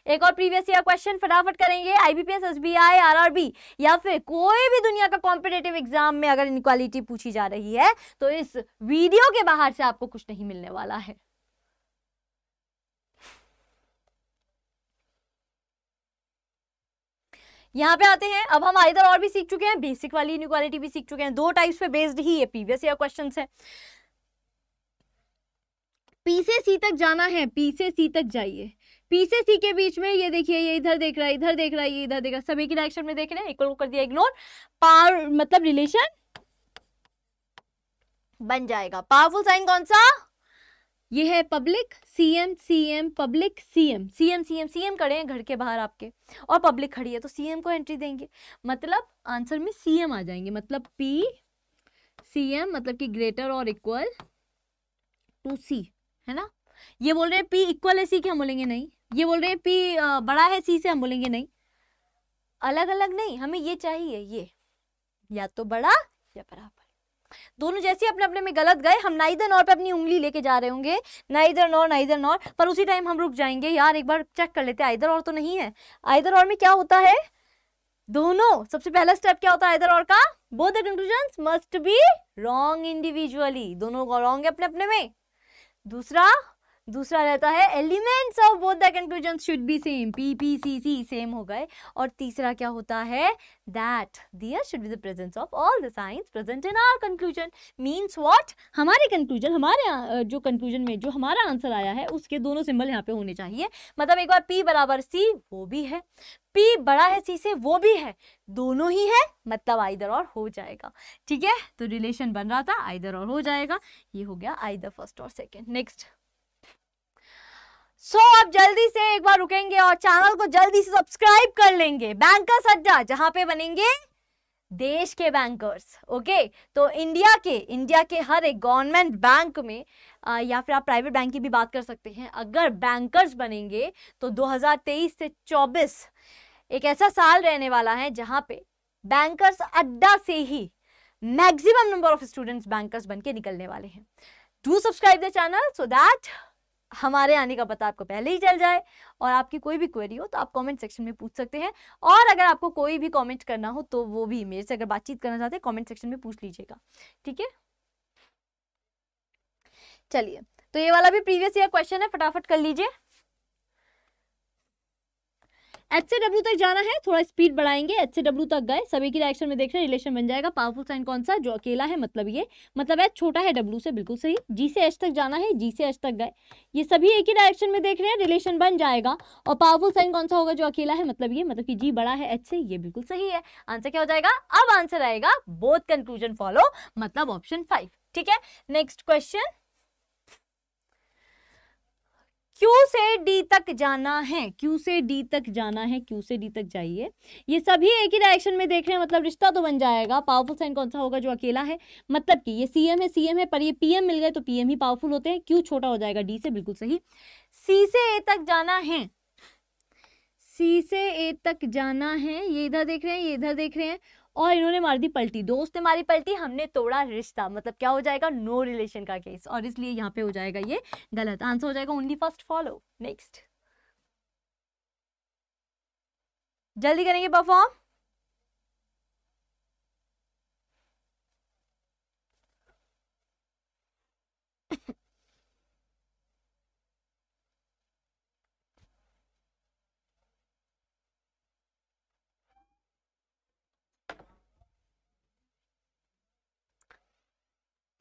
एक और प्रीवियस ईयर क्वेश्चन फटाफट करेंगे आईबीपीएस एसबीआई आरआरबी या फिर कोई भी दुनिया का कॉम्पिटेटिव एग्जाम में अगर इनक्वालिटी पूछी जा रही है तो इस वीडियो के बाहर से आपको कुछ नहीं मिलने वाला है यहाँ पे आते हैं अब हम आइधर और भी सीख चुके हैं बेसिक वाली इनक्वालिटी भी सीख चुके हैं दो टाइप्स पे बेस्ड ही ये प्रीवियस ईयर क्वेश्चंस है पी से सी तक जाना है पी से सी तक जाइए पीछे सी के बीच में ये देखिए ये इधर देख रहा है इधर देख रहा है ये इधर देख रहा है सभी के डायरेक्शन में देख रहे हैं एक कर दिया इग्नोर पावर मतलब रिलेशन बन जाएगा पावरफुल साइन कौन सा ये है public CM CM public CM CM CM CM खड़े हैं घर के बाहर आपके और पब्लिक खड़ी है तो सीएम को एंट्री देंगे मतलब आंसर में सीएम आ जाएंगे मतलब पी सीएम मतलब कि ग्रेटर और इक्वल टू सी है ना ये बोल रहे हैं पी इक्वल है सी क्या बोलेंगे नहीं ये बोल रहे हैं पी बड़ा है सी से हम बोलेंगे नहीं अलग अलग नहीं हमें ये चाहिए ये या तो बड़ा या बराबर दोनों जैसे अपने अपने में गलत गए हम ना इधर नॉर पर अपनी उंगली लेके जा रहे होंगे ना इधर नॉर ना इधर नॉर पर उसी टाइम हम रुक जाएंगे यार एक बार चेक कर लेते हैं आइधर और तो नहीं है आइधर और में क्या होता है दोनों सबसे पहला स्टेप क्या होता है इधर और का both the conclusion must be wrong individually दोनों रॉन्ग है अपने अपने में दूसरा दूसरा रहता है elements of both the conclusion should be same P P C C same हो गए और तीसरा क्या होता है that there should be the presence of all the signs present in our conclusion means what हमारे कंक्लूजन हमारे जो कंक्लूजन में जो हमारा आंसर आया है उसके दोनों सिंबल यहाँ पे होने चाहिए मतलब एक बार पी बराबर सी वो भी है पी बड़ा है सी से वो भी है दोनों ही है मतलब आइदर और हो जाएगा ठीक है तो रिलेशन बन रहा था आइदर और हो जाएगा ये हो गया either first or second next so so, आप जल्दी से एक बार रुकेंगे और चैनल को जल्दी से सब्सक्राइब कर लेंगे बैंकर्स अड्डा जहां पे बनेंगे देश के बैंकर्स ओके तो इंडिया के इंडिया के हर एक गवर्नमेंट बैंक में आ, या फिर आप प्राइवेट बैंक की भी बात कर सकते हैं अगर बैंकर्स बनेंगे तो 2023 से 24 एक ऐसा साल रहने वाला है जहां पे बैंकर्स अड्डा से ही maximum number of students bankers बन के निकलने वाले हैं do subscribe the channel so that हमारे आने का पता आपको पहले ही चल जाए और आपकी कोई भी क्वेरी हो तो आप कमेंट सेक्शन में पूछ सकते हैं और अगर आपको कोई भी कमेंट करना हो तो वो भी मेरे से अगर बातचीत करना चाहते हैं कमेंट सेक्शन में पूछ लीजिएगा ठीक है चलिए तो ये वाला भी प्रीवियस ईयर क्वेश्चन है फटाफट कर लीजिए एच से डब्ल्यू तक जाना है थोड़ा स्पीड बढ़ाएंगे एच से डब्ल्यू तक गए सभी की रिएक्शन में देख रहे हैं रिलेशन बन जाएगा पावरफुल साइन कौन सा जो अकेला है मतलब ये मतलब एच छोटा है डब्ल्यू से बिल्कुल सही जी से एच तक जाना है जी से एच तक गए ये सभी एक ही डायरेक्शन में देख रहे हैं रिलेशन बन जाएगा और पावरफुल साइन कौन सा होगा जो अकेला है मतलब ये मतलब कि जी बड़ा है एच से ये बिल्कुल सही है आंसर क्या हो जाएगा अब आंसर आएगा बोथ कंक्लूजन फॉलो मतलब ऑप्शन फाइव ठीक है नेक्स्ट क्वेश्चन क्यू से डी तक जाना है क्यू से डी तक जाना है क्यू से डी तक जाइए ये सभी एक ही डायरेक्शन में देख रहे हैं मतलब रिश्ता तो बन जाएगा पावरफुल साइन कौन सा होगा जो अकेला है मतलब कि ये सीएम है सीएम है पर ये पीएम मिल गए तो पीएम ही पावरफुल होते हैं क्यू छोटा हो जाएगा डी से बिल्कुल सही सी से ए तक जाना है सी से ए तक जाना है ये इधर देख रहे हैं ये इधर देख रहे हैं और इन्होंने मार दी पलटी दोस्त ने मारी पलटी हमने तोड़ा रिश्ता मतलब क्या हो जाएगा नो रिलेशन का केस और इसलिए यहाँ पे हो जाएगा ये गलत आंसर हो जाएगा ओनली फर्स्ट फॉलो नेक्स्ट जल्दी करेंगे परफॉर्म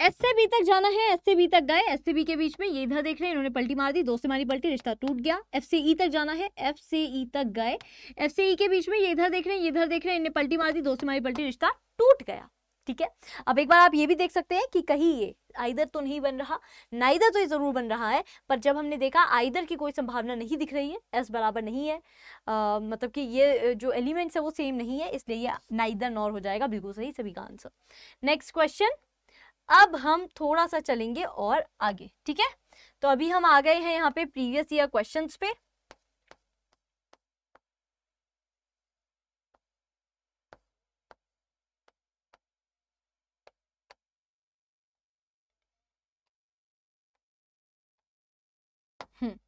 एस से बी तक जाना है एस से बी तक गए एस से बी के बीच में ये इधर देख रहे हैं इन्होंने पल्टी मार दी दो से मारी पलटी रिश्ता टूट गया एफ से ई तक जाना है एफ से ई तक गए एफ से ई के बीच में ये इधर देख रहे हैं ये इधर देख रहे हैं इन्हें पल्टी मार दी दो से मारी पलटी रिश्ता टूट गया ठीक है अब एक बार आप ये भी देख सकते हैं कि कहीं ये आइदर तो नहीं बन रहा नाइदर तो ये ज़रूर बन रहा है पर जब हमने देखा आइदर की कोई संभावना नहीं दिख रही है एस बराबर नहीं है आ, मतलब कि ये जो एलिमेंट्स है वो सेम नहीं है इसलिए ये नाइदर नॉर हो जाएगा बिल्कुल सही सभी का आंसर नेक्स्ट क्वेश्चन अब हम थोड़ा सा चलेंगे और आगे ठीक है तो अभी हम आ गए हैं यहाँ पे प्रीवियस ईयर क्वेश्चंस पे हम्म।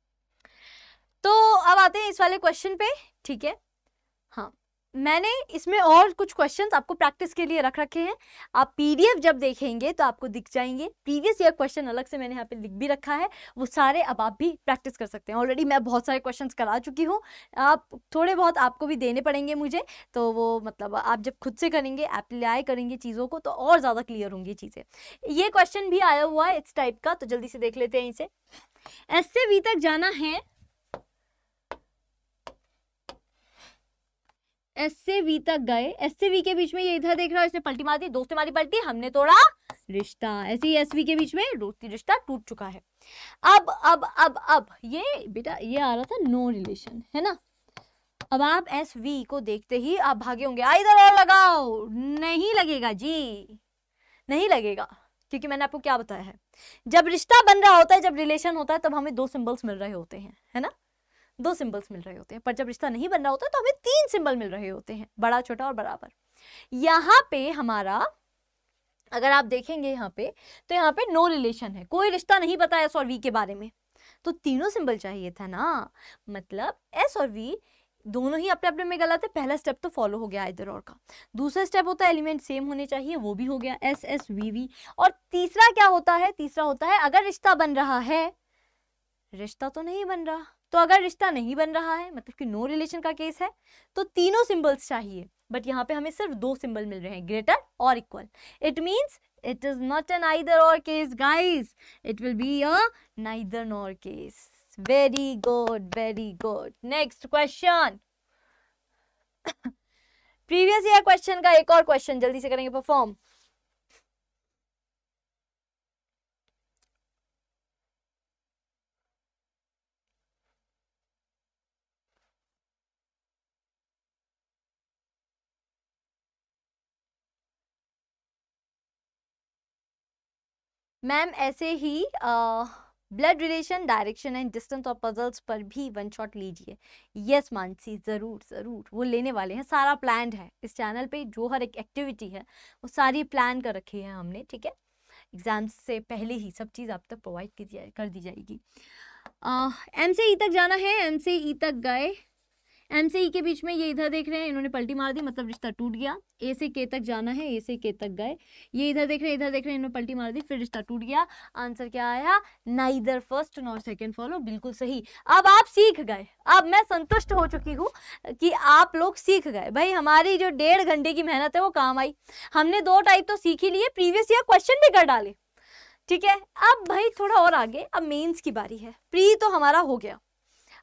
तो अब आते हैं इस वाले क्वेश्चन पे ठीक है मैंने इसमें और कुछ क्वेश्चंस आपको प्रैक्टिस के लिए रख रखे हैं आप पीडीएफ जब देखेंगे तो आपको दिख जाएंगे प्रीवियस ईयर क्वेश्चन अलग से मैंने यहाँ पे लिख भी रखा है वो सारे अब आप भी प्रैक्टिस कर सकते हैं ऑलरेडी मैं बहुत सारे क्वेश्चंस करा चुकी हूँ आप थोड़े बहुत आपको भी देने पड़ेंगे मुझे तो वो मतलब आप जब खुद से करेंगे अप्लाई करेंगे चीज़ों को तो और ज़्यादा क्लियर होंगी चीज़ें ये क्वेश्चन भी आया हुआ है इस टाइप का तो जल्दी से देख लेते हैं इसे एस वी तक जाना है एस से वी तक गए एस से वी के बीच में ये इधर देख रहा है इसने पलटी मार दी दो मारी पलटी हमने तोड़ा रिश्ता ऐसे ही एस वी के बीच में दोस्ती रिश्ता टूट चुका है अब अब अब अब ये बेटा ये आ रहा था नो रिलेशन है ना अब आप एस वी को देखते ही आप भागे होंगे आ इधर और लगाओ नहीं लगेगा जी नहीं लगेगा क्योंकि मैंने आपको क्या बताया है जब रिश्ता बन रहा होता है जब रिलेशन होता है तब हमें दो सिंबल्स मिल रहे होते हैं है ना दो सिंबल्स मिल रहे होते हैं पर जब रिश्ता नहीं बन रहा होता तो हमें तीन सिंबल मिल रहे होते हैं बड़ा छोटा और बराबर यहाँ पे हमारा अगर आप देखेंगे यहाँ पे तो यहाँ पे नो रिलेशन है कोई रिश्ता नहीं पता एस और वी के बारे में तो तीनों सिंबल चाहिए था ना मतलब एस और वी दोनों ही अपने अपने में गलत है पहला स्टेप तो फॉलो हो गया इधर और का दूसरा स्टेप होता है एलिमेंट सेम होने चाहिए वो भी हो गया एस एस वी वी और तीसरा क्या होता है तीसरा होता है अगर रिश्ता बन रहा है रिश्ता तो नहीं बन रहा तो अगर रिश्ता नहीं बन रहा है मतलब कि नो रिलेशन का केस है तो तीनों सिंबल्स चाहिए बट यहाँ पे हमें सिर्फ दो सिंबल मिल रहे हैं ग्रेटर और equal it means it is not an either or case guys it will be a neither nor case very good very good next question previous year question का एक और क्वेश्चन जल्दी से करेंगे परफॉर्म मैम ऐसे ही blood relation direction and distance और puzzles पर भी वन शॉट लीजिए यस मानसी ज़रूर ज़रूर वो लेने वाले हैं सारा प्लान है इस चैनल पे जो हर एक एक्टिविटी है वो सारी प्लान कर रखी है हमने ठीक है एग्ज़ाम्स से पहले ही सब चीज़ आप तक प्रोवाइड की कर दी जाएगी एम से ई तक जाना है एम से ई तक गए एम से ई के बीच में ये इधर देख रहे हैं इन्होंने पलटी मार दी मतलब रिश्ता टूट गया ए से के तक जाना है ए से के तक गए ये इधर देख रहे हैं इधर देख रहे हैं इन्होंने पलटी मार दी फिर रिश्ता टूट गया आंसर क्या आया ना इधर फर्स्ट नॉर सेकेंड फॉलो बिल्कुल सही अब आप सीख गए अब मैं संतुष्ट हो चुकी हूँ कि आप लोग सीख गए भाई हमारी जो डेढ़ घंटे की मेहनत है वो काम आई हमने दो टाइप तो सीख ही लिए प्रीवियस ईयर क्वेश्चन भी कर डाले ठीक है अब भाई थोड़ा और आगे अब मेंस की बारी है प्री तो हमारा हो गया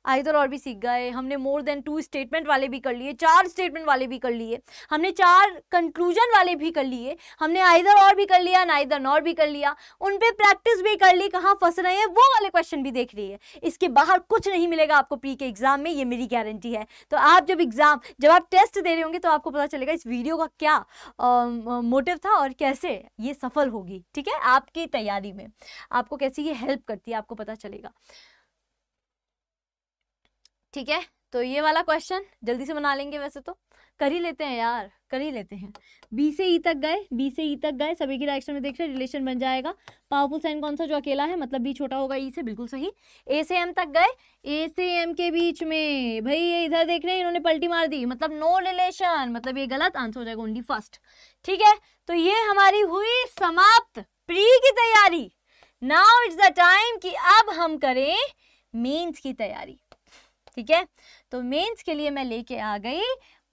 आइधर और भी सीख गए हमने मोर देन टू स्टेटमेंट वाले भी कर लिए चार स्टेटमेंट वाले भी कर लिए हमने चार कंक्लूजन वाले भी कर लिए हमने आइधर और भी कर लिया ना आयदर नॉर भी कर लिया उन पर प्रैक्टिस भी कर ली कहाँ फंस रहे हैं वो वाले क्वेश्चन भी देख रही है इसके बाहर कुछ नहीं मिलेगा आपको प्री के एग्जाम में ये मेरी गारंटी है तो आप जब एग्जाम जब आप टेस्ट दे रहे होंगे तो आपको पता चलेगा इस वीडियो का क्या मोटिव था और कैसे ये सफल होगी ठीक है आपकी तैयारी में आपको कैसे ये हेल्प करती है आपको पता चलेगा ठीक है तो ये वाला क्वेश्चन जल्दी से बना लेंगे वैसे तो कर ही लेते हैं यार कर ही लेते हैं बी से ई e तक गए बी से ई e तक गए सभी की डायरेक्शन में देख रहे रिलेशन बन जाएगा पावरफुल साइन कौन सा जो अकेला है मतलब बी छोटा होगा ई e से बिल्कुल सही ए से एम तक गए ए से एम के बीच में भाई ये इधर देख रहे हैं इन्होंने पलटी मार दी मतलब नो रिलेशन मतलब ये गलत आंसर हो जाएगा ओनली फर्स्ट ठीक है तो ये हमारी हुई समाप्त प्री की तैयारी नाउ इट्स द टाइम कि अब हम करें मेन्स की तैयारी ठीक है तो मेंस के लिए मैं लेके आ गई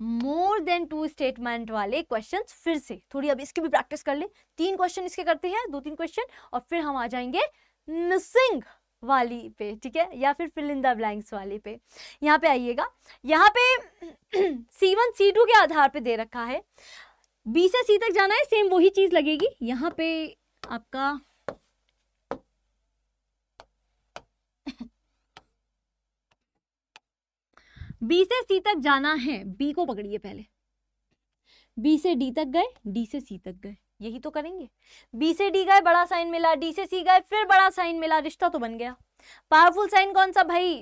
मोर देन टू स्टेटमेंट वाले क्वेश्चंस फिर से थोड़ी अब इसकी भी प्रैक्टिस कर ले तीन क्वेश्चन इसके करते हैं दो तीन क्वेश्चन और फिर हम आ जाएंगे मिसिंग वाली पे ठीक है या फिर फिल इन द ब्लैंक्स वाली पे यहाँ पे आइएगा यहाँ पे सी वन सी टू के आधार पे दे रखा है बी से सी तक जाना है सेम वही चीज़ लगेगी यहाँ पे आपका बी से सी तक जाना है बी को पकड़िए पहले बी से डी तक गए डी से सी तक गए यही तो करेंगे बी से डी गए बड़ा साइन मिला डी से सी गए फिर बड़ा साइन मिला रिश्ता तो बन गया पावरफुल साइन कौन सा भाई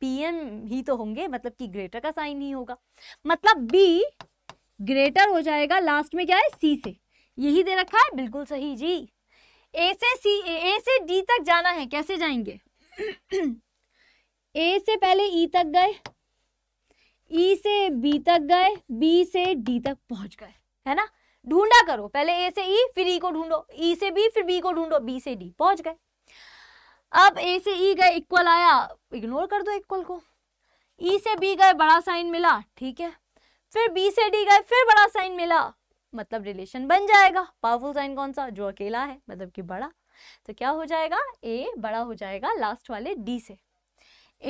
पीएम ही तो होंगे मतलब कि ग्रेटर का साइन ही होगा मतलब बी ग्रेटर हो जाएगा लास्ट में क्या है सी से यही दे रखा है बिल्कुल सही जी ए से सी ए से डी तक जाना है कैसे जाएंगे ए से पहले ई e तक गए ई e से बी तक गए बी से डी तक पहुंच गए है ना ढूंढा करो पहले ए से ई e, फिर ई e को ढूंढो ई से बी फिर बी को ढूंढो बी से डी पहुंच गए अब ए से ई गए इक्वल आया इग्नोर कर दो इक्वल को ई से बी गए बड़ा साइन मिला ठीक है फिर बी से डी गए फिर बड़ा साइन मिला मतलब रिलेशन बन जाएगा पावरफुल साइन कौन सा जो अकेला है मतलब कि बड़ा तो क्या हो जाएगा ए बड़ा हो जाएगा लास्ट वाले डी से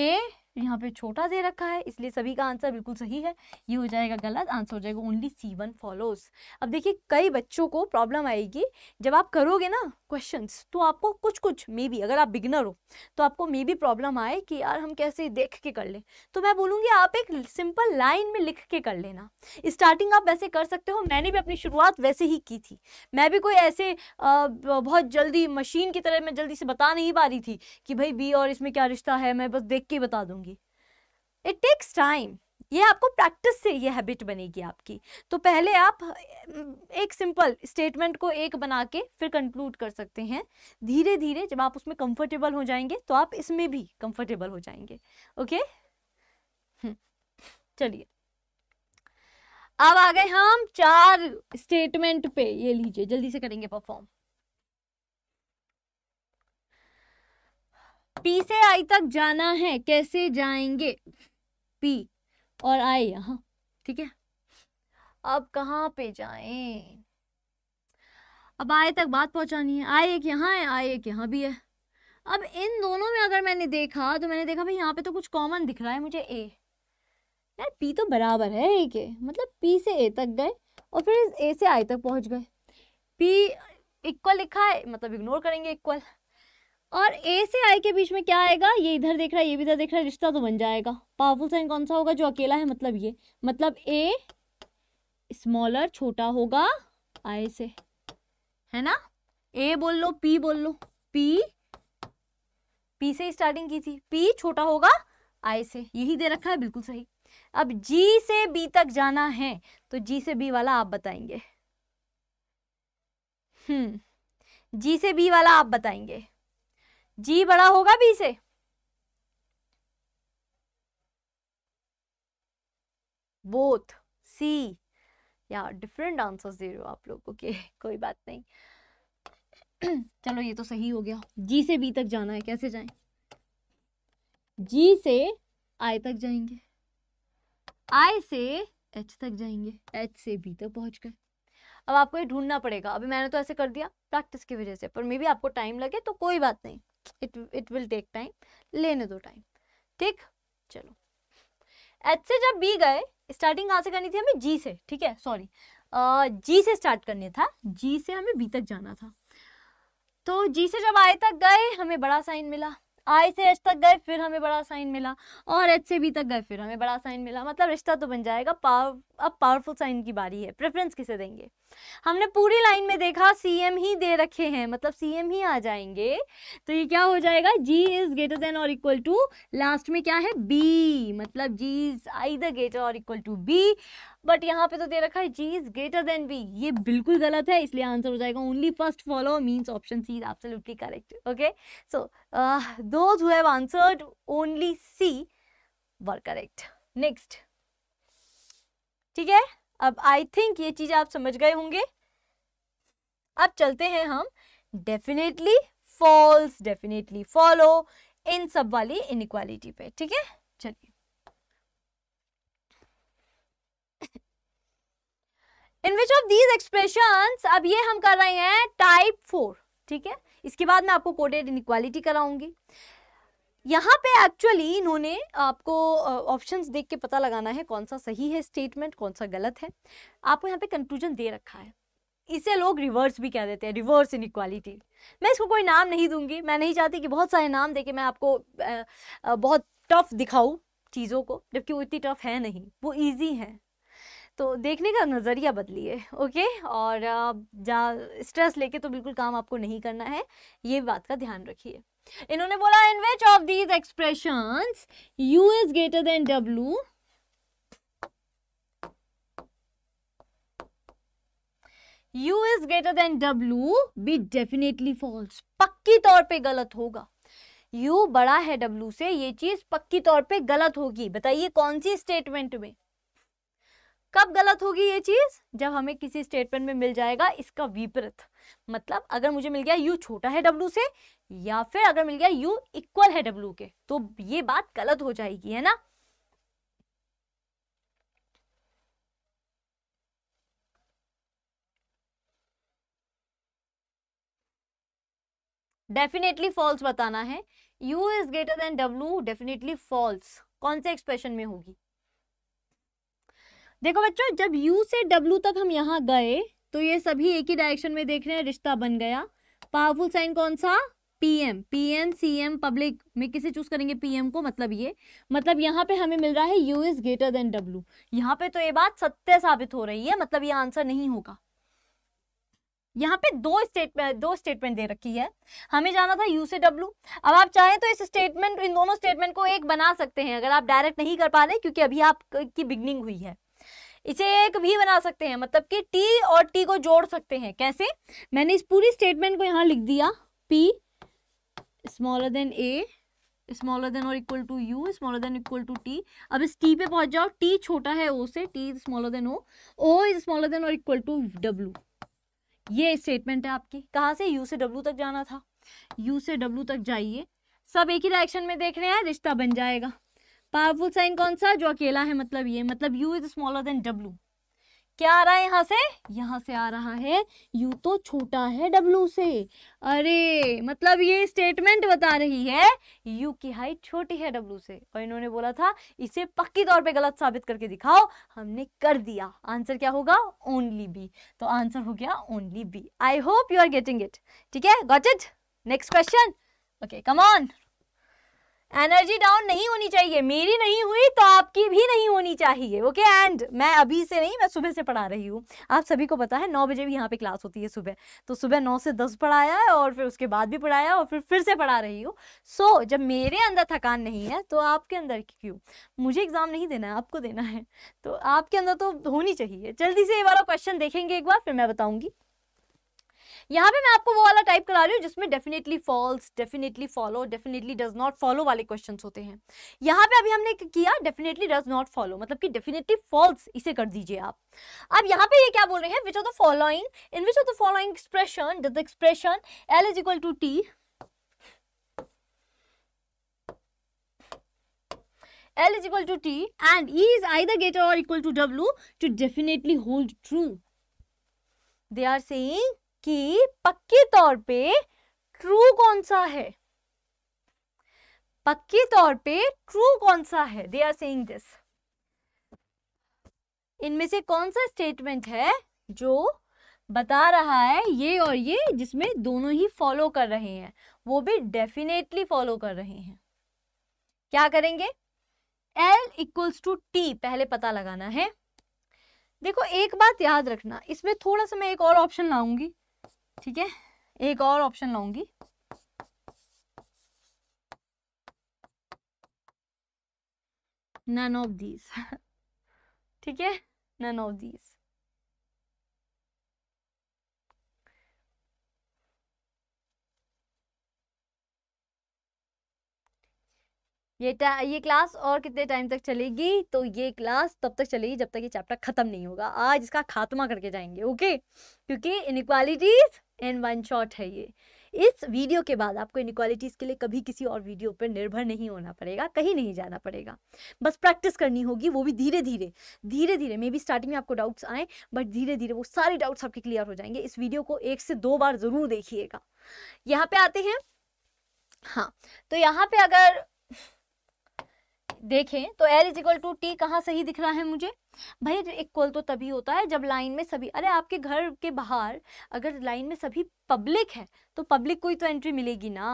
ए यहाँ पे छोटा दे रखा है इसलिए सभी का आंसर बिल्कुल सही है ये हो जाएगा गलत आंसर हो जाएगा ओनली सी वन फॉलोस अब देखिए कई बच्चों को प्रॉब्लम आएगी जब आप करोगे ना क्वेश्चन तो आपको कुछ कुछ मे बी अगर आप बिगनर हो तो आपको मे बी प्रॉब्लम आए कि यार हम कैसे देख के कर लें तो मैं बोलूँगी आप एक सिंपल लाइन में लिख के कर लेना स्टार्टिंग आप वैसे कर सकते हो मैंने भी अपनी शुरुआत वैसे ही की थी मैं भी कोई ऐसे बहुत जल्दी मशीन की तरह मैं जल्दी से बता नहीं पा रही थी कि भाई बी और इसमें क्या रिश्ता है मैं बस देख के बता दूँगी इट टेक्स टाइम ये आपको प्रैक्टिस से ये हैबिट बनेगी आपकी तो पहले आप एक सिंपल स्टेटमेंट को एक बना के फिर कंक्लूड कर सकते हैं धीरे धीरे जब आप उसमें कंफर्टेबल हो जाएंगे तो आप इसमें भी कंफर्टेबल हो जाएंगे ओके हम्म। चलिए अब आ गए हम चार स्टेटमेंट पे ये लीजिए जल्दी से करेंगे परफॉर्म पी से आई तक जाना है कैसे जाएंगे पी और आई यहाँ ठीक है अब कहाँ पे जाएं अब आए तक बात पहुँचानी है आए एक यहाँ है आए एक यहाँ भी है अब इन दोनों में अगर मैंने देखा तो मैंने देखा भाई यहाँ पे तो कुछ कॉमन दिख रहा है मुझे ए यार पी तो बराबर है ए के मतलब पी से ए तक गए और फिर ए से आई तक पहुँच गए पी इक्वल लिखा है मतलब इग्नोर करेंगे इक्वल और ए से आई के बीच में क्या आएगा ये इधर देख रहा है ये भी इधर देख रहा है रिश्ता तो बन जाएगा पावरफुल साइन कौन सा होगा जो अकेला है मतलब ये मतलब ए स्मॉलर छोटा होगा आई से है ना ए बोल लो पी बोल लो पी पी से स्टार्टिंग की थी पी छोटा होगा आई से यही दे रखा है बिल्कुल सही अब जी से बी तक जाना है तो जी से बी वाला आप बताएंगे हम्म जी से बी वाला आप बताएंगे जी बड़ा होगा बी से बोथ सी या डिफरेंट आंसर्स दे रहे हो आप लोगों के कोई बात नहीं चलो ये तो सही हो गया जी से बी तक जाना है कैसे जाएं जी से आई तक जाएंगे आई से एच तक जाएंगे एच से बी तक पहुंच गए अब आपको ये ढूंढना पड़ेगा अभी मैंने तो ऐसे कर दिया प्रैक्टिस की वजह से पर मे भी आपको टाइम लगे तो कोई बात नहीं it it will take time लेने दो टाइम ठीक चलो एच से जब बी गए स्टार्टिंग कहाँ से करनी थी हमें जी से ठीक है सॉरी जी से स्टार्ट करने था जी से हमें बी तक जाना था तो जी से जब आए तक गए हमें बड़ा साइन मिला आई से एच तक गए फिर हमें बड़ा साइन मिला और एच से बी तक गए फिर हमें बड़ा साइन मिला मतलब रिश्ता तो बन जाएगा पावर अब पावरफुल साइन की बारी है प्रेफरेंस किसे देंगे हमने पूरी लाइन में देखा सी एम ही दे रखे हैं मतलब सी एम ही आ जाएंगे तो ये क्या हो जाएगा जी इज़ ग्रेटर देन और इक्वल टू लास्ट में क्या है बी मतलब G is either greater और इक्वल टू बी बट यहाँ पे तो दे रखा है G is greater than B ये बिल्कुल गलत है इसलिए आंसर हो जाएगा only first follow means option C is absolutely correct okay so those who have answered only C were correct next ठीक है अब आई थिंक ये चीज आप समझ गए होंगे अब चलते हैं हम डेफिनेटली फॉल्स डेफिनेटली फॉलो इन सब वाली इनक्वालिटी पे ठीक है in which of these expression अब ये हम कर रहे हैं टाइप फोर ठीक है इसके बाद मैं आपको कोडेड इक्वालिटी कराऊंगी यहाँ पे एक्चुअली इन्होंने आपको ऑप्शंस देख के पता लगाना है कौन सा सही है स्टेटमेंट कौन सा गलत है आपको यहाँ पे कंक्लूजन दे रखा है इसे लोग रिवर्स भी कह देते हैं रिवर्स इक्वालिटी मैं इसको कोई नाम नहीं दूंगी मैं नहीं चाहती कि बहुत सारे नाम देके मैं आपको बहुत टफ दिखाऊँ चीज़ों को जबकि वो इतनी टफ है नहीं वो ईजी हैं तो देखने का नज़रिया बदलिए ओके और जहाँ स्ट्रेस लेके तो बिल्कुल काम आपको नहीं करना है ये बात का ध्यान रखिए इन्होंने बोला in which of these expression U is greater than W U is greater than W be definitely false. पक्की तौर पे गलत होगा U बड़ा है W से ये चीज पक्की तौर पे गलत होगी बताइए कौन सी स्टेटमेंट में कब गलत होगी ये चीज़ जब हमें किसी स्टेटमेंट में मिल जाएगा इसका विपरीत मतलब अगर मुझे मिल गया यू छोटा है डब्लू से या फिर अगर मिल गया यू इक्वल है डब्लू के तो ये बात गलत हो जाएगी है ना डेफिनेटली फॉल्स बताना है U is greater than W definitely false कौन से एक्सप्रेशन में होगी देखो बच्चों जब U से W तक हम यहाँ गए तो ये सभी एक ही डायरेक्शन में देख रहे हैं रिश्ता बन गया पावरफुल साइन कौन सा पीएम पीएम एम पब्लिक में किसे चूज करेंगे एम को मतलब ये मतलब यहाँ पे हमें मिल रहा है U is greater than W यहाँ पे तो ये बात सत्य साबित हो रही है मतलब ये आंसर नहीं होगा यहाँ पे दो स्टेटमेंट दो स्टेटमेंट दे रखी है हमें जाना था यू से डब्ल्यू अब आप चाहें तो इस स्टेटमेंट इन दोनों स्टेटमेंट को एक बना सकते हैं अगर आप डायरेक्ट नहीं कर पा रहे क्योंकि अभी आपकी बिगनिंग हुई है इसे एक भी बना सकते हैं मतलब कि टी और टी को जोड़ सकते हैं कैसे मैंने इस पूरी स्टेटमेंट को यहाँ लिख दिया P smaller than A smaller than और equal to U smaller than equal to T अब इस टी पे पहुंच जाओ टी छोटा है ओ से T is smaller than O O is smaller than और इक्वल टू डब्लू ये स्टेटमेंट है आपकी कहाँ से यू से डब्लू तक जाना था यू से डब्लू तक जाइए सब एक ही डायरेक्शन में देख रहे हैं रिश्ता बन जाएगा पावरफुल साइन कौन सा जो अकेला है मतलब ये मतलब U is smaller than W क्या आ रहा है यहाँ से यहाँ से आ रहा है यू तो छोटा है डब्लू से अरे मतलब ये स्टेटमेंट बता रही है यू की हाइट छोटी है डब्लू से और इन्होंने बोला था इसे पक्की तौर पे गलत साबित करके दिखाओ हमने कर दिया आंसर क्या होगा ओनली बी तो आंसर हो गया only B I hope you are getting it ठीक है got it next question okay come on energy down नहीं होनी चाहिए मेरी नहीं हुई तो आपकी भी नहीं होनी चाहिए ओके okay? एंड मैं अभी से नहीं मैं सुबह से पढ़ा रही हूँ आप सभी को पता है नौ बजे भी यहाँ पे क्लास होती है सुबह तो सुबह नौ से दस पढ़ाया और फिर उसके बाद भी पढ़ाया और फिर फिर से पढ़ा रही हूँ सो so, जब मेरे अंदर थकान नहीं है तो आपके अंदर क्यों मुझे एग्ज़ाम नहीं देना है आपको देना है तो आपके अंदर तो होनी चाहिए जल्दी से ये वाला क्वेश्चन देखेंगे एक बार फिर मैं बताऊँगी यहाँ पे मैं आपको वो वाला टाइप करा रही हूँ जिसमें definitely false definitely follow definitely does not follow वाले क्वेश्चन होते हैं यहाँ पे अभी हमने किया डेफिनेटली डज नॉट फॉलो मतलब कि डेफिनेटली फॉल्स इसे कर दीजिए आप अब यहाँ पे ये क्या बोल रहे हैं which are the following in which are the following expression does the expression L is equal to T L is equal to T and E is either greater or equal to W to definitely hold true. They are saying कि पक्के तौर पे true कौन सा है पक्के तौर पे ट्रू कौन सा है दे आर सेइंग दिस इनमें से कौन सा स्टेटमेंट है जो बता रहा है ये और ये जिसमें दोनों ही फॉलो कर रहे हैं वो भी डेफिनेटली फॉलो कर रहे हैं क्या करेंगे एल इक्वल्स टू टी पहले पता लगाना है देखो एक बात याद रखना इसमें थोड़ा सा मैं एक और ऑप्शन लाऊंगी ठीक है एक और ऑप्शन लाऊंगी नन ऑफ दीज ठीक है नन ऑफ दीज ये ये क्लास और कितने टाइम तक चलेगी तो ये क्लास तब तक चलेगी जब तक ये चैप्टर खत्म नहीं होगा आज इसका खात्मा करके जाएंगे ओके क्योंकि इनक्वालिटीज इन वन शॉट है ये इस वीडियो के बाद आपको इनक्वालिटीज़ के लिए कभी किसी और वीडियो पर निर्भर नहीं होना पड़ेगा कहीं नहीं जाना पड़ेगा बस प्रैक्टिस करनी होगी वो भी धीरे धीरे धीरे धीरे मे बी स्टार्टिंग में आपको डाउट्स आए बट धीरे धीरे वो सारे डाउट्स आपके क्लियर हो जाएंगे इस वीडियो को एक से दो बार ज़रूर देखिएगा यहाँ पे आते हैं हाँ तो यहाँ पे अगर देखें तो L is equal to T कहाँ सही दिख रहा है मुझे भाई इक्वल तो तभी होता है जब लाइन में सभी अरे आपके घर के बाहर अगर लाइन में सभी पब्लिक है तो पब्लिक को ही तो एंट्री मिलेगी ना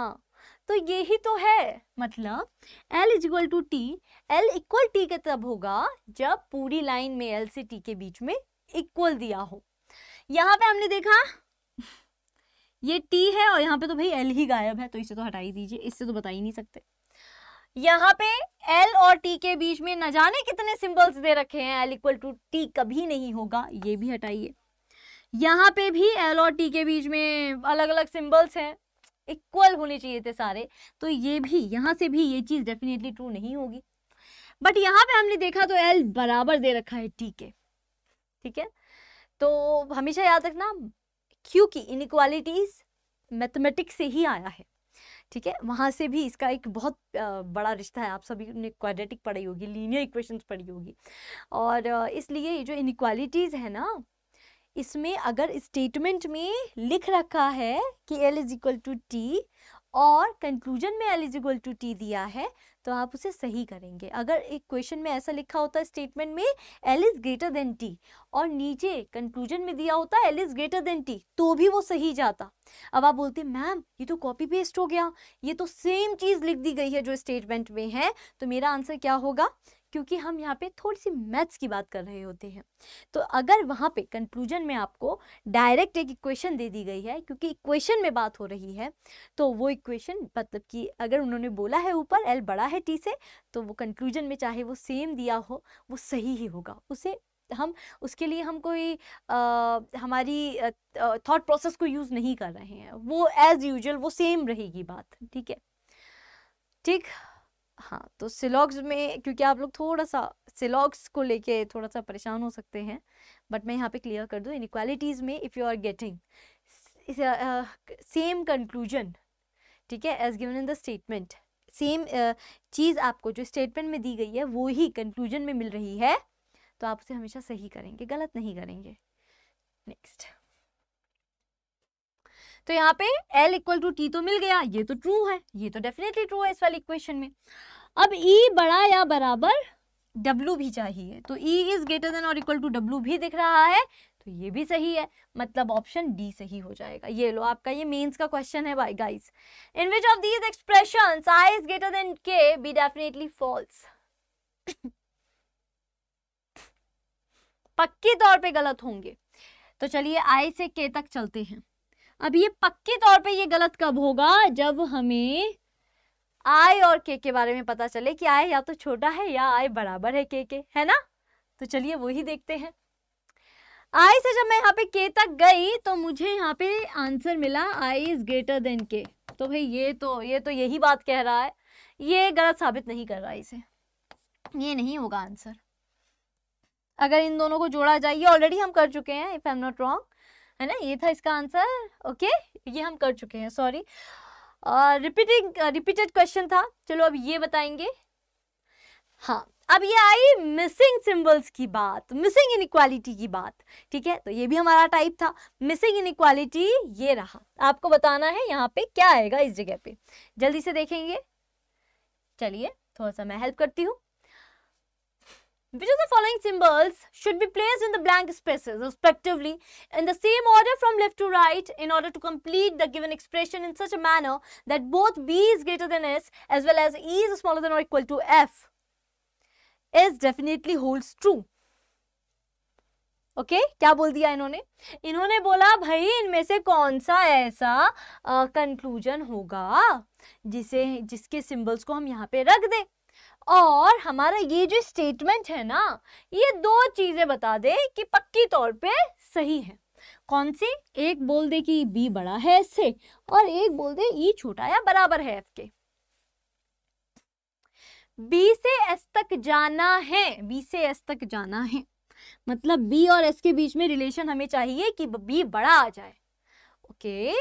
तो यही तो है मतलब L is equal to T L equal T के तब होगा जब पूरी लाइन में एल से टी के बीच में इक्वल दिया हो यहाँ पे हमने देखा ये टी है और यहाँ पे तो भाई एल ही गायब है तो इसे तो हटाई दीजिए इससे तो बता ही नहीं सकते यहाँ पे एल और टी के बीच में न जाने कितने सिंबल्स दे रखे हैं एल इक्वल टू टी कभी नहीं होगा ये भी हटाइए यहाँ पे भी एल और टी के बीच में अलग अलग सिंबल्स हैं इक्वल होने चाहिए थे सारे तो ये भी यहाँ से भी ये चीज़ डेफिनेटली ट्रू नहीं होगी बट यहाँ पे हमने देखा तो एल बराबर दे रखा है टी के ठीक है तो हमेशा याद रखना क्योंकि इनक्वालिटीज मैथमेटिक्स से ही आया है ठीक है वहाँ से भी इसका एक बहुत बड़ा रिश्ता है आप सभी ने क्वाड्रेटिक पढ़ी होगी लीनियर इक्वेशंस पढ़ी होगी और इसलिए ये जो इनक्वालिटीज़ है ना इसमें अगर स्टेटमेंट में लिख रखा है कि L is equal to T और कंक्लूजन में L is equal to T दिया है तो आप उसे सही करेंगे अगर एक क्वेश्चन में ऐसा लिखा होता है स्टेटमेंट में L is greater than T और नीचे कंक्लूजन में दिया होता है L is greater than T तो भी वो सही जाता अब आप बोलते मैम ये तो कॉपी पेस्ट हो गया ये तो सेम चीज़ लिख दी गई है जो स्टेटमेंट में है तो मेरा आंसर क्या होगा क्योंकि हम यहाँ पे थोड़ी सी मैथ्स की बात कर रहे होते हैं तो अगर वहाँ पे कंक्लूजन में आपको डायरेक्ट एक इक्वेशन दे दी गई है क्योंकि इक्वेशन में बात हो रही है तो वो इक्वेशन मतलब कि अगर उन्होंने बोला है ऊपर एल बड़ा है टी से तो वो कंक्लूजन में चाहे वो सेम दिया हो वो सही ही होगा उसे हम उसके लिए हम कोई आ, हमारी थॉट प्रोसेस को यूज़ नहीं कर रहे हैं वो एज़ यूजल वो सेम रहेगी बात ठीक है ठीक हाँ तो सिलॉग्स में क्योंकि आप लोग थोड़ा सा सिलॉग्स को लेके थोड़ा सा परेशान हो सकते हैं बट मैं यहाँ पे क्लियर कर दूँ इनक्वालिटीज़ में if you are getting same conclusion ठीक है as given in the statement same चीज़ आपको जो स्टेटमेंट में दी गई है वो ही कंक्लूजन में मिल रही है तो आप उसे हमेशा सही करेंगे गलत नहीं करेंगे नेक्स्ट तो यहाँ पे एल इक्वल टू टी तो मिल गया ये तो ट्रू है ये तो डेफिनेटली ट्रू है इस वाली इक्वेशन में अब E बड़ा या बराबर W भी चाहिए तो E इज ग्रेटर देन और इक्वल टू W भी दिख रहा है तो ये भी सही है मतलब ऑप्शन डी सही हो जाएगा ये लो आपका ये मेंस का क्वेश्चन है भाई guys in which of these expression I is greater than K B definitely false पक्की तौर पे गलत होंगे तो चलिए आई से के तक चलते हैं अब ये पक्के तौर पे ये गलत कब होगा जब हमें आई और के के बारे में पता चले कि आई या तो छोटा है या आई बराबर है के के है ना तो चलिए वही देखते हैं आई से जब मैं यहाँ पे के तक गई तो मुझे यहाँ पे आंसर मिला आई इज ग्रेटर देन के तो भाई ये तो ये तो यही बात कह रहा है ये गलत साबित नहीं कर रहा इसे ये नहीं होगा आंसर अगर इन दोनों को जोड़ा जाए ये ऑलरेडी हम कर चुके हैं if I am not wrong है ना ये था इसका आंसर ओके ये हम कर चुके हैं सॉरी रिपीटिंग रिपीटेड क्वेश्चन था चलो अब ये बताएंगे हाँ अब ये आई मिसिंग सिंबल्स की बात मिसिंग इनक्वालिटी की बात ठीक है तो ये भी हमारा टाइप था मिसिंग इनक्वालिटी ये रहा आपको बताना है यहाँ पे क्या आएगा इस जगह पे जल्दी से देखेंगे चलिए थोड़ा सा मैं हेल्प करती हूँ Which of the following symbols should be placed in the blank spaces respectively in the same order from left to right in order to complete the given expression in such a manner that both B is greater than S as well as E is smaller than or equal to F? S definitely holds true. Okay okay? क्या बोल दिया इन्होंने इन्होंने बोला भाई इनमें से कौन सा ऐसा कंक्लूजन होगा जिसे जिसके सिंबल्स को हम यहाँ पे रख दें और हमारा ये जो स्टेटमेंट है ना ये दो चीज़ें बता दे कि पक्की तौर पे सही है कौन सी एक बोल दे कि बी बड़ा है एस से और एक बोल दे ई e छोटा या बराबर है एफ के बी से एस तक जाना है बी से एस तक जाना है मतलब बी और एस के बीच में रिलेशन हमें चाहिए कि बी बड़ा आ जाए ओके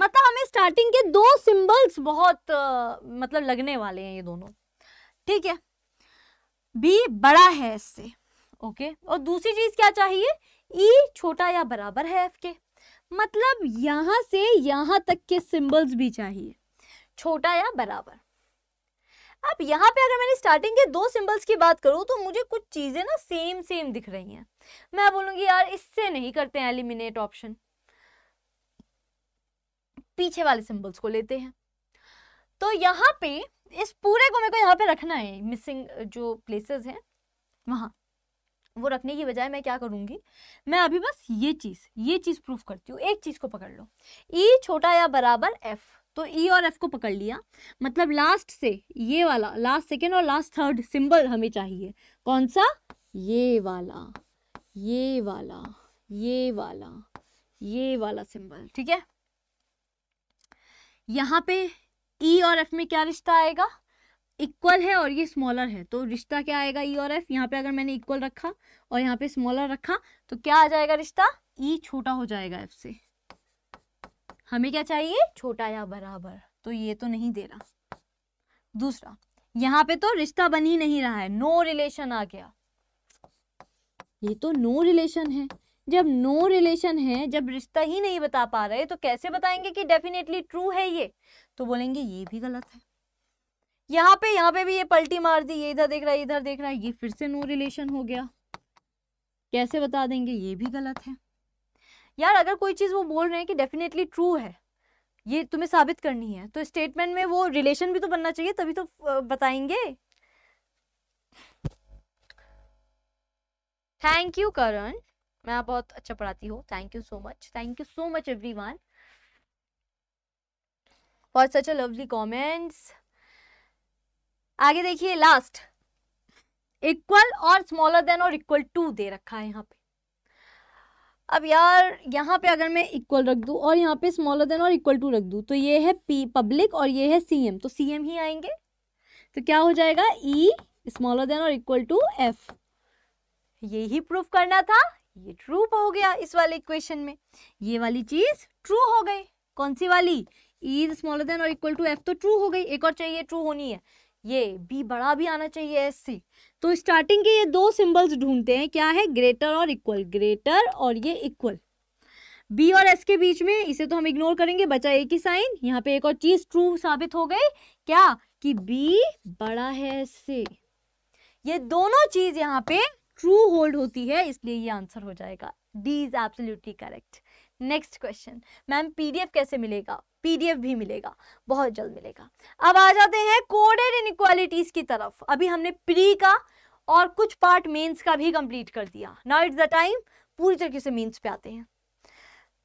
मतलब हमें स्टार्टिंग के दो सिंबल्स बहुत मतलब लगने वाले हैं ये दोनों ठीक है बी बड़ा है इससे ओके और दूसरी चीज क्या चाहिए ई e छोटा या बराबर है एफ के मतलब यहां से यहां तक के सिंबल्स भी चाहिए छोटा या बराबर अब यहाँ पे अगर मैंने स्टार्टिंग के दो सिंबल्स की बात करूँ तो मुझे कुछ चीज़ें ना सेम सेम दिख रही हैं मैं बोलूंगी यार इससे नहीं करते हैं एलिमिनेट ऑप्शन पीछे वाले सिंबल्स को लेते हैं तो यहाँ पे इस पूरे को मेरे को यहाँ पे रखना है मिसिंग जो प्लेसेस हैं वहाँ वो रखने की बजाय मैं क्या करूँगी मैं अभी बस ये चीज़ ये चीज़ प्रूफ करती हूँ एक चीज़ को पकड़ लो ई e छोटा या बराबर एफ तो ई e और एफ को पकड़ लिया मतलब लास्ट से ये वाला लास्ट सेकेंड और लास्ट थर्ड सिंबल हमें चाहिए कौन सा ये वाला ये वाला ये वाला ये वाला सिंबल ठीक है यहाँ पे ई e और एफ में क्या रिश्ता आएगा इक्वल है और ये स्मॉलर है तो रिश्ता क्या आएगा ई e और एफ यहाँ पे अगर मैंने इक्वल रखा और यहाँ पे स्मॉलर रखा तो क्या आ जाएगा रिश्ता ई e छोटा हो जाएगा एफ से हमें क्या चाहिए छोटा या बराबर तो ये तो नहीं दे रहा दूसरा यहाँ पे तो रिश्ता बन ही नहीं रहा है नो no रिलेशन आ गया ये तो नो no रिलेशन है जब नो no रिलेशन है जब रिश्ता ही नहीं बता पा रहे तो कैसे बताएंगे कि डेफिनेटली ट्रू है ये तो बोलेंगे ये भी गलत है यहाँ पे यहाँ पे भी ये पलटी मार दी ये इधर देख रहा है इधर देख रहा है ये फिर से नो रिलेशन हो गया कैसे बता देंगे ये भी गलत है यार अगर कोई चीज़ वो बोल रहे हैं कि डेफिनेटली ट्रू है ये तुम्हें साबित करनी है तो स्टेटमेंट में वो रिलेशन भी तो बनना चाहिए तभी तो बताएंगे थैंक यू करण मैं बहुत अच्छा पढ़ाती हूँ thank you so much thank you so much everyone for such a lovely comments आगे देखिए लास्ट इक्वल और स्मॉलर देन और इक्वल टू दे रखा है यहाँ पे अब यार यहाँ पे अगर मैं इक्वल रख दूँ और यहाँ पे स्मॉलर देन और इक्वल टू रख दूँ तो ये है पी पब्लिक और ये है सीएम तो सीएम ही आएंगे तो क्या हो जाएगा ई स्मॉलर देन और इक्वल टू एफ ये ही प्रूफ करना था ये ट्रू हो गया इस वाले इक्वेशन में ये वाली चीज ट्रू हो गई कौन सी वाली इज स्मॉलर देन और इक्वल टू एफ तो ट्रू हो गई एक और चाहिए ट्रू होनी है ये बी बड़ा भी आना चाहिए एस सी तो स्टार्टिंग के ये दो सिंबल्स ढूंढते हैं क्या है ग्रेटर और इक्वल ग्रेटर और ये इक्वल बी और एस के बीच में इसे तो हम इग्नोर करेंगे बचा एक ही साइन यहाँ पे एक और चीज ट्रू साबित हो गई क्या कि बी बड़ा है एस से ये दोनों चीज यहाँ पे ट्रू होल्ड होती है इसलिए ये आंसर हो जाएगा D is absolutely correct next question ma'am PDF कैसे मिलेगा पीडीएफ भी मिलेगा बहुत जल्द मिलेगा अब आ जाते हैं कोडेड इनक्वालिटीज की तरफ अभी हमने प्री का और कुछ पार्ट मेंस का भी कंप्लीट कर दिया नाउ इट्स द टाइम पूरी तरीके से मेंस पे आते हैं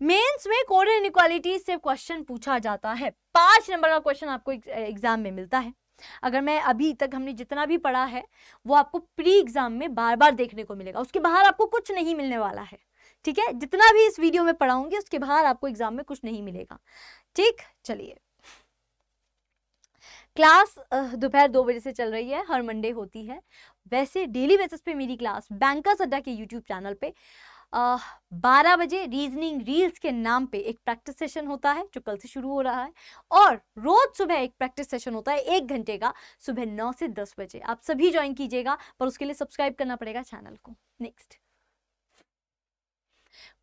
मेंस में कोडेड इनक्वालिटीज से क्वेश्चन पूछा जाता है पांच नंबर का क्वेश्चन आपको एग्जाम में मिलता है अगर मैं अभी तक हमने जितना भी पढ़ा है वो आपको प्री एग्जाम में बार बार देखने को मिलेगा उसके बाहर आपको कुछ नहीं मिलने वाला है ठीक है जितना भी इस वीडियो में पढ़ाऊंगी उसके बाहर आपको एग्जाम में कुछ नहीं मिलेगा ठीक चलिए क्लास दोपहर दो बजे से चल रही है हर मंडे होती है वैसे डेली बेसिस पे मेरी क्लास बैंकर्स अड्डा के यूट्यूब चैनल पे बारह बजे रीजनिंग रील्स के नाम पे एक प्रैक्टिस सेशन होता है जो कल से शुरू हो रहा है और रोज सुबह एक प्रैक्टिस सेशन होता है एक घंटे का सुबह नौ से दस बजे आप सभी ज्वाइन कीजिएगा पर उसके लिए सब्सक्राइब करना पड़ेगा चैनल को नेक्स्ट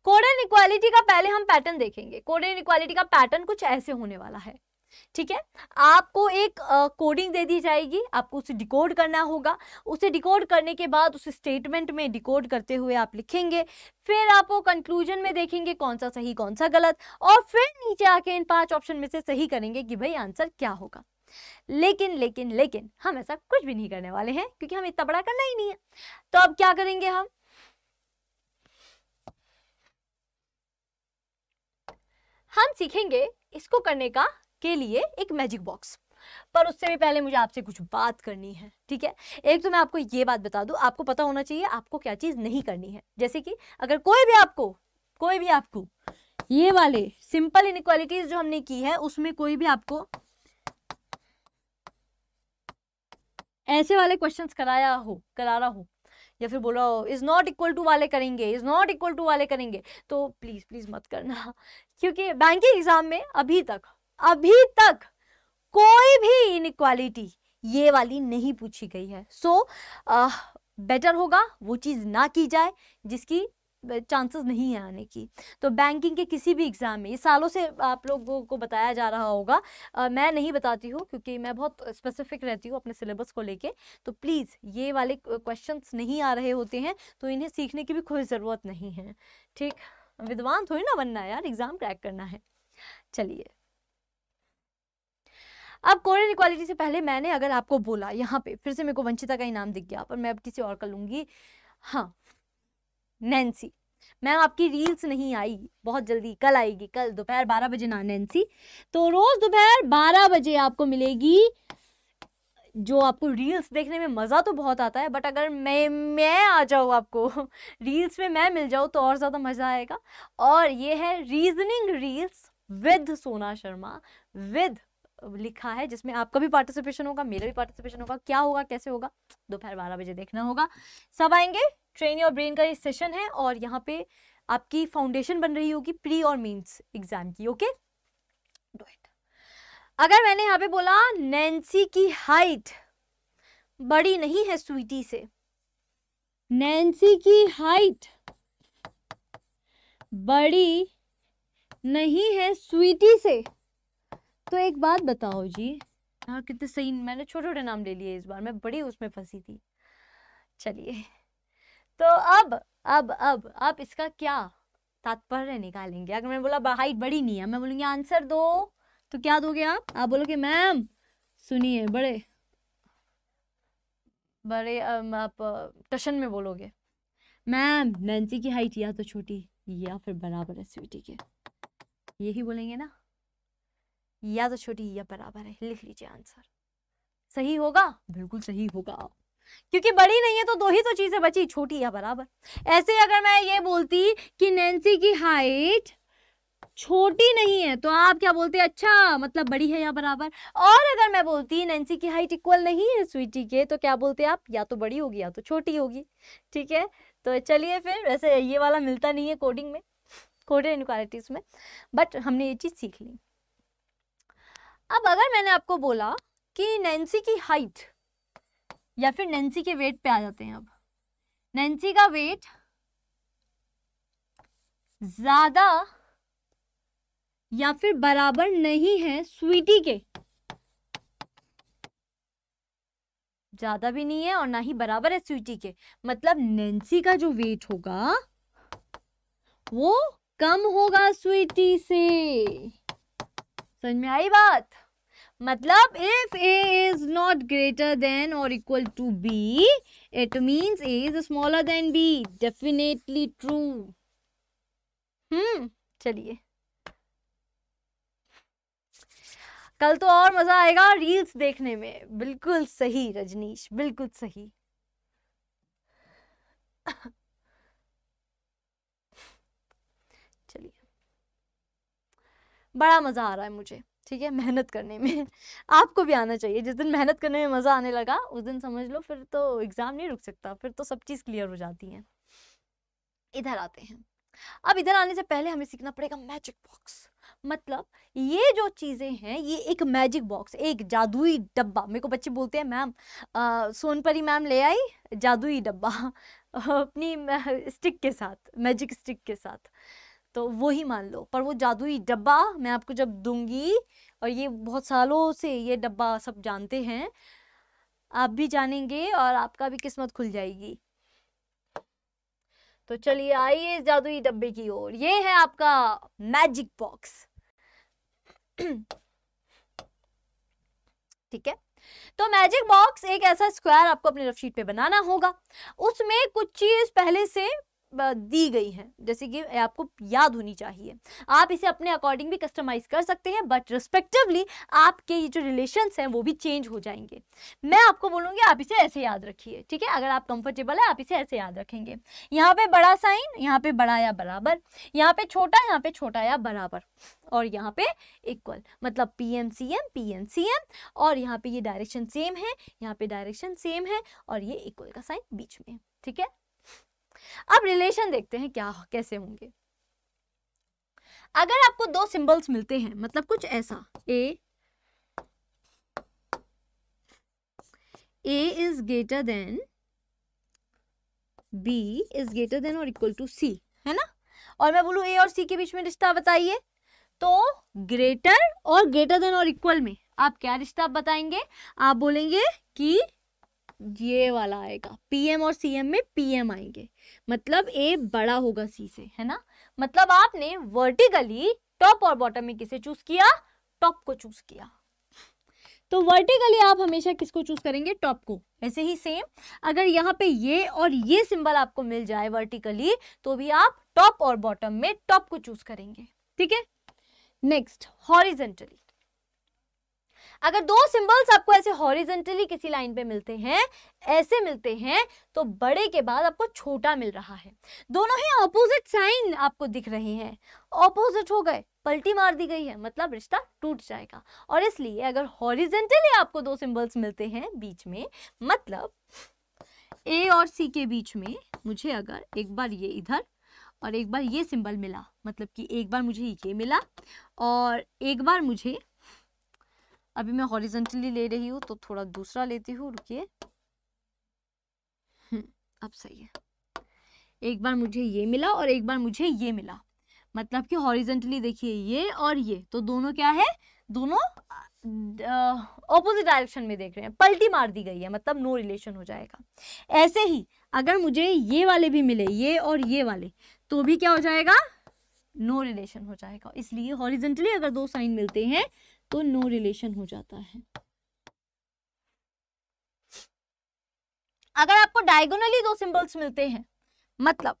कोडन इक्वालिटी का पहले हम पैटर्न देखेंगे कोडन इक्वालिटी का पैटर्न कुछ ऐसे होने वाला है ठीक है आपको एक कोडिंग uh, दे दी जाएगी आपको उसे डिकोड करना होगा उसे डिकोड करने के बाद उस स्टेटमेंट में डिकोड करते हुए आप लिखेंगे फिर आप वो कंक्लूजन में देखेंगे कौन सा सही कौन सा गलत और फिर नीचे आके इन पांच ऑप्शन में से सही करेंगे कि भाई आंसर क्या होगा लेकिन लेकिन लेकिन हम ऐसा कुछ भी नहीं करने वाले हैं क्योंकि हम इतना बड़ा करना ही नहीं है तो अब क्या करेंगे हम हम सीखेंगे इसको करने का के लिए एक मैजिक बॉक्स पर उससे भी पहले मुझे आपसे कुछ बात करनी है ठीक है एक तो मैं आपको ये बात बता दूं आपको पता होना चाहिए आपको क्या चीज़ नहीं करनी है जैसे कि अगर कोई भी आपको कोई भी आपको ये वाले सिंपल इनक्वालिटीज जो हमने की है उसमें कोई भी आपको ऐसे वाले क्वेश्चंस कराया हो करा रहा हो या फिर हो इज़ नॉट इक्वल टू वाले करेंगे इज़ नॉट इक्वल टू वाले करेंगे तो प्लीज़ प्लीज़ मत करना क्योंकि बैंकिंग एग्ज़ाम में अभी तक अभी तक कोई भी इनक्वालिटी ये वाली नहीं पूछी गई है सो so, बेटर uh, होगा वो चीज़ ना की जाए जिसकी चांसेस नहीं है आने की तो बैंकिंग के किसी भी एग्ज़ाम में ये सालों से आप लोगों को बताया जा रहा होगा आ, मैं नहीं बताती हूँ क्योंकि मैं बहुत स्पेसिफिक रहती हूँ अपने सिलेबस को लेके तो प्लीज़ ये वाले क्वेश्चंस नहीं आ रहे होते हैं तो इन्हें सीखने की भी कोई ज़रूरत नहीं है ठीक विद्वान थोड़ी ना बनना यार एग्ज़ाम क्रैक करना है चलिए अब कोरियन इक्वालिटी से पहले मैंने अगर आपको बोला यहाँ पे फिर से मेरे को वंचिता का ही नाम दिख गया पर मैं अब किसी और कर लूँगी हाँ नैन्सी मैम आपकी रील्स नहीं आएगी बहुत जल्दी कल आएगी कल दोपहर बारह बजे ना नैन्सी तो रोज़ दोपहर बारह बजे आपको मिलेगी जो आपको रील्स देखने में मज़ा तो बहुत आता है बट अगर मैं मैं आ जाऊँ आपको रील्स में मैं मिल जाऊँ तो और ज़्यादा मज़ा आएगा और ये है रीजनिंग रील्स विद सोना शर्मा विद लिखा है जिसमें आपका भी पार्टिसिपेशन होगा मेरा भी पार्टिसिपेशन होगा क्या होगा कैसे होगा दोपहर बारह बजे देखना होगा सब आएंगे ट्रेन योर ब्रेन का ये सेशन है और यहाँ पे आपकी फाउंडेशन बन रही होगी प्री और मीन्स एग्जाम की ओके डू इट अगर मैंने यहाँ पे बोला नैन्सी की हाइट बड़ी नहीं है स्वीटी से नैन्सी की हाइट बड़ी नहीं है स्वीटी से तो एक बात बताओ जी यार हाँ, कितने सही मैंने छोटे छोटे नाम ले लिए इस बार मैं बड़ी उसमें फंसी थी चलिए तो अब अब अब आप इसका क्या तात्पर्य निकालेंगे अगर मैंने बोला हाइट बड़ी नहीं है मैं बोलूँगी आंसर दो तो क्या दोगे आप आप बोलोगे मैम सुनिए बड़े बड़े आप टशन में बोलोगे मैम नैन्सी की हाइट या तो छोटी या फिर बराबर है स्वीटी के यही बोलेंगे ना या तो छोटी या बराबर है लिख लीजिए आंसर सही होगा बिल्कुल सही होगा क्योंकि बड़ी नहीं है तो दो ही तो चीजें बची छोटी या बराबर ऐसे अगर मैं ये बोलती कि नैन्सी की हाइट छोटी नहीं है तो आप क्या बोलते हैं अच्छा मतलब बड़ी है या बराबर और अगर मैं बोलती नैन्सी की हाइट इक्वल नहीं है स्वीटी के तो क्या बोलते आप या तो बड़ी होगी या तो छोटी होगी ठीक है तो चलिए फिर वैसे ये वाला मिलता नहीं है कोडिंग में कोडेड इनक्वालिटीज़ में बट हमने ये चीज़ सीख ली अब अगर मैंने आपको बोला कि नैन्सी की हाइट या फिर नैन्सी के वेट पे आ जाते हैं अब नैन्सी का वेट ज्यादा या फिर बराबर नहीं है स्वीटी के ज्यादा भी नहीं है और ना ही बराबर है स्वीटी के मतलब नैन्सी का जो वेट होगा वो कम होगा स्वीटी से समझ में आई बात मतलब if A is not greater than और equal to B it means A is smaller than B definitely true hmm चलिए कल तो और मजा आएगा रील्स देखने में बिल्कुल सही रजनीश बिल्कुल सही चलिए बड़ा मजा आ रहा है मुझे ठीक है मेहनत करने में आपको भी आना चाहिए जिस दिन मेहनत करने में मज़ा आने लगा उस दिन समझ लो फिर तो एग्ज़ाम नहीं रुक सकता फिर तो सब चीज़ क्लियर हो जाती है इधर आते हैं अब इधर आने से पहले हमें सीखना पड़ेगा मैजिक बॉक्स मतलब ये जो चीज़ें हैं ये एक मैजिक बॉक्स एक जादुई डब्बा मेरे को बच्चे बोलते हैं मैम सोनपरी मैम ले आई जादुई डब्बा अपनी स्टिक के साथ मैजिक स्टिक के साथ तो वो ही मान लो पर वो जादुई डब्बा मैं आपको जब दूंगी और ये बहुत सालों से ये डब्बा सब जानते हैं आप भी जानेंगे और आपका भी किस्मत खुल जाएगी तो चलिए आइए इस जादुई डब्बे की ओर ये है आपका मैजिक बॉक्स ठीक है तो मैजिक बॉक्स एक ऐसा स्क्वायर आपको अपने रफ शीट पे बनाना होगा उसमें कुछ चीज पहले से दी गई हैं जैसे कि आपको याद होनी चाहिए आप इसे अपने अकॉर्डिंग भी कस्टमाइज कर सकते हैं बट रिस्पेक्टिवली आपके ये जो रिलेशंस हैं वो भी चेंज हो जाएंगे मैं आपको बोलूँगी आप इसे ऐसे याद रखिए ठीक है अगर आप कंफर्टेबल है आप इसे ऐसे याद रखेंगे यहाँ पे बड़ा साइन यहाँ पे बड़ा या बराबर यहाँ पे छोटा यहाँ पे छोटा या बराबर और यहाँ पे इक्वल मतलब P M C M P N C M और यहाँ पे ये डायरेक्शन सेम है यहाँ पे डायरेक्शन सेम है और ये इक्वल का साइन बीच में ठीक है अब रिलेशन देखते हैं क्या कैसे होंगे अगर आपको दो सिंबल्स मिलते हैं मतलब कुछ ऐसा A A is greater than B is greater than और इक्वल टू सी है ना और मैं बोलू ए और सी के बीच में रिश्ता बताइए तो ग्रेटर और ग्रेटर देन और इक्वल में आप क्या रिश्ता बताएंगे आप बोलेंगे कि ये वाला आएगा पीएम और सीएम में पीएम आएंगे मतलब ए बड़ा होगा सी से है ना मतलब आपने वर्टिकली टॉप और बॉटम में किसे चूज किया टॉप को चूज किया तो वर्टिकली आप हमेशा किसको चूज करेंगे टॉप को ऐसे ही सेम अगर यहाँ पे ये और ये सिंबल आपको मिल जाए वर्टिकली तो भी आप टॉप और बॉटम में टॉप को चूज करेंगे ठीक है नेक्स्ट हॉरिजेंटली अगर दो सिंबल्स आपको ऐसे हॉरिजेंटली किसी लाइन पे मिलते हैं ऐसे मिलते हैं तो बड़े के बाद आपको छोटा मिल रहा है दोनों ही ऑपोजिट साइन आपको दिख रहे हैं ऑपोजिट हो गए पलटी मार दी गई है मतलब रिश्ता टूट जाएगा और इसलिए अगर हॉरिजेंटली आपको दो सिंबल्स मिलते हैं बीच में मतलब ए और सी के बीच में मुझे अगर एक बार ये इधर और एक बार ये सिंबल मिला मतलब कि एक बार मुझे ये मिला और एक बार मुझे अभी मैं हॉरिजेंटली ले रही हूँ तो थोड़ा दूसरा लेती हूँ रुकिए हम्म, अब सही है एक बार मुझे ये मिला और एक बार मुझे ये मिला मतलब कि हॉरिजेंटली देखिए ये और ये तो दोनों क्या है दोनों ऑपोजिट डायरेक्शन में देख रहे हैं पलटी मार दी गई है मतलब नो रिलेशन हो जाएगा ऐसे ही अगर मुझे ये वाले भी मिले ये और ये वाले तो भी क्या हो जाएगा नो no रिलेशन हो जाएगा इसलिए हॉरिजेंटली अगर दो साइन मिलते हैं तो नो रिलेशन हो जाता है अगर आपको डायगोनली दो सिंबल्स मिलते हैं मतलब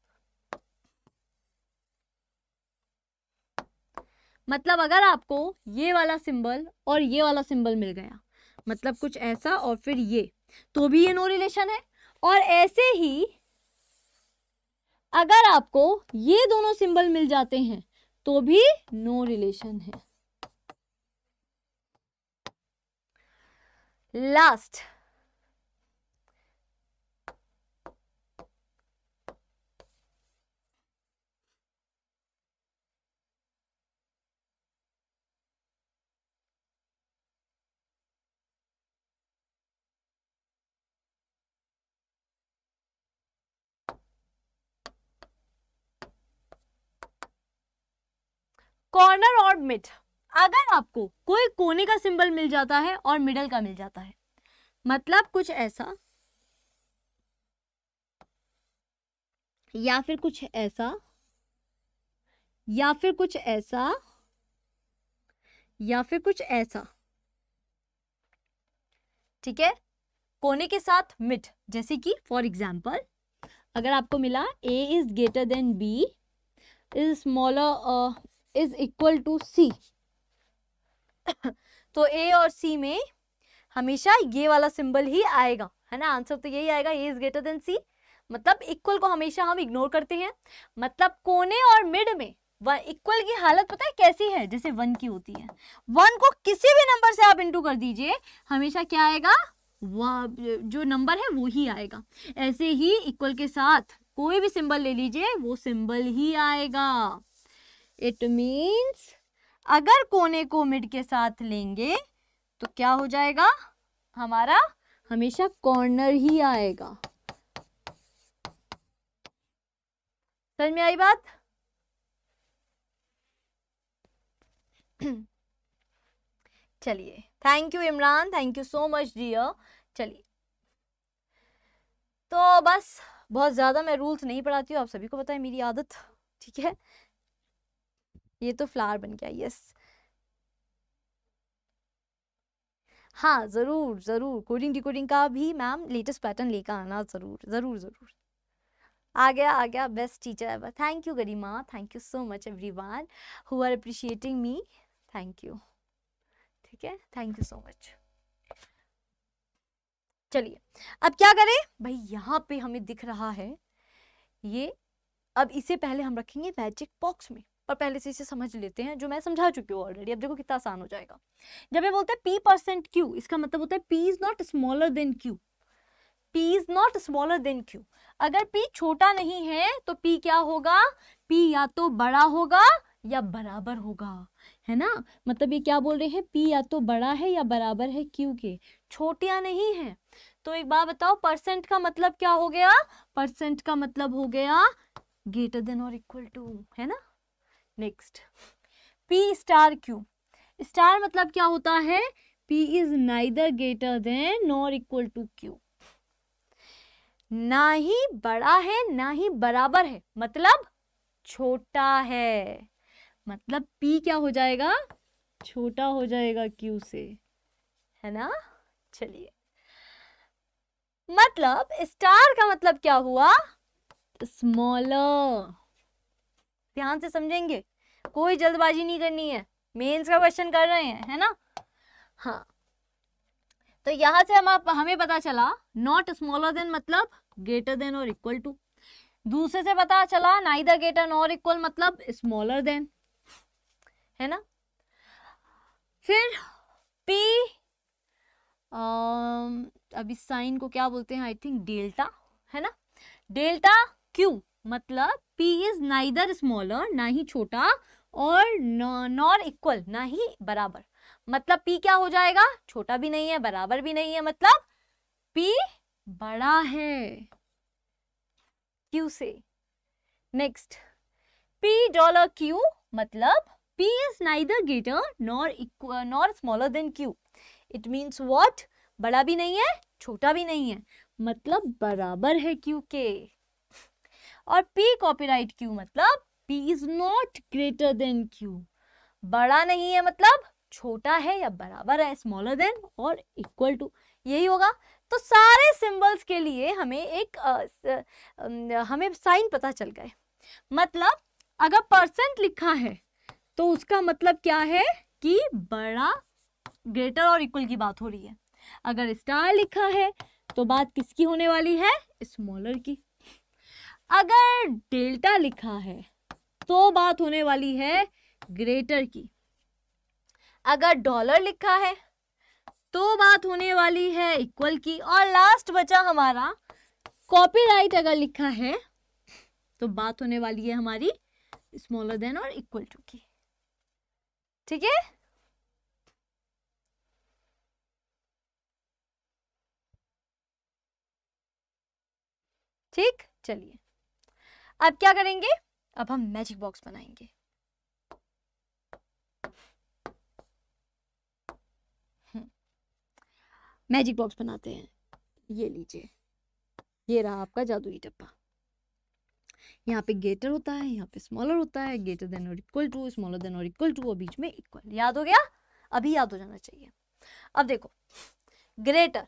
मतलब अगर आपको ये वाला सिंबल और ये वाला सिंबल मिल गया मतलब कुछ ऐसा और फिर ये तो भी ये नो रिलेशन है और ऐसे ही अगर आपको ये दोनों सिंबल मिल जाते हैं तो भी नो रिलेशन है last corner or mid अगर आपको कोई कोने का सिंबल मिल जाता है और मिडल का मिल जाता है मतलब कुछ ऐसा या फिर कुछ ऐसा या फिर कुछ ऐसा या फिर कुछ ऐसा ठीक है कोने के साथ मिट जैसे कि फॉर एग्जाम्पल अगर आपको मिला A is greater than B is smaller is equal to C तो ए और सी में हमेशा ये वाला सिंबल ही आएगा है ना आंसर तो यही आएगा A is greater than C मतलब इक्वल को हमेशा हम इग्नोर करते हैं मतलब कोने और मिड में इक्वल की हालत पता है कैसी है जैसे वन की होती है वन को किसी भी नंबर से आप इंटू कर दीजिए हमेशा क्या आएगा वह जो नंबर है वो ही आएगा ऐसे ही इक्वल के साथ कोई भी सिंबल ले लीजिए वो सिंबल ही आएगा इट मीन्स अगर कोने को मिड के साथ लेंगे तो क्या हो जाएगा हमारा हमेशा कॉर्नर ही आएगा समझ में आई बात चलिए thank you Imran thank you so much dear चलिए तो बस बहुत ज़्यादा मैं रूल्स नहीं पढ़ाती हूँ आप सभी को पता है मेरी आदत ठीक है ये तो फ्लावर बन गया यस हाँ ज़रूर ज़रूर कोडिंग डिकोडिंग का भी मैम लेटेस्ट पैटर्न लेकर आना ज़रूर ज़रूर ज़रूर आ गया आ गया best teacher ever thank you Garima thank you so much everyone who are appreciating me thank you ठीक है थैंक यू सो मच चलिए अब क्या करें भाई यहाँ पे हमें दिख रहा है ये अब इसे पहले हम रखेंगे मैजिक बॉक्स में और पहले से इसे समझ लेते हैं जो मैं समझा चुकी हूँ ऑलरेडी अब देखो कितना आसान हो जाएगा जब ये बोलते हैं पी परसेंट क्यू इसका मतलब होता है P is not smaller than Q P is not smaller than Q अगर पी छोटा नहीं है तो पी क्या होगा पी या तो बड़ा होगा या बराबर होगा है ना मतलब ये क्या बोल रहे हैं पी या तो बड़ा है या बराबर है क्यू के छोटिया नहीं है तो एक बार बताओ परसेंट का मतलब क्या हो गया परसेंट का मतलब हो गया ग्रेटर देन और इक्वल टू है ना next P star Q star मतलब क्या होता है P is neither greater than nor equal to Q ना ही बड़ा है ना ही बराबर है मतलब छोटा है मतलब पी क्या हो जाएगा छोटा हो जाएगा क्यू से है ना चलिए मतलब स्टार का मतलब क्या हुआ स्मॉलर ध्यान से समझेंगे कोई जल्दबाजी नहीं करनी है मेंस का क्वेश्चन कर रहे हैं है ना हाँ तो यहाँ से हम आप हमें पता चला नॉट स्मॉलर देन मतलब ग्रेटर देन और इक्वल टू दूसरे से पता चला नाइदर ग्रेटर नॉर इक्वल मतलब स्मॉलर देन है ना फिर पी अभी साइन को क्या बोलते हैं आई थिंक डेल्टा है ना डेल्टा क्यू मतलब p इज नाइदर स्मॉलर ना ही छोटा और नॉर इक्वल ना ही बराबर मतलब p क्या हो जाएगा छोटा भी नहीं है बराबर भी नहीं है मतलब p बड़ा है q से नेक्स्ट p डॉलर q मतलब p is neither greater nor equal nor smaller than q it means what बड़ा भी नहीं है छोटा भी नहीं है मतलब बराबर है क्यू के और पी कॉपीराइट क्यू मतलब P is not greater than Q बड़ा नहीं है मतलब छोटा है या बराबर है स्मॉलर देन और इक्वल टू यही होगा तो सारे सिंबल्स के लिए हमें एक आ, हमें साइन पता चल गए मतलब अगर परसेंट लिखा है तो उसका मतलब क्या है कि बड़ा ग्रेटर और इक्वल की बात हो रही है अगर स्टार लिखा है तो बात किसकी होने वाली है स्मॉलर की अगर डेल्टा लिखा है तो बात होने वाली है ग्रेटर की अगर डॉलर लिखा है तो बात होने वाली है इक्वल की और लास्ट बचा हमारा कॉपीराइट अगर लिखा है तो बात होने वाली है हमारी स्मॉलर देन और इक्वल टू की ठीक है ठीक चलिए अब क्या करेंगे अब हम मैजिक बॉक्स बनाएंगे मैजिक हम्म। बॉक्स बनाते हैं ये लीजिए ये रहा आपका जादुई डब्बा यहाँ पे गेटर होता है यहाँ पे स्मॉलर होता है गेटर देन और इक्वल टू स्मॉलर देन और इक्वल टू और बीच में इक्वल याद हो गया अभी याद हो जाना चाहिए अब देखो ग्रेटर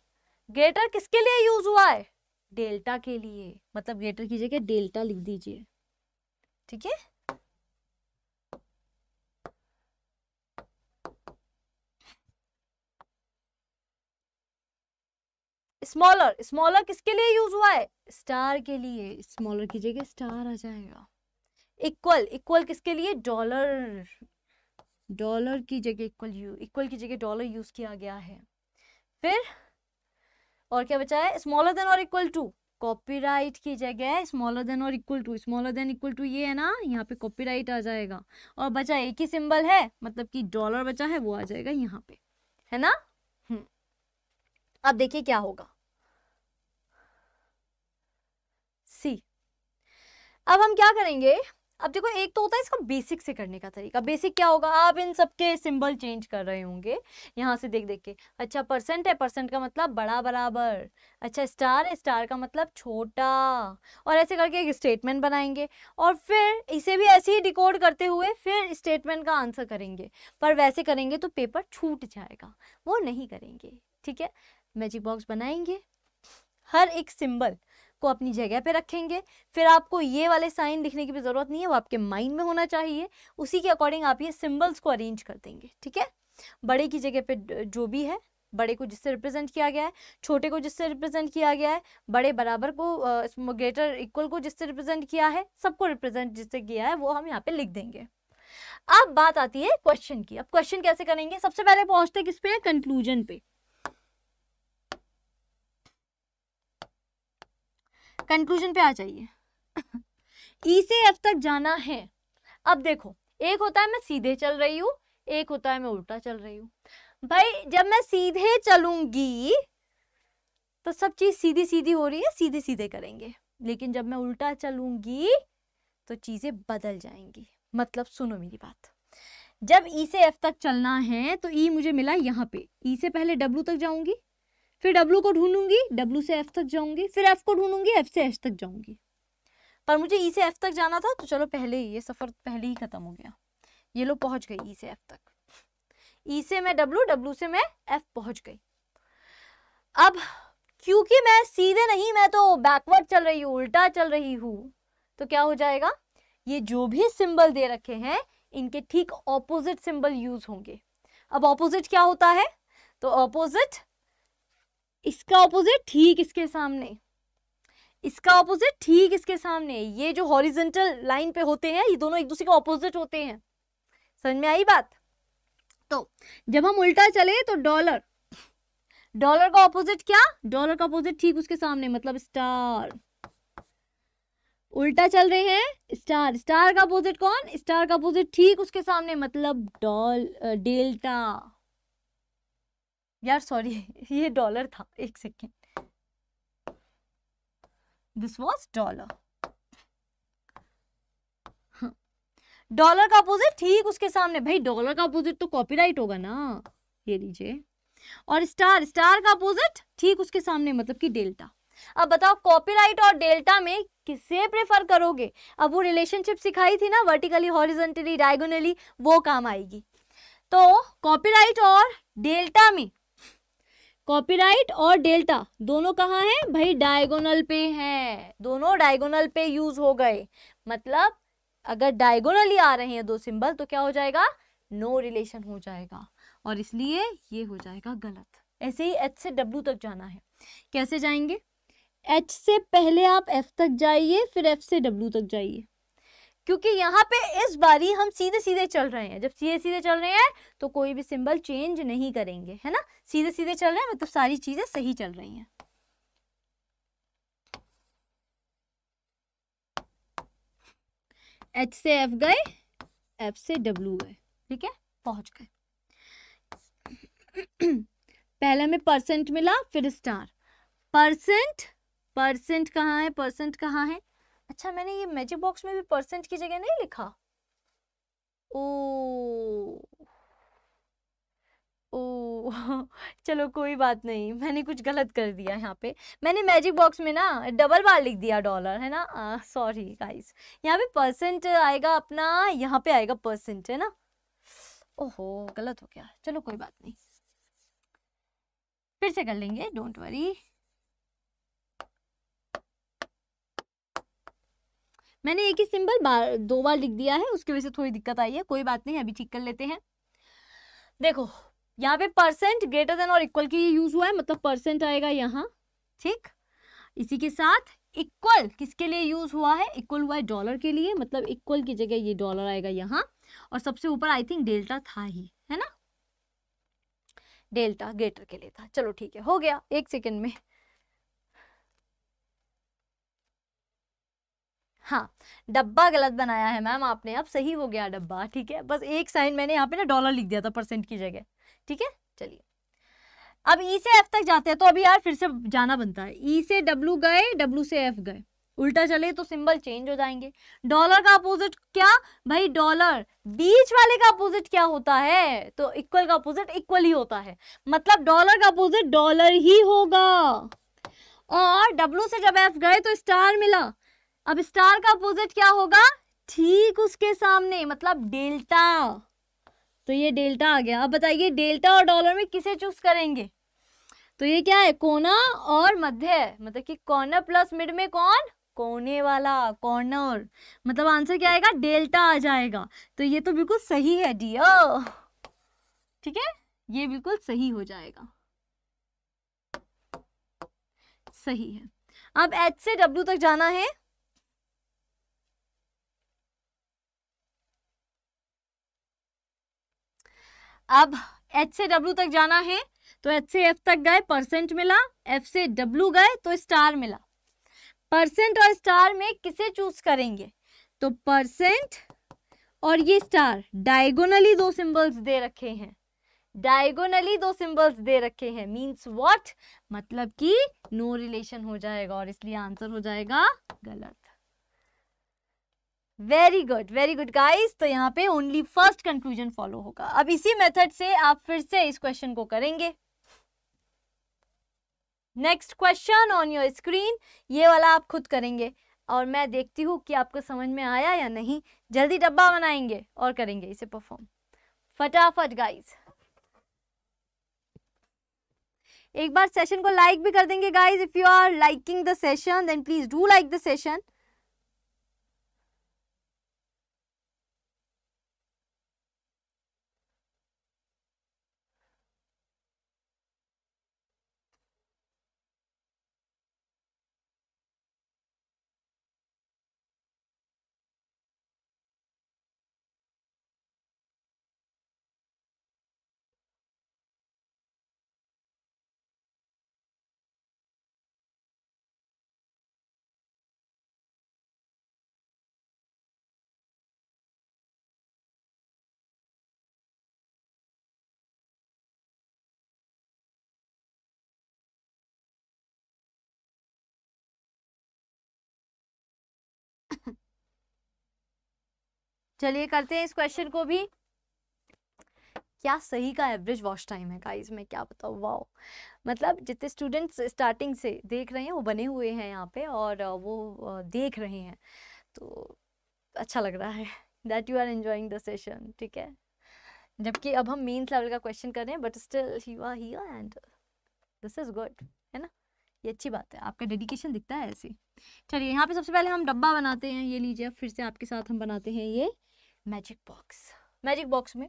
ग्रेटर किसके लिए यूज हुआ है डेल्टा के लिए मतलब ग्रेटर की जगह डेल्टा लिख दीजिए ठीक है स्मॉलर स्मॉलर किसके लिए यूज हुआ है स्टार के लिए स्मॉलर की जगह स्टार आ जाएगा इक्वल इक्वल किसके लिए डॉलर डॉलर की जगह इक्वल यू इक्वल की जगह डॉलर यूज किया गया है फिर और क्या बचा है स्मॉलर देन और इक्वल टू कॉपीराइट की जगह स्मॉलर देन और equal to smaller than equal to ये है ना यहाँ पे कॉपीराइट आ जाएगा और बचा एक ही सिंबल है मतलब कि डॉलर बचा है वो आ जाएगा यहाँ पे है ना हम्म। अब देखिए क्या होगा सी अब हम क्या करेंगे अब देखो एक तो होता है इसका बेसिक से करने का तरीका बेसिक क्या होगा आप इन सबके सिंबल चेंज कर रहे होंगे यहाँ से देख देख के अच्छा परसेंट है परसेंट का मतलब बड़ा बराबर अच्छा स्टार है स्टार का मतलब छोटा और ऐसे करके एक स्टेटमेंट बनाएंगे और फिर इसे भी ऐसे ही डिकोड करते हुए फिर स्टेटमेंट का आंसर करेंगे पर वैसे करेंगे तो पेपर छूट जाएगा वो नहीं करेंगे ठीक है मैजिक बॉक्स बनाएंगे हर एक सिंबल को अपनी जगह पे रखेंगे फिर आपको ये वाले साइन लिखने की भी ज़रूरत नहीं है वो आपके माइंड में होना चाहिए उसी के अकॉर्डिंग आप ये सिम्बल्स को अरेंज कर देंगे ठीक है बड़े की जगह पे जो भी है बड़े को जिससे रिप्रेजेंट किया गया है छोटे को जिससे रिप्रेजेंट किया गया है बड़े बराबर को ग्रेटर इक्वल को जिससे रिप्रेजेंट किया है सबको रिप्रेजेंट जिससे किया है वो हम यहाँ पे लिख देंगे अब बात आती है क्वेश्चन की अब क्वेश्चन कैसे करेंगे सबसे पहले पहुंचते किस पे कंक्लूजन पे कंक्लूजन पे आ जाइए ई से एफ तक जाना है अब देखो एक होता है मैं सीधे चल रही हूँ एक होता है मैं उल्टा चल रही हूँ भाई जब मैं सीधे चलूंगी तो सब चीज सीधी सीधी हो रही है सीधे सीधे करेंगे लेकिन जब मैं उल्टा चलूंगी तो चीजें बदल जाएंगी मतलब सुनो मेरी बात जब ई से एफ तक चलना है तो ई e मुझे मिला यहाँ पे ई e से पहले डब्लू तक जाऊंगी फिर W को ढूंढूंगी W से F तक जाऊंगी फिर F को ढूंढूंगी F से H तक जाऊंगी पर मुझे E से F तक जाना था तो चलो पहले ही ये सफ़र पहले ही ख़त्म हो गया ये लो पहुंच गई E से F तक E से मैं W W से मैं F पहुंच गई अब क्योंकि मैं सीधे नहीं मैं तो बैकवर्ड चल रही हूँ उल्टा चल रही हूँ तो क्या हो जाएगा ये जो भी सिंबल दे रखे हैं इनके ठीक ऑपोजिट सिंबल यूज होंगे अब ऑपोजिट क्या होता है तो ऑपोजिट इसका ऑपोजिट ठीक इसके सामने इसका ऑपोजिट ठीक इसके सामने ये जो हॉरिजेंटल लाइन पे होते हैं ये दोनों एक दूसरे के ऑपोजिट होते हैं समझ में आई बात तो जब हम उल्टा चले तो डॉलर डॉलर का ऑपोजिट क्या डॉलर का ऑपोजिट ठीक उसके सामने मतलब स्टार उल्टा चल रहे हैं स्टार स्टार का अपोजिट कौन स्टार का अपोजिट ठीक उसके सामने मतलब डॉल डेल्टा यार सॉरी ये डॉलर था एक second this was dollar dollar का अपोजिट ठीक उसके सामने भाई डॉलर का अपोजिट तो कॉपीराइट होगा ना ये लीजिए और स्टार स्टार का अपोजिट ठीक उसके सामने मतलब कि डेल्टा अब बताओ कॉपीराइट और डेल्टा में किसे प्रेफर करोगे अब वो रिलेशनशिप सिखाई थी ना वर्टिकली हॉरिजेंटली डायगोनली वो काम आएगी तो कॉपीराइट और डेल्टा में कॉपीराइट और डेल्टा दोनों कहाँ हैं भाई डायगोनल पे हैं दोनों डायगोनल पे यूज हो गए मतलब अगर डायगोनली आ रहे हैं दो सिंबल तो क्या हो जाएगा नो no रिलेशन हो जाएगा और इसलिए ये हो जाएगा गलत ऐसे ही एच से डब्ल्यू तक जाना है कैसे जाएंगे एच से पहले आप एफ तक जाइए फिर एफ से डब्ल्यू तक जाइए क्योंकि यहाँ पे इस बारी हम सीधे सीधे चल रहे हैं जब सीधे सीधे चल रहे हैं तो कोई भी सिंबल चेंज नहीं करेंगे है ना सीधे सीधे चल रहे हैं मतलब सारी चीजें सही चल रही हैं एच से एफ गए एफ से डब्ल्यू गए ठीक है पहुंच गए पहले में परसेंट मिला फिर स्टार परसेंट परसेंट कहाँ है परसेंट कहाँ है अच्छा मैंने ये मैजिक बॉक्स में भी परसेंट की जगह नहीं लिखा ओ ओ चलो कोई बात नहीं मैंने कुछ गलत कर दिया यहाँ पे मैंने मैजिक बॉक्स में ना डबल बार लिख दिया डॉलर है ना सॉरी गाइस यहाँ पे परसेंट आएगा अपना यहाँ पे आएगा परसेंट है ना ओहो गलत हो गया चलो कोई बात नहीं फिर से कर लेंगे डोंट वरी मैंने एक ही सिंबल बार दो बार लिख दिया है उसकी वजह से थोड़ी दिक्कत आई है कोई बात नहीं अभी ठीक कर लेते हैं देखो यहाँ पे परसेंट ग्रेटर देन और इक्वल की यूज हुआ है मतलब परसेंट आएगा यहाँ ठीक इसी के साथ इक्वल किसके लिए यूज हुआ है इक्वल हुआ है डॉलर के लिए मतलब इक्वल की जगह ये डॉलर आएगा यहाँ और सबसे ऊपर आई थिंक डेल्टा था ही है ना डेल्टा ग्रेटर के लिए था चलो ठीक है हो गया एक सेकेंड में हाँ डब्बा गलत बनाया है मैम आपने अब सही हो गया डब्बा ठीक है बस एक साइन मैंने यहाँ पे ना डॉलर लिख दिया था परसेंट की जगह ठीक है चलिए अब ई e से एफ तक जाते हैं तो अभी यार फिर से जाना बनता है ई e से डब्लू गए डब्लू से एफ गए उल्टा चले तो सिंबल चेंज हो जाएंगे डॉलर का अपोजिट क्या भाई डॉलर बीच वाले का अपोजिट क्या होता है तो इक्वल का अपोजिट इक्वल ही होता है मतलब डॉलर का अपोजिट डॉलर ही होगा और डब्लू से जब एफ गए तो स्टार मिला अब स्टार का अपोजिट क्या होगा ठीक उसके सामने मतलब डेल्टा तो ये डेल्टा आ गया अब बताइए डेल्टा और डॉलर में किसे चूज करेंगे तो ये क्या है कोना और मध्य मतलब कि कॉर्नर प्लस मिड में कौन कोने वाला कॉर्नर मतलब आंसर क्या आएगा डेल्टा आ जाएगा तो ये तो बिल्कुल सही है डी ठीक है ये बिल्कुल सही हो जाएगा सही है अब एच से डब्ल्यू तक जाना है अब एच से डब्ल्यू तक जाना है तो एच से एफ तक गए परसेंट मिला एफ से डब्ल्यू गए तो स्टार मिला परसेंट और स्टार में किसे चूज करेंगे तो परसेंट और ये स्टार डायगोनली दो सिंबल्स दे रखे हैं डायगोनली दो सिंबल्स दे रखे हैं मींस व्हाट मतलब कि नो रिलेशन हो जाएगा और इसलिए आंसर हो जाएगा गलत very good very good guys तो यहाँ पे ओनली फर्स्ट कंक्लूजन फॉलो होगा अब इसी मेथड से आप फिर से इस क्वेश्चन को करेंगे next question on your screen ये वाला आप खुद करेंगे और मैं देखती हूँ कि आपको समझ में आया या नहीं जल्दी डब्बा बनाएंगे और करेंगे इसे परफॉर्म फटाफट गाइज एक बार सेशन को लाइक भी कर देंगे guys if you are liking the session then please do like the session चलिए करते हैं इस क्वेश्चन को भी क्या सही का एवरेज वॉश टाइम है गाइस मैं क्या बताऊँ वाओ मतलब जितने स्टूडेंट्स स्टार्टिंग से देख रहे हैं वो बने हुए हैं यहाँ पे और वो देख रहे हैं तो अच्छा लग रहा है that you are enjoying the session ठीक है जबकि अब हम मेन्स लेवल का क्वेश्चन कर रहे हैं but still and this is good है ना ये अच्छी बात है आपका डेडिकेशन दिखता है ऐसे चलिए यहाँ पे सबसे पहले हम डब्बा बनाते हैं ये लीजिए फिर से आपके साथ हम बनाते हैं ये मैजिक बॉक्स मैजिक बॉक्स में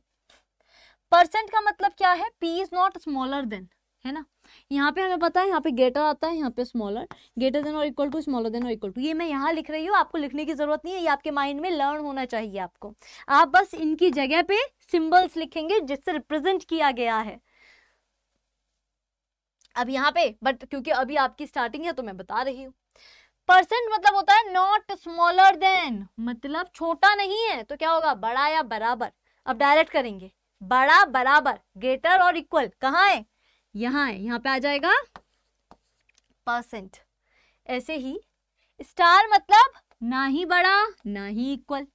परसेंट का मतलब क्या है P is not smaller than है ना यहाँ पे हमें पता है यहाँ पे ग्रेटर आता है यहाँ पे स्मॉलर ग्रेटर देन और इक्वल टू स्मॉलर देन और इक्वल टू ये मैं यहाँ लिख रही हूँ आपको लिखने की जरूरत नहीं है ये आपके माइंड में लर्न होना चाहिए आपको आप बस इनकी जगह पे सिंबल्स लिखेंगे जिससे रिप्रेजेंट किया गया है अब यहाँ पे बट क्योंकि अभी आपकी स्टार्टिंग है तो मैं बता रही हूँ परसेंट मतलब होता है नॉट स्मॉलर देन मतलब छोटा नहीं है तो क्या होगा बड़ा या बराबर अब डायरेक्ट करेंगे बड़ा बराबर ग्रेटर और इक्वल कहाँ है यहाँ है यहाँ पे आ जाएगा परसेंट ऐसे ही स्टार मतलब ना ही बड़ा ना ही इक्वल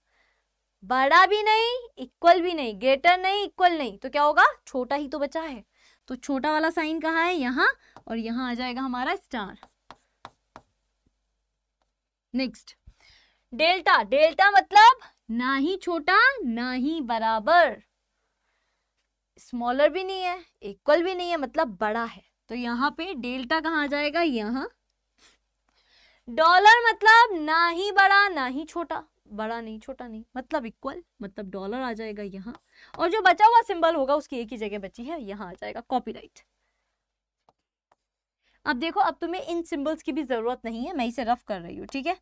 बड़ा भी नहीं इक्वल भी नहीं ग्रेटर नहीं इक्वल नहीं तो क्या होगा छोटा ही तो बचा है तो छोटा वाला साइन कहाँ है यहाँ और यहाँ आ जाएगा हमारा स्टार नेक्स्ट डेल्टा डेल्टा मतलब ना ही छोटा ना ही बराबर स्मॉलर भी नहीं है इक्वल भी नहीं है मतलब बड़ा है तो यहाँ पे डेल्टा कहाँ जाएगा यहाँ डॉलर मतलब ना ही बड़ा ना ही छोटा बड़ा नहीं छोटा नहीं मतलब इक्वल मतलब डॉलर आ जाएगा यहाँ और जो बचा हुआ सिंबल होगा उसकी एक ही जगह बची है यहाँ आ जाएगा कॉपीराइट अब देखो अब तुम्हें इन सिंबल्स की भी जरूरत नहीं है मैं इसे रफ कर रही हूँ ठीक है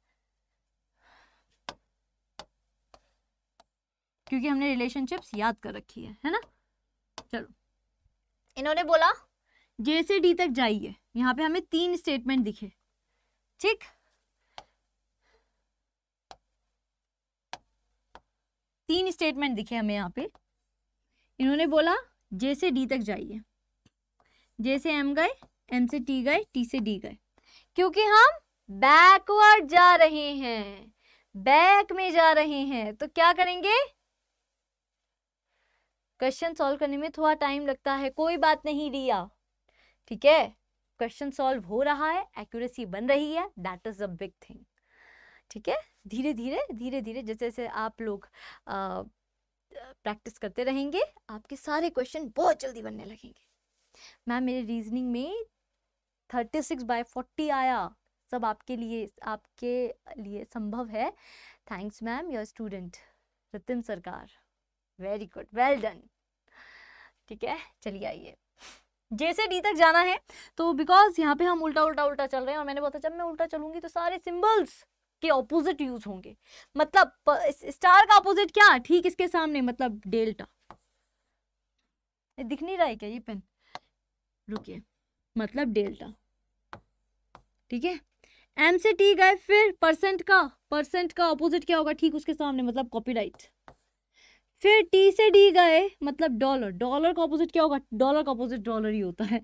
क्योंकि हमने रिलेशनशिप्स याद कर रखी है है ना चलो इन्होंने बोला जे से डी तक जाइए यहाँ पे हमें तीन स्टेटमेंट दिखे ठीक तीन स्टेटमेंट दिखे हमें यहाँ पे इन्होंने बोला जे से डी तक जाइए जे से एम गए एम से टी गए टी से डी गए क्योंकि हम बैकवर्ड जा रहे हैं बैक में जा रहे हैं तो क्या करेंगे क्वेश्चन सॉल्व करने में थोड़ा टाइम लगता है कोई बात नहीं रिया ठीक है क्वेश्चन सॉल्व हो रहा है एक्यूरेसी बन रही है that is a big thing ठीक है धीरे धीरे धीरे धीरे जैसे जैसे आप लोग प्रैक्टिस करते रहेंगे आपके सारे क्वेश्चन बहुत जल्दी बनने लगेंगे मैम मेरे रीजनिंग में थर्टी सिक्स बाय फोर्टी आया सब आपके लिए आपके लिए संभव है thanks ma'am your student Ratin Sarkar very good well done ठीक है चलिए आइए जे से डी तक जाना है तो बिकॉज यहाँ पे हम उल्टा उल्टा उल्टा चल रहे हैं और मैंने बोला जब मैं उल्टा चलूंगी तो सारे सिंबल्स के ऑपोजिट यूज होंगे मतलब स्टार का ऑपोजिट क्या ठीक इसके सामने मतलब डेल्टा दिख नहीं रहा है क्या ये पेन रुकिए मतलब डेल्टा ठीक है एम से टी गए फिर परसेंट का परसेंट का ऑपोजिट क्या होगा ठीक उसके सामने मतलब कॉपीराइट फिर टी से डी गए मतलब डॉलर डॉलर का ऑपोजिट क्या होगा डॉलर का ऑपोजिट डॉलर ही होता है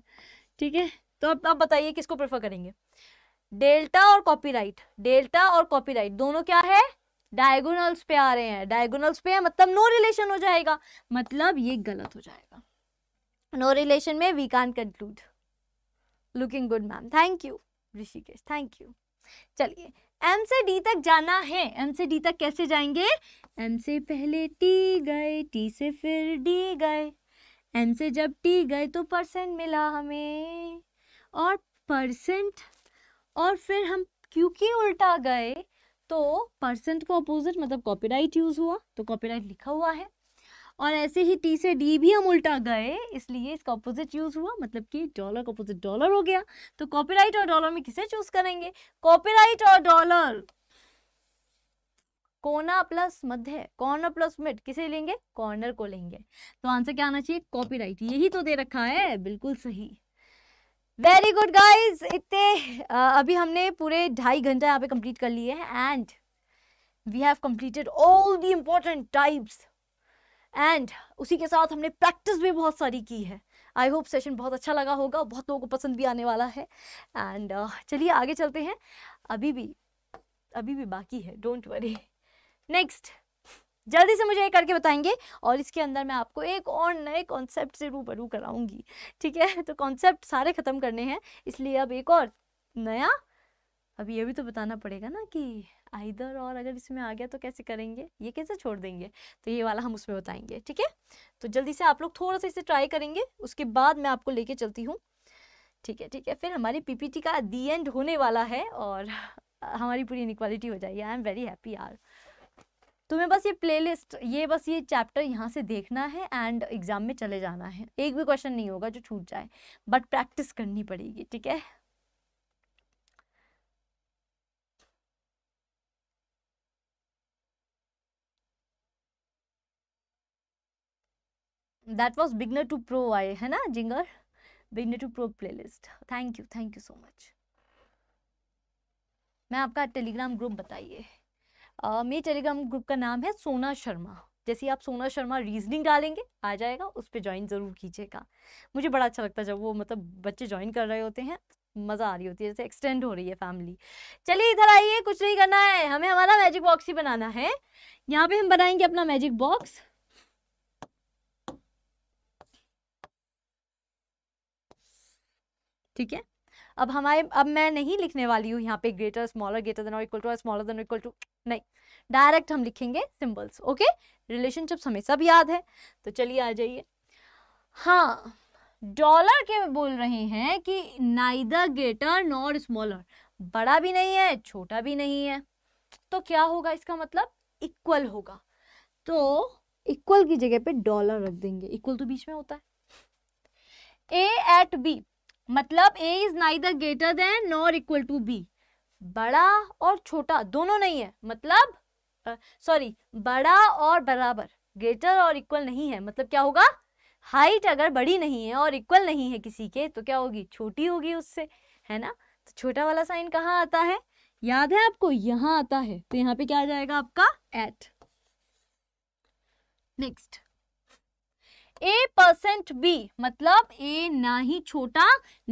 ठीक है तो अब आप बताइए किसको प्रेफर करेंगे डेल्टा और कॉपीराइट डेल्टा और कॉपीराइट दोनों क्या है डायगोनल्स पे आ रहे हैं डायगोनल्स पे है मतलब नो रिलेशन हो जाएगा मतलब ये गलत हो जाएगा नो रिलेशन में we can conclude looking good ma'am thank you Rishikesh thank you चलिए एम से डी तक जाना है एम से डी तक कैसे जाएंगे एम से पहले टी गए टी से फिर डी गए एम से जब टी गए तो परसेंट मिला हमें और परसेंट और फिर हम क्योंकि उल्टा गए तो परसेंट को अपोजिट मतलब कॉपीराइट यूज़ हुआ तो कॉपीराइट लिखा हुआ है और ऐसे ही टी से डी भी हम उल्टा गए इसलिए इसका अपोजिट यूज हुआ मतलब कि डॉलर का अपोजिट डॉलर हो गया तो कॉपीराइट और डॉलर में किसे चूज करेंगे कॉपीराइट और डॉलर कोना प्लस मध्य कॉर्नर प्लस मिड किसे लेंगे कॉर्नर को लेंगे तो आंसर क्या आना चाहिए कॉपीराइट यही तो दे रखा है बिल्कुल सही वेरी गुड गाइज इतने अभी हमने पूरे ढाई घंटा यहाँ पे कंप्लीट कर लिए हैं and we have completed all the important types and उसी के साथ हमने प्रैक्टिस भी बहुत सारी की है आई होप सेशन बहुत अच्छा लगा होगा बहुत लोगों को पसंद भी आने वाला है एंड uh, चलिए आगे चलते हैं अभी भी अभी भी बाकी है डोंट वरी नेक्स्ट जल्दी से मुझे ये करके बताएंगे और इसके अंदर मैं आपको एक और नए कॉन्सेप्ट से रूबरू कराऊंगी ठीक है तो कॉन्सेप्ट सारे ख़त्म करने हैं इसलिए अब एक और नया अभी ये भी तो बताना पड़ेगा ना कि आइधर और अगर इसमें आ गया तो कैसे करेंगे ये कैसे छोड़ देंगे तो ये वाला हम उसमें बताएंगे ठीक है तो जल्दी से आप लोग थोड़ा सा इसे ट्राई करेंगे उसके बाद मैं आपको लेके चलती हूँ ठीक है ठीक है फिर हमारी पी का दी एंड होने वाला है और हमारी पूरी इनक्वालिटी हो जाएगी आई एम वेरी हैप्पी तो तुम्हें बस ये प्लेलिस्ट ये बस ये चैप्टर यहाँ से देखना है एंड एग्ज़ाम में चले जाना है एक भी क्वेश्चन नहीं होगा जो छूट जाए बट प्रैक्टिस करनी पड़ेगी ठीक है that was beginner to pro आई है ना जिंगर beginner to pro playlist thank you thank you so much मैं आपका टेलीग्राम ग्रुप बताइए uh, मेरे टेलीग्राम ग्रुप का नाम है सोना शर्मा जैसे आप सोना शर्मा रीजनिंग डालेंगे आ जाएगा उस पर ज्वाइन ज़रूर कीजिएगा मुझे बड़ा अच्छा लगता है जब वो मतलब बच्चे ज्वाइन कर रहे होते हैं मज़ा आ रही होती है जैसे एक्सटेंड हो रही है फैमिली चलिए इधर आइए कुछ नहीं करना है हमें हमारा मैजिक बॉक्स ही बनाना है यहाँ पे हम बनाएंगे अपना मैजिक बॉक्स ठीक है अब हमारे अब मैं नहीं लिखने वाली हूँ यहाँ पे ग्रेटर स्मॉलर ग्रेटर देन और equal to smaller than equal to नहीं डायरेक्ट हम लिखेंगे सिंबल्स ओके रिलेशनशिप्स हमें सब याद है तो चलिए आ जाइए हाँ डॉलर के बोल रहे हैं कि नाइदर ग्रेटर नॉर स्मॉलर बड़ा भी नहीं है छोटा भी नहीं है तो क्या होगा इसका मतलब इक्वल होगा तो इक्वल की जगह पे डॉलर रख देंगे इक्वल तो बीच में होता है ए एट बी मतलब A is neither greater than nor equal to B बड़ा और छोटा दोनों नहीं है मतलब सॉरी uh, बड़ा और बराबर ग्रेटर और इक्वल नहीं है मतलब क्या होगा हाइट अगर बड़ी नहीं है और इक्वल नहीं है किसी के तो क्या होगी छोटी होगी उससे है ना तो छोटा वाला साइन कहाँ आता है याद है आपको यहाँ आता है तो यहाँ पे क्या आ जाएगा आपका at next A percent B मतलब ए ना ही छोटा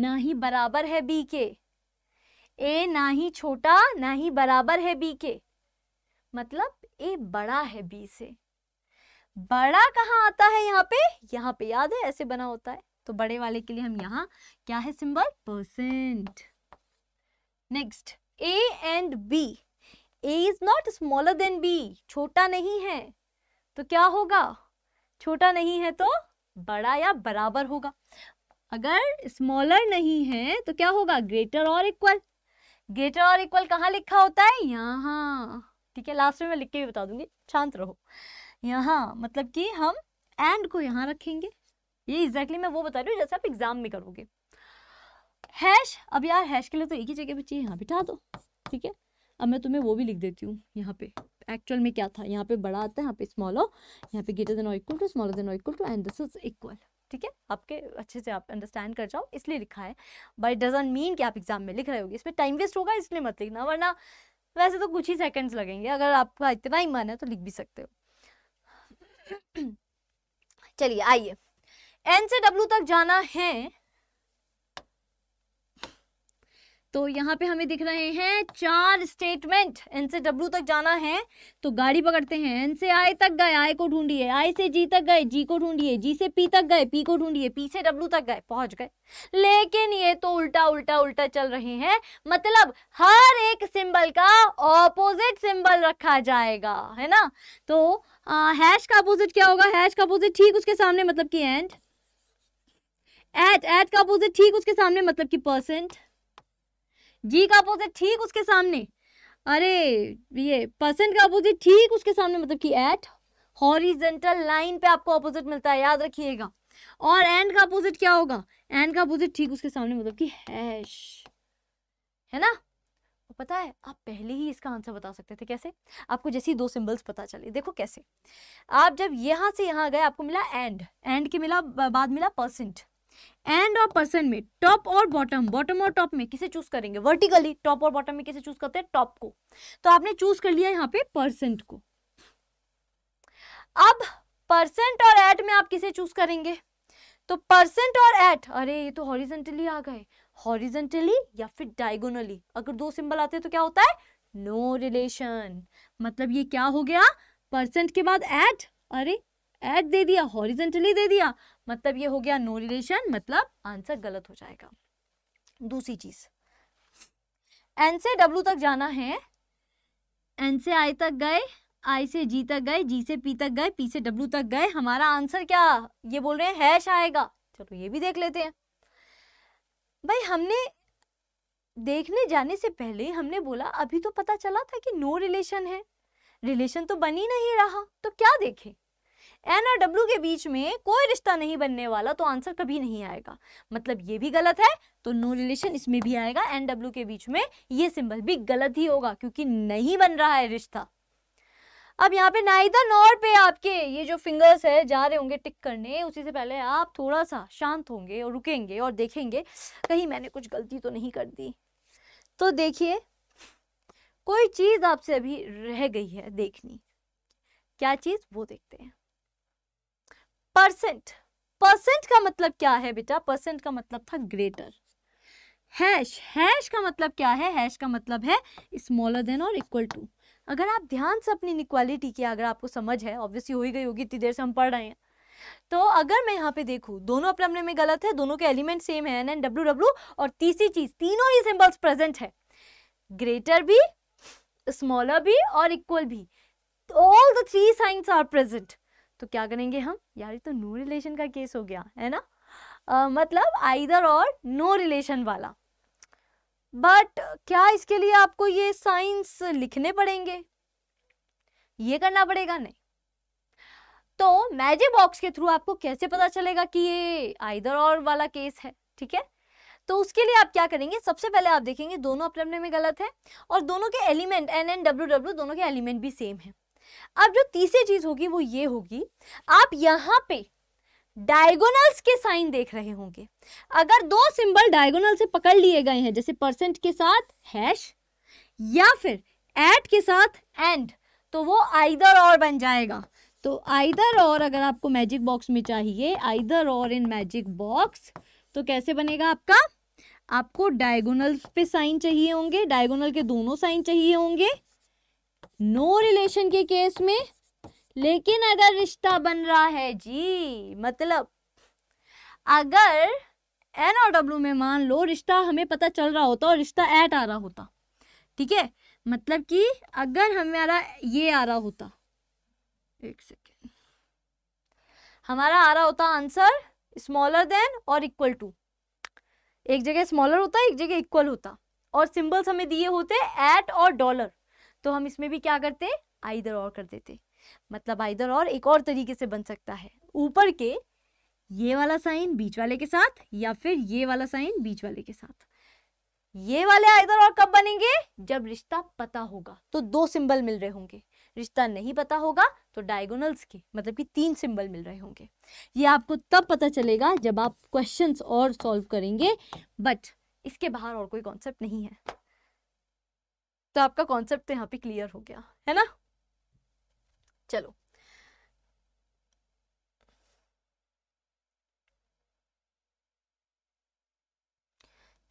ना ही बराबर है बी के ए ना ही छोटा ना ही बराबर है बी के मतलब ए बड़ा है बी से बड़ा कहाँ आता है यहाँ पे यहाँ पे याद है ऐसे बना होता है तो बड़े वाले के लिए हम यहाँ क्या है symbol percent next A and B A is not smaller than B छोटा नहीं है तो क्या होगा छोटा नहीं है तो बड़ा या बराबर होगा अगर स्मॉलर नहीं है तो क्या होगा ग्रेटर और इक्वल ग्रेटर और इक्वल कहाँ लिखा होता है यहाँ ठीक है लास्ट में मैं लिख के भी बता दूंगी शांत रहो यहाँ मतलब कि हम एंड को यहाँ रखेंगे ये एग्जैक्टली मैं वो बता रही हूँ जैसे आप एग्जाम में करोगे हैश अब यार हैश के लिए तो एक ही जगह बची है यहाँ बिठा दो ठीक है अब मैं तुम्हें वो भी लिख देती हूँ यहाँ पे एक्चुअल में क्या था यहाँ पे बड़ा आता है यहाँ पे स्मॉल हो यहाँ पे ग्रेटर देन और इक्वल टू स्मॉलर देन और equal to and this is equal ठीक है आपके अच्छे से आप अंडरस्टैंड कर जाओ इसलिए लिखा है बट डजेंट मीन कि आप एग्जाम में लिख रहे होगी इसमें टाइम वेस्ट होगा इसलिए मत लिखना वरना वैसे तो कुछ ही सेकेंड्स लगेंगे अगर आपका इतना ही मन है तो लिख भी सकते हो चलिए आइए एन से डब्ल्यू तक जाना है तो यहाँ पे हमें दिख रहे हैं चार स्टेटमेंट एन से डब्ल्यू तक जाना है तो गाड़ी पकड़ते हैं एन से आई तक गए आई को ढूंढिए आई से जी तक गए जी को ढूंढिए जी से पी तक गए पी को ढूंढिए पी से डब्ल्यू तक गए पहुंच गए लेकिन ये तो उल्टा उल्टा उल्टा चल रहे हैं मतलब हर एक सिंबल का ऑपोजिट सिंबल रखा जाएगा है ना तो आ, हैश का अपोजिट क्या होगा हैश का अपोजिट ठीक उसके सामने मतलब की एंड एट एट का अपोजिट ठीक उसके सामने मतलब की परसेंट जी का अपोजिट ठीक उसके सामने अरे ये परसेंट का अपोजिट ठीक उसके सामने मतलब कि एट हॉरिजेंटल लाइन पे आपको अपोजिट मिलता है याद रखिएगा और एंड का अपोजिट क्या होगा एंड का अपोजिट ठीक उसके सामने मतलब कि हैश है ना पता है आप पहले ही इसका आंसर बता सकते थे कैसे आपको जैसे ही दो सिंबल्स पता चले देखो कैसे आप जब यहां से यहां गए आपको मिला एंड एंड के मिला बाद मिला परसेंट एंड और पर्सन में टॉप और बॉटम बॉटम और टॉप में किसे चूज करेंगे वर्टिकली टॉप और बॉटम में किसे चूज करते हैं टॉप को तो आपने चूज कर लिया यहाँ पे परसेंट को अब परसेंट और एट में आप किसे चूज करेंगे तो परसेंट और एट अरे ये तो हॉरिजेंटली आ गए हॉरिजेंटली या फिर डायगोनली अगर दो सिंबल आते हैं तो क्या होता है नो no रिलेशन मतलब ये क्या हो गया परसेंट के बाद एट अरे एट दे दिया हॉरिजेंटली दे दिया मतलब ये हो गया नो no रिलेशन मतलब आंसर गलत हो जाएगा दूसरी चीज एन से डब्ल्यू तक जाना है एन से आई तक गए आई से जी तक गए जी से पी तक गए पी से डब्ल्यू तक गए हमारा आंसर क्या ये बोल रहे हैं हैश आएगा चलो ये भी देख लेते हैं भाई हमने देखने जाने से पहले हमने बोला अभी तो पता चला था कि नो रिलेशन है रिलेशन तो बनी नहीं रहा तो क्या देखें एन और डब्ल्यू के बीच में कोई रिश्ता नहीं बनने वाला तो आंसर कभी नहीं आएगा मतलब ये भी गलत है तो नो रिलेशन इसमें भी आएगा एन डब्ल्यू के बीच में ये सिंबल भी गलत ही होगा क्योंकि नहीं बन रहा है रिश्ता अब यहाँ पे नाइदर नॉर पे आपके ये जो फिंगर्स है जा रहे होंगे टिक करने उसी से पहले आप थोड़ा सा शांत होंगे और रुकेंगे और देखेंगे कहीं मैंने कुछ गलती तो नहीं कर दी तो देखिए कोई चीज़ आपसे अभी रह गई है देखनी क्या चीज़ वो देखते हैं परसेंट परसेंट का मतलब क्या है बेटा परसेंट का मतलब था ग्रेटर हैश हैश का मतलब क्या है हैश का मतलब है स्मॉलर देन और इक्वल टू अगर आप ध्यान से अपनी इक्वालिटी की अगर आपको समझ है ऑब्वियसली हो ही गई होगी इतनी देर से हम पढ़ रहे हैं तो अगर मैं यहाँ पे देखूँ दोनों अपने अपने में गलत है दोनों के एलिमेंट सेम है एन एन डब्ल्यू डब्ल्यू और तीसरी चीज तीनों ही सिंबल्स प्रेजेंट है ग्रेटर भी स्मॉलर भी और इक्वल भी all the three signs are present तो क्या करेंगे हम यार ये तो नो रिलेशन का केस हो गया है ना आ, मतलब आइदर और नो रिलेशन वाला बट क्या इसके लिए आपको ये साइंस लिखने पड़ेंगे ये करना पड़ेगा नहीं तो मैजिक बॉक्स के थ्रू आपको कैसे पता चलेगा कि ये आइदर और वाला केस है ठीक है तो उसके लिए आप क्या करेंगे सबसे पहले आप देखेंगे दोनों अपने अपने में गलत है और दोनों के element N N W W दोनों के एलिमेंट भी सेम है अब जो तीसरी चीज होगी वो ये होगी आप यहाँ पे डायगोनल्स के साइन देख रहे होंगे अगर दो सिंबल डायगोनल से पकड़ लिए गए हैं जैसे परसेंट के साथ हैश या फिर एट के साथ एंड तो वो आइदर और बन जाएगा तो आइदर और अगर आपको मैजिक बॉक्स में चाहिए आइदर और इन मैजिक बॉक्स तो कैसे बनेगा आपका आपको डायगोनल पे साइन चाहिए होंगे डायगोनल के दोनों साइन चाहिए होंगे नो रिलेशन के केस में लेकिन अगर रिश्ता बन रहा है जी मतलब अगर एन और डब्ल्यू में मान लो रिश्ता हमें पता चल रहा होता और रिश्ता एट आ रहा होता ठीक है मतलब कि अगर हमारा ये आ रहा होता एक सेकेंड हमारा आ रहा होता आंसर स्मॉलर देन और इक्वल टू एक जगह स्मॉलर होता एक जगह इक्वल होता और सिंबल्स हमें दिए होते एट और डॉलर तो हम इसमें भी क्या करते आइदर और कर देते मतलब आइदर और एक और तरीके से बन सकता है ऊपर के ये वाला साइन बीच वाले के साथ या फिर ये वाला साइन बीच वाले के साथ ये वाले आइदर और कब बनेंगे जब रिश्ता पता होगा तो दो सिंबल मिल रहे होंगे रिश्ता नहीं पता होगा तो डायगोनल्स के मतलब कि तीन सिंबल मिल रहे होंगे ये आपको तब पता चलेगा जब आप क्वेश्चंस और सॉल्व करेंगे बट इसके बाहर और कोई कॉन्सेप्ट नहीं है तो आपका कॉन्सेप्ट यहाँ पे क्लियर हो गया है ना चलो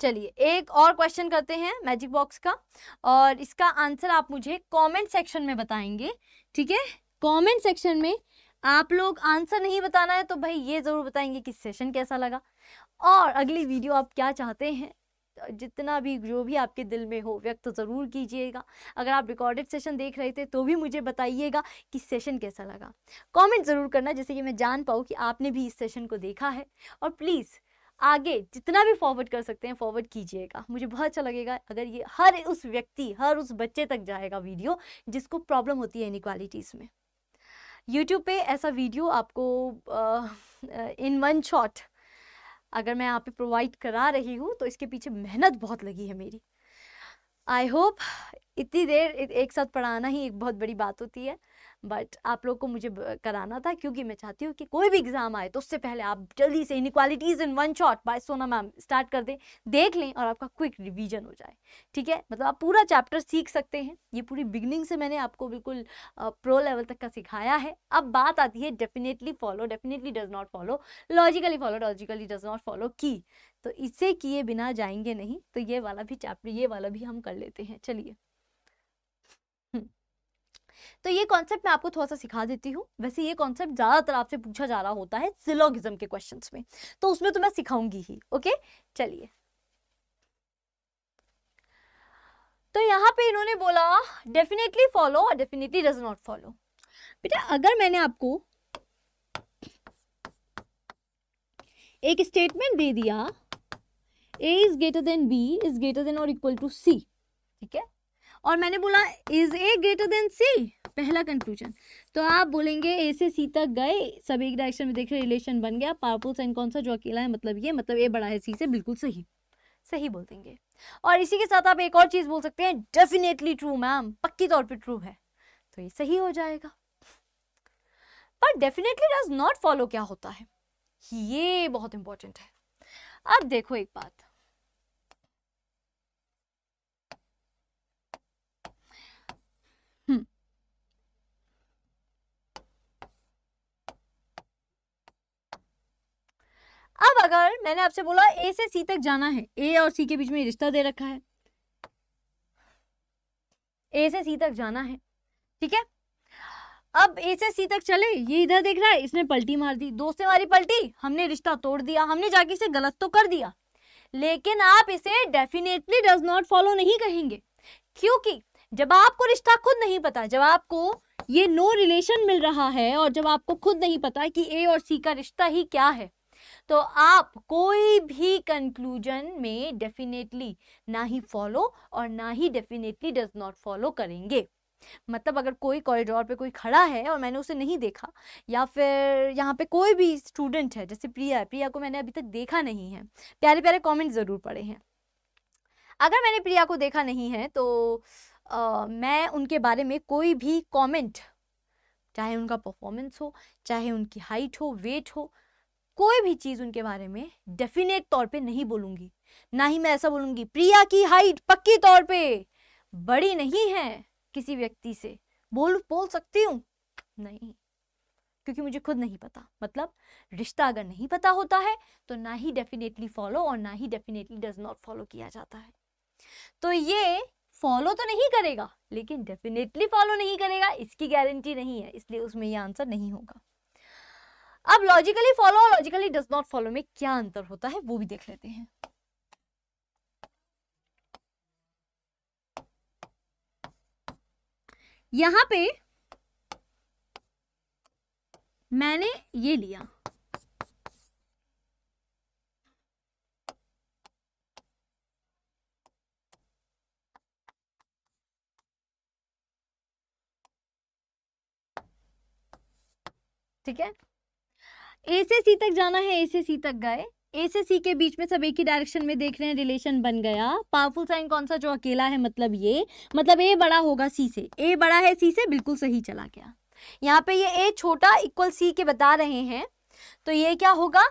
चलिए एक और क्वेश्चन करते हैं मैजिक बॉक्स का और इसका आंसर आप मुझे कमेंट सेक्शन में बताएंगे ठीक है कमेंट सेक्शन में आप लोग आंसर नहीं बताना है तो भाई ये ज़रूर बताएंगे कि सेशन कैसा लगा और अगली वीडियो आप क्या चाहते हैं जितना भी जो भी आपके दिल में हो व्यक्त ज़रूर कीजिएगा अगर आप रिकॉर्डेड सेशन देख रहे थे तो भी मुझे बताइएगा कि सेशन कैसा लगा कमेंट ज़रूर करना जैसे कि मैं जान पाऊँ कि आपने भी इस सेशन को देखा है और प्लीज़ आगे जितना भी फॉरवर्ड कर सकते हैं फॉरवर्ड कीजिएगा मुझे बहुत अच्छा लगेगा अगर ये हर उस व्यक्ति हर उस बच्चे तक जाएगा वीडियो जिसको प्रॉब्लम होती है इनक्वालिटीज़ में यूट्यूब पे ऐसा वीडियो आपको इन वन शॉट अगर मैं यहाँ पे प्रोवाइड करा रही हूँ तो इसके पीछे मेहनत बहुत लगी है मेरी आई होप इतनी देर एक साथ पढ़ाना ही एक बहुत बड़ी बात होती है बट आप लोग को मुझे कराना था क्योंकि मैं चाहती हूँ कि कोई भी एग्ज़ाम आए तो उससे पहले आप जल्दी से inequalities in one shot by Sona ma'am start कर दें देख लें और आपका क्विक रिवीजन हो जाए ठीक है मतलब आप पूरा चैप्टर सीख सकते हैं ये पूरी बिगनिंग से मैंने आपको बिल्कुल प्रो लेवल तक का सिखाया है अब बात आती है definitely follow definitely does not follow logically follow logically does not follow की तो इसे किए बिना जाएंगे नहीं तो ये वाला भी चैप्टर ये वाला भी हम कर लेते हैं चलिए तो ये कॉन्सेप्ट मैं आपको थोड़ा सा सिखा देती हूँ वैसे ये कॉन्सेप्ट ज़्यादातर आपसे पूछा जा रहा होता है सिलोगिज्म के क्वेश्चन में तो उसमें तो मैं सिखाऊंगी ही ओके चलिए तो यहाँ पे इन्होंने बोला डेफिनेटली फॉलो और डेफिनेटली डज नॉट फॉलो बेटा अगर मैंने आपको एक स्टेटमेंट दे दिया A is greater than B is greater than और इक्वल टू सी ठीक है और मैंने बोला is A greater than C पहला कंक्लूजन तो आप बोलेंगे ए से सी तक गए सब एक डायरेक्शन में देख रहे रिलेशन बन गया पावरफुल साइन कौन सा जो अकेला है मतलब ये मतलब ए बड़ा है सी से बिल्कुल सही सही बोल देंगे और इसी के साथ आप एक और चीज़ बोल सकते हैं डेफिनेटली ट्रू मैम पक्की तौर पर ट्रू है तो ये सही हो जाएगा पर डेफिनेटली डज नॉट फॉलो क्या होता है ये बहुत इंपॉर्टेंट है अब देखो एक बात अब अगर मैंने आपसे बोला ए से सी तक जाना है ए और सी के बीच में रिश्ता दे रखा है ए से सी तक जाना है ठीक है अब ए से सी तक चले ये इधर देख रहा है इसने पलटी मार दी दोस्त ने मारी पलटी हमने रिश्ता तोड़ दिया हमने जाके इसे गलत तो कर दिया लेकिन आप इसे डेफिनेटली डज नॉट फॉलो नहीं कहेंगे क्योंकि जब आपको रिश्ता खुद नहीं पता जब आपको ये नो रिलेशन मिल रहा है और जब आपको खुद नहीं पता कि ए और सी का रिश्ता ही क्या है तो आप कोई भी कंक्लूजन में डेफिनेटली ना ही फॉलो और ना ही डेफिनेटली डज नॉट फॉलो करेंगे मतलब अगर कोई कॉरिडोर पे कोई खड़ा है और मैंने उसे नहीं देखा या फिर यहाँ पे कोई भी स्टूडेंट है जैसे प्रिया है प्रिया को मैंने अभी तक देखा नहीं है प्यारे प्यारे कॉमेंट ज़रूर पड़े हैं अगर मैंने प्रिया को देखा नहीं है तो आ, मैं उनके बारे में कोई भी कमेंट चाहे उनका परफॉर्मेंस हो चाहे उनकी हाइट हो वेट हो कोई भी चीज़ उनके बारे में डेफिनेट तौर पे नहीं बोलूंगी ना ही मैं ऐसा बोलूंगी प्रिया की हाइट पक्की तौर पे बड़ी नहीं है किसी व्यक्ति से बोल बोल सकती हूँ नहीं क्योंकि मुझे खुद नहीं पता मतलब रिश्ता अगर नहीं पता होता है तो ना ही डेफिनेटली फॉलो और ना ही डेफिनेटली डज नॉट फॉलो किया जाता है तो ये फॉलो तो नहीं करेगा लेकिन डेफिनेटली फॉलो नहीं करेगा इसकी गारंटी नहीं है इसलिए उसमें ये आंसर नहीं होगा अब लॉजिकली फॉलो और लॉजिकली डज नॉट फॉलो में क्या अंतर होता है वो भी देख लेते हैं यहां पे मैंने ये लिया ठीक है ए से सी तक जाना है ए से सी तक गए ए से सी के बीच में सब एक ही डायरेक्शन में देख रहे हैं रिलेशन बन गया पावरफुल साइन कौन सा जो अकेला है मतलब ये मतलब ए बड़ा होगा सी से ए बड़ा है सी से बिल्कुल सही चला गया यहाँ पे ये ए छोटा इक्वल सी के बता रहे हैं तो ये क्या होगा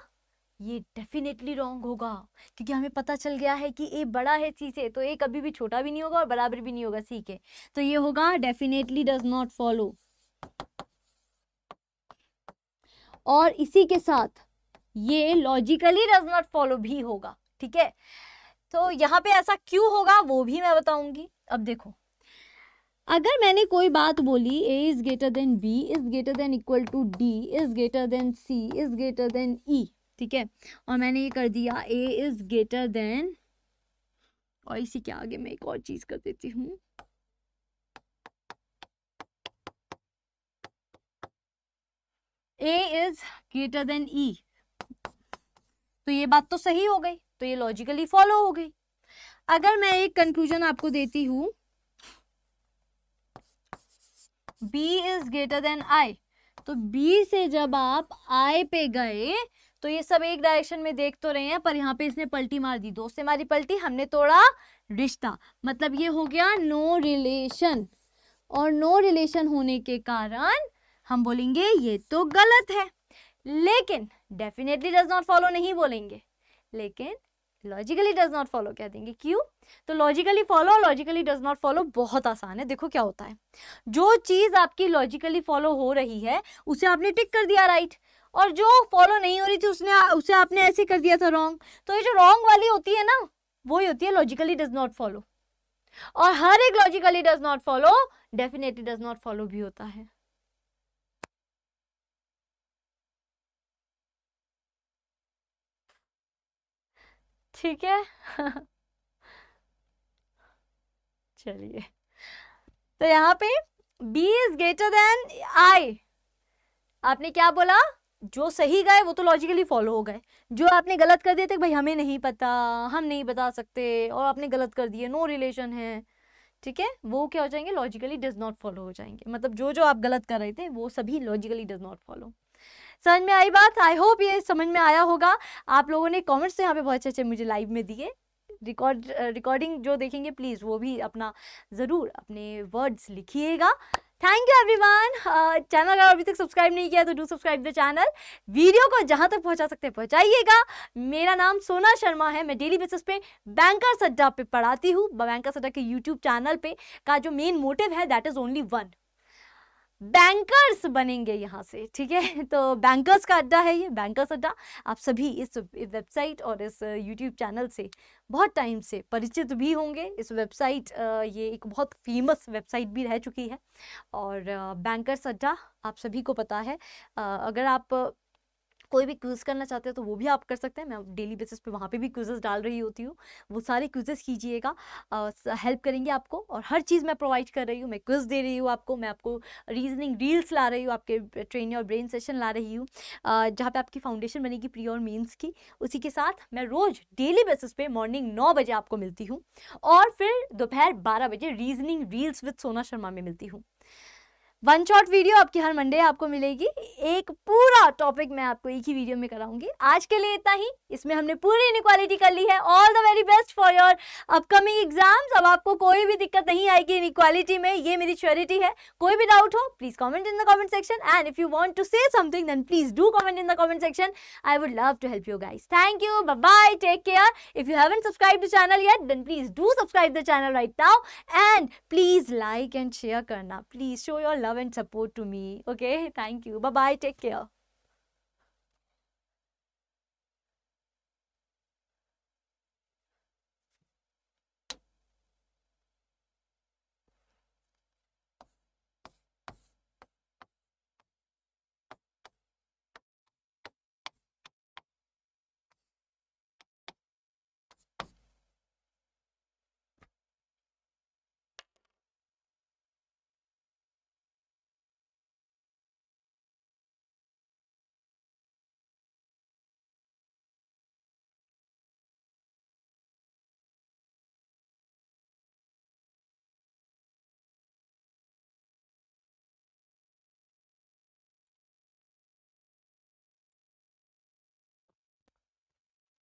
ये डेफिनेटली रॉन्ग होगा क्योंकि हमें पता चल गया है कि ए बड़ा है सी से तो ए कभी भी छोटा भी नहीं होगा और बराबर भी नहीं होगा सी के तो ये होगा डेफिनेटली डज नॉट फॉलो और इसी के साथ ये लॉजिकली डज नॉट फॉलो भी होगा ठीक है तो यहाँ पे ऐसा क्यों होगा वो भी मैं बताऊंगी अब देखो अगर मैंने कोई बात बोली A is greater than B is greater than equal to D is greater than C is greater than E ठीक है और मैंने ये कर दिया ए इज़ ग्रेटर देन और इसी के आगे मैं एक और चीज़ कर देती हूँ A is greater than E तो ये बात तो सही हो गई तो ये लॉजिकली फॉलो हो गई अगर मैं एक कंक्लूजन आपको देती हूँ B is greater than I तो बी से जब आप आई पे गए तो ये सब एक डायरेक्शन में देख तो रहे हैं पर यहाँ पे इसने पलटी मार दी दो से मारी पलटी हमने तोड़ा रिश्ता मतलब ये हो गया नो रिलेशन और नो रिलेशन होने के कारण हम बोलेंगे ये तो गलत है लेकिन डेफिनेटली डज नॉट फॉलो नहीं बोलेंगे लेकिन लॉजिकली डज नॉट फॉलो कह देंगे क्यों तो logically follow logically does not follow बहुत आसान है देखो क्या होता है जो चीज़ आपकी लॉजिकली फॉलो हो रही है उसे आपने टिक कर दिया राइट और जो फॉलो नहीं हो रही थी उसने उसे आपने ऐसे कर दिया था रॉन्ग तो ये जो रॉन्ग वाली होती है ना वो ही होती है लॉजिकली डज नॉट फॉलो और हर एक logically does not follow definitely does not follow भी होता है ठीक है चलिए तो यहाँ पे B is greater than I आपने क्या बोला जो सही गए वो तो लॉजिकली फॉलो हो गए जो आपने गलत कर दिए थे भाई हमें नहीं पता हम नहीं बता सकते और आपने गलत कर दिए नो रिलेशन है ठीक है वो क्या हो जाएंगे लॉजिकली डज नॉट फॉलो हो जाएंगे मतलब जो जो आप गलत कर रहे थे वो सभी लॉजिकली डज नॉट फॉलो समझ में आई बात आई होप ये समझ में आया होगा आप लोगों ने कॉमेंट्स तो यहाँ पे बहुत अच्छे अच्छे मुझे लाइव में दिए रिकॉर्ड रिकॉर्डिंग जो देखेंगे प्लीज़ वो भी अपना ज़रूर अपने वर्ड्स लिखिएगा थैंक यू एवरीवन चैनल अगर अभी तक सब्सक्राइब नहीं किया तो do subscribe the channel video को जहां तक पहुंचा सकते हैं पहुंचाइएगा मेरा नाम सोना शर्मा है मैं डेली बेसिस पे बैंकर सड्डा पे पढ़ाती हूँ बैंकर सड्डा के यूट्यूब चैनल पे का जो मेन मोटिव है that is only one bankers बनेंगे यहाँ से ठीक है तो बैंकर्स का अड्डा है ये बैंकर्स अड्डा आप सभी इस वेबसाइट और इस यूट्यूब चैनल से बहुत टाइम से परिचित भी होंगे इस वेबसाइट ये एक बहुत फेमस वेबसाइट भी रह चुकी है और बैंकर्स अड्डा आप सभी को पता है अगर आप कोई भी क्विज़ करना चाहते हो तो वो भी आप कर सकते हैं मैं डेली बेसिस पे वहाँ पे भी क्विजेस डाल रही होती हूँ वो सारे क्विजेस कीजिएगा हेल्प करेंगे आपको और हर चीज़ मैं प्रोवाइड कर रही हूँ मैं क्विज़ दे रही हूँ आपको मैं आपको रीजनिंग रील्स ला रही हूँ आपके ट्रेनिंग और ब्रेन सेशन ला रही हूँ जहाँ पर आपकी फाउंडेशन बनेगी प्री और मीन्स की उसी के साथ मैं रोज़ डेली बेसिस पे मॉर्निंग नौ बजे आपको मिलती हूँ और फिर दोपहर बारह बजे रीजनिंग रील्स विथ सोना शर्मा में मिलती हूँ वन शॉट वीडियो आपकी हर मंडे आपको मिलेगी एक पूरा टॉपिक मैं आपको एक ही वीडियो में कराऊंगी आज के लिए इतना ही इसमें हमने पूरी इनक्वालिटी कर ली है all the very best for your upcoming exams अब आपको कोई भी दिक्कत नहीं आएगी इनक्वालिटी में ये मेरी श्योरिटी है कोई भी डाउट हो please comment in the comment section and if you want to say something then please do comment in the comment section I would love to help you guys thank you bye take care if you haven't subscribe the channel yet then please do subscribe the channel right now and please like and share करना please show your love love and support to me. Okay, thank you. Bye bye. Take care.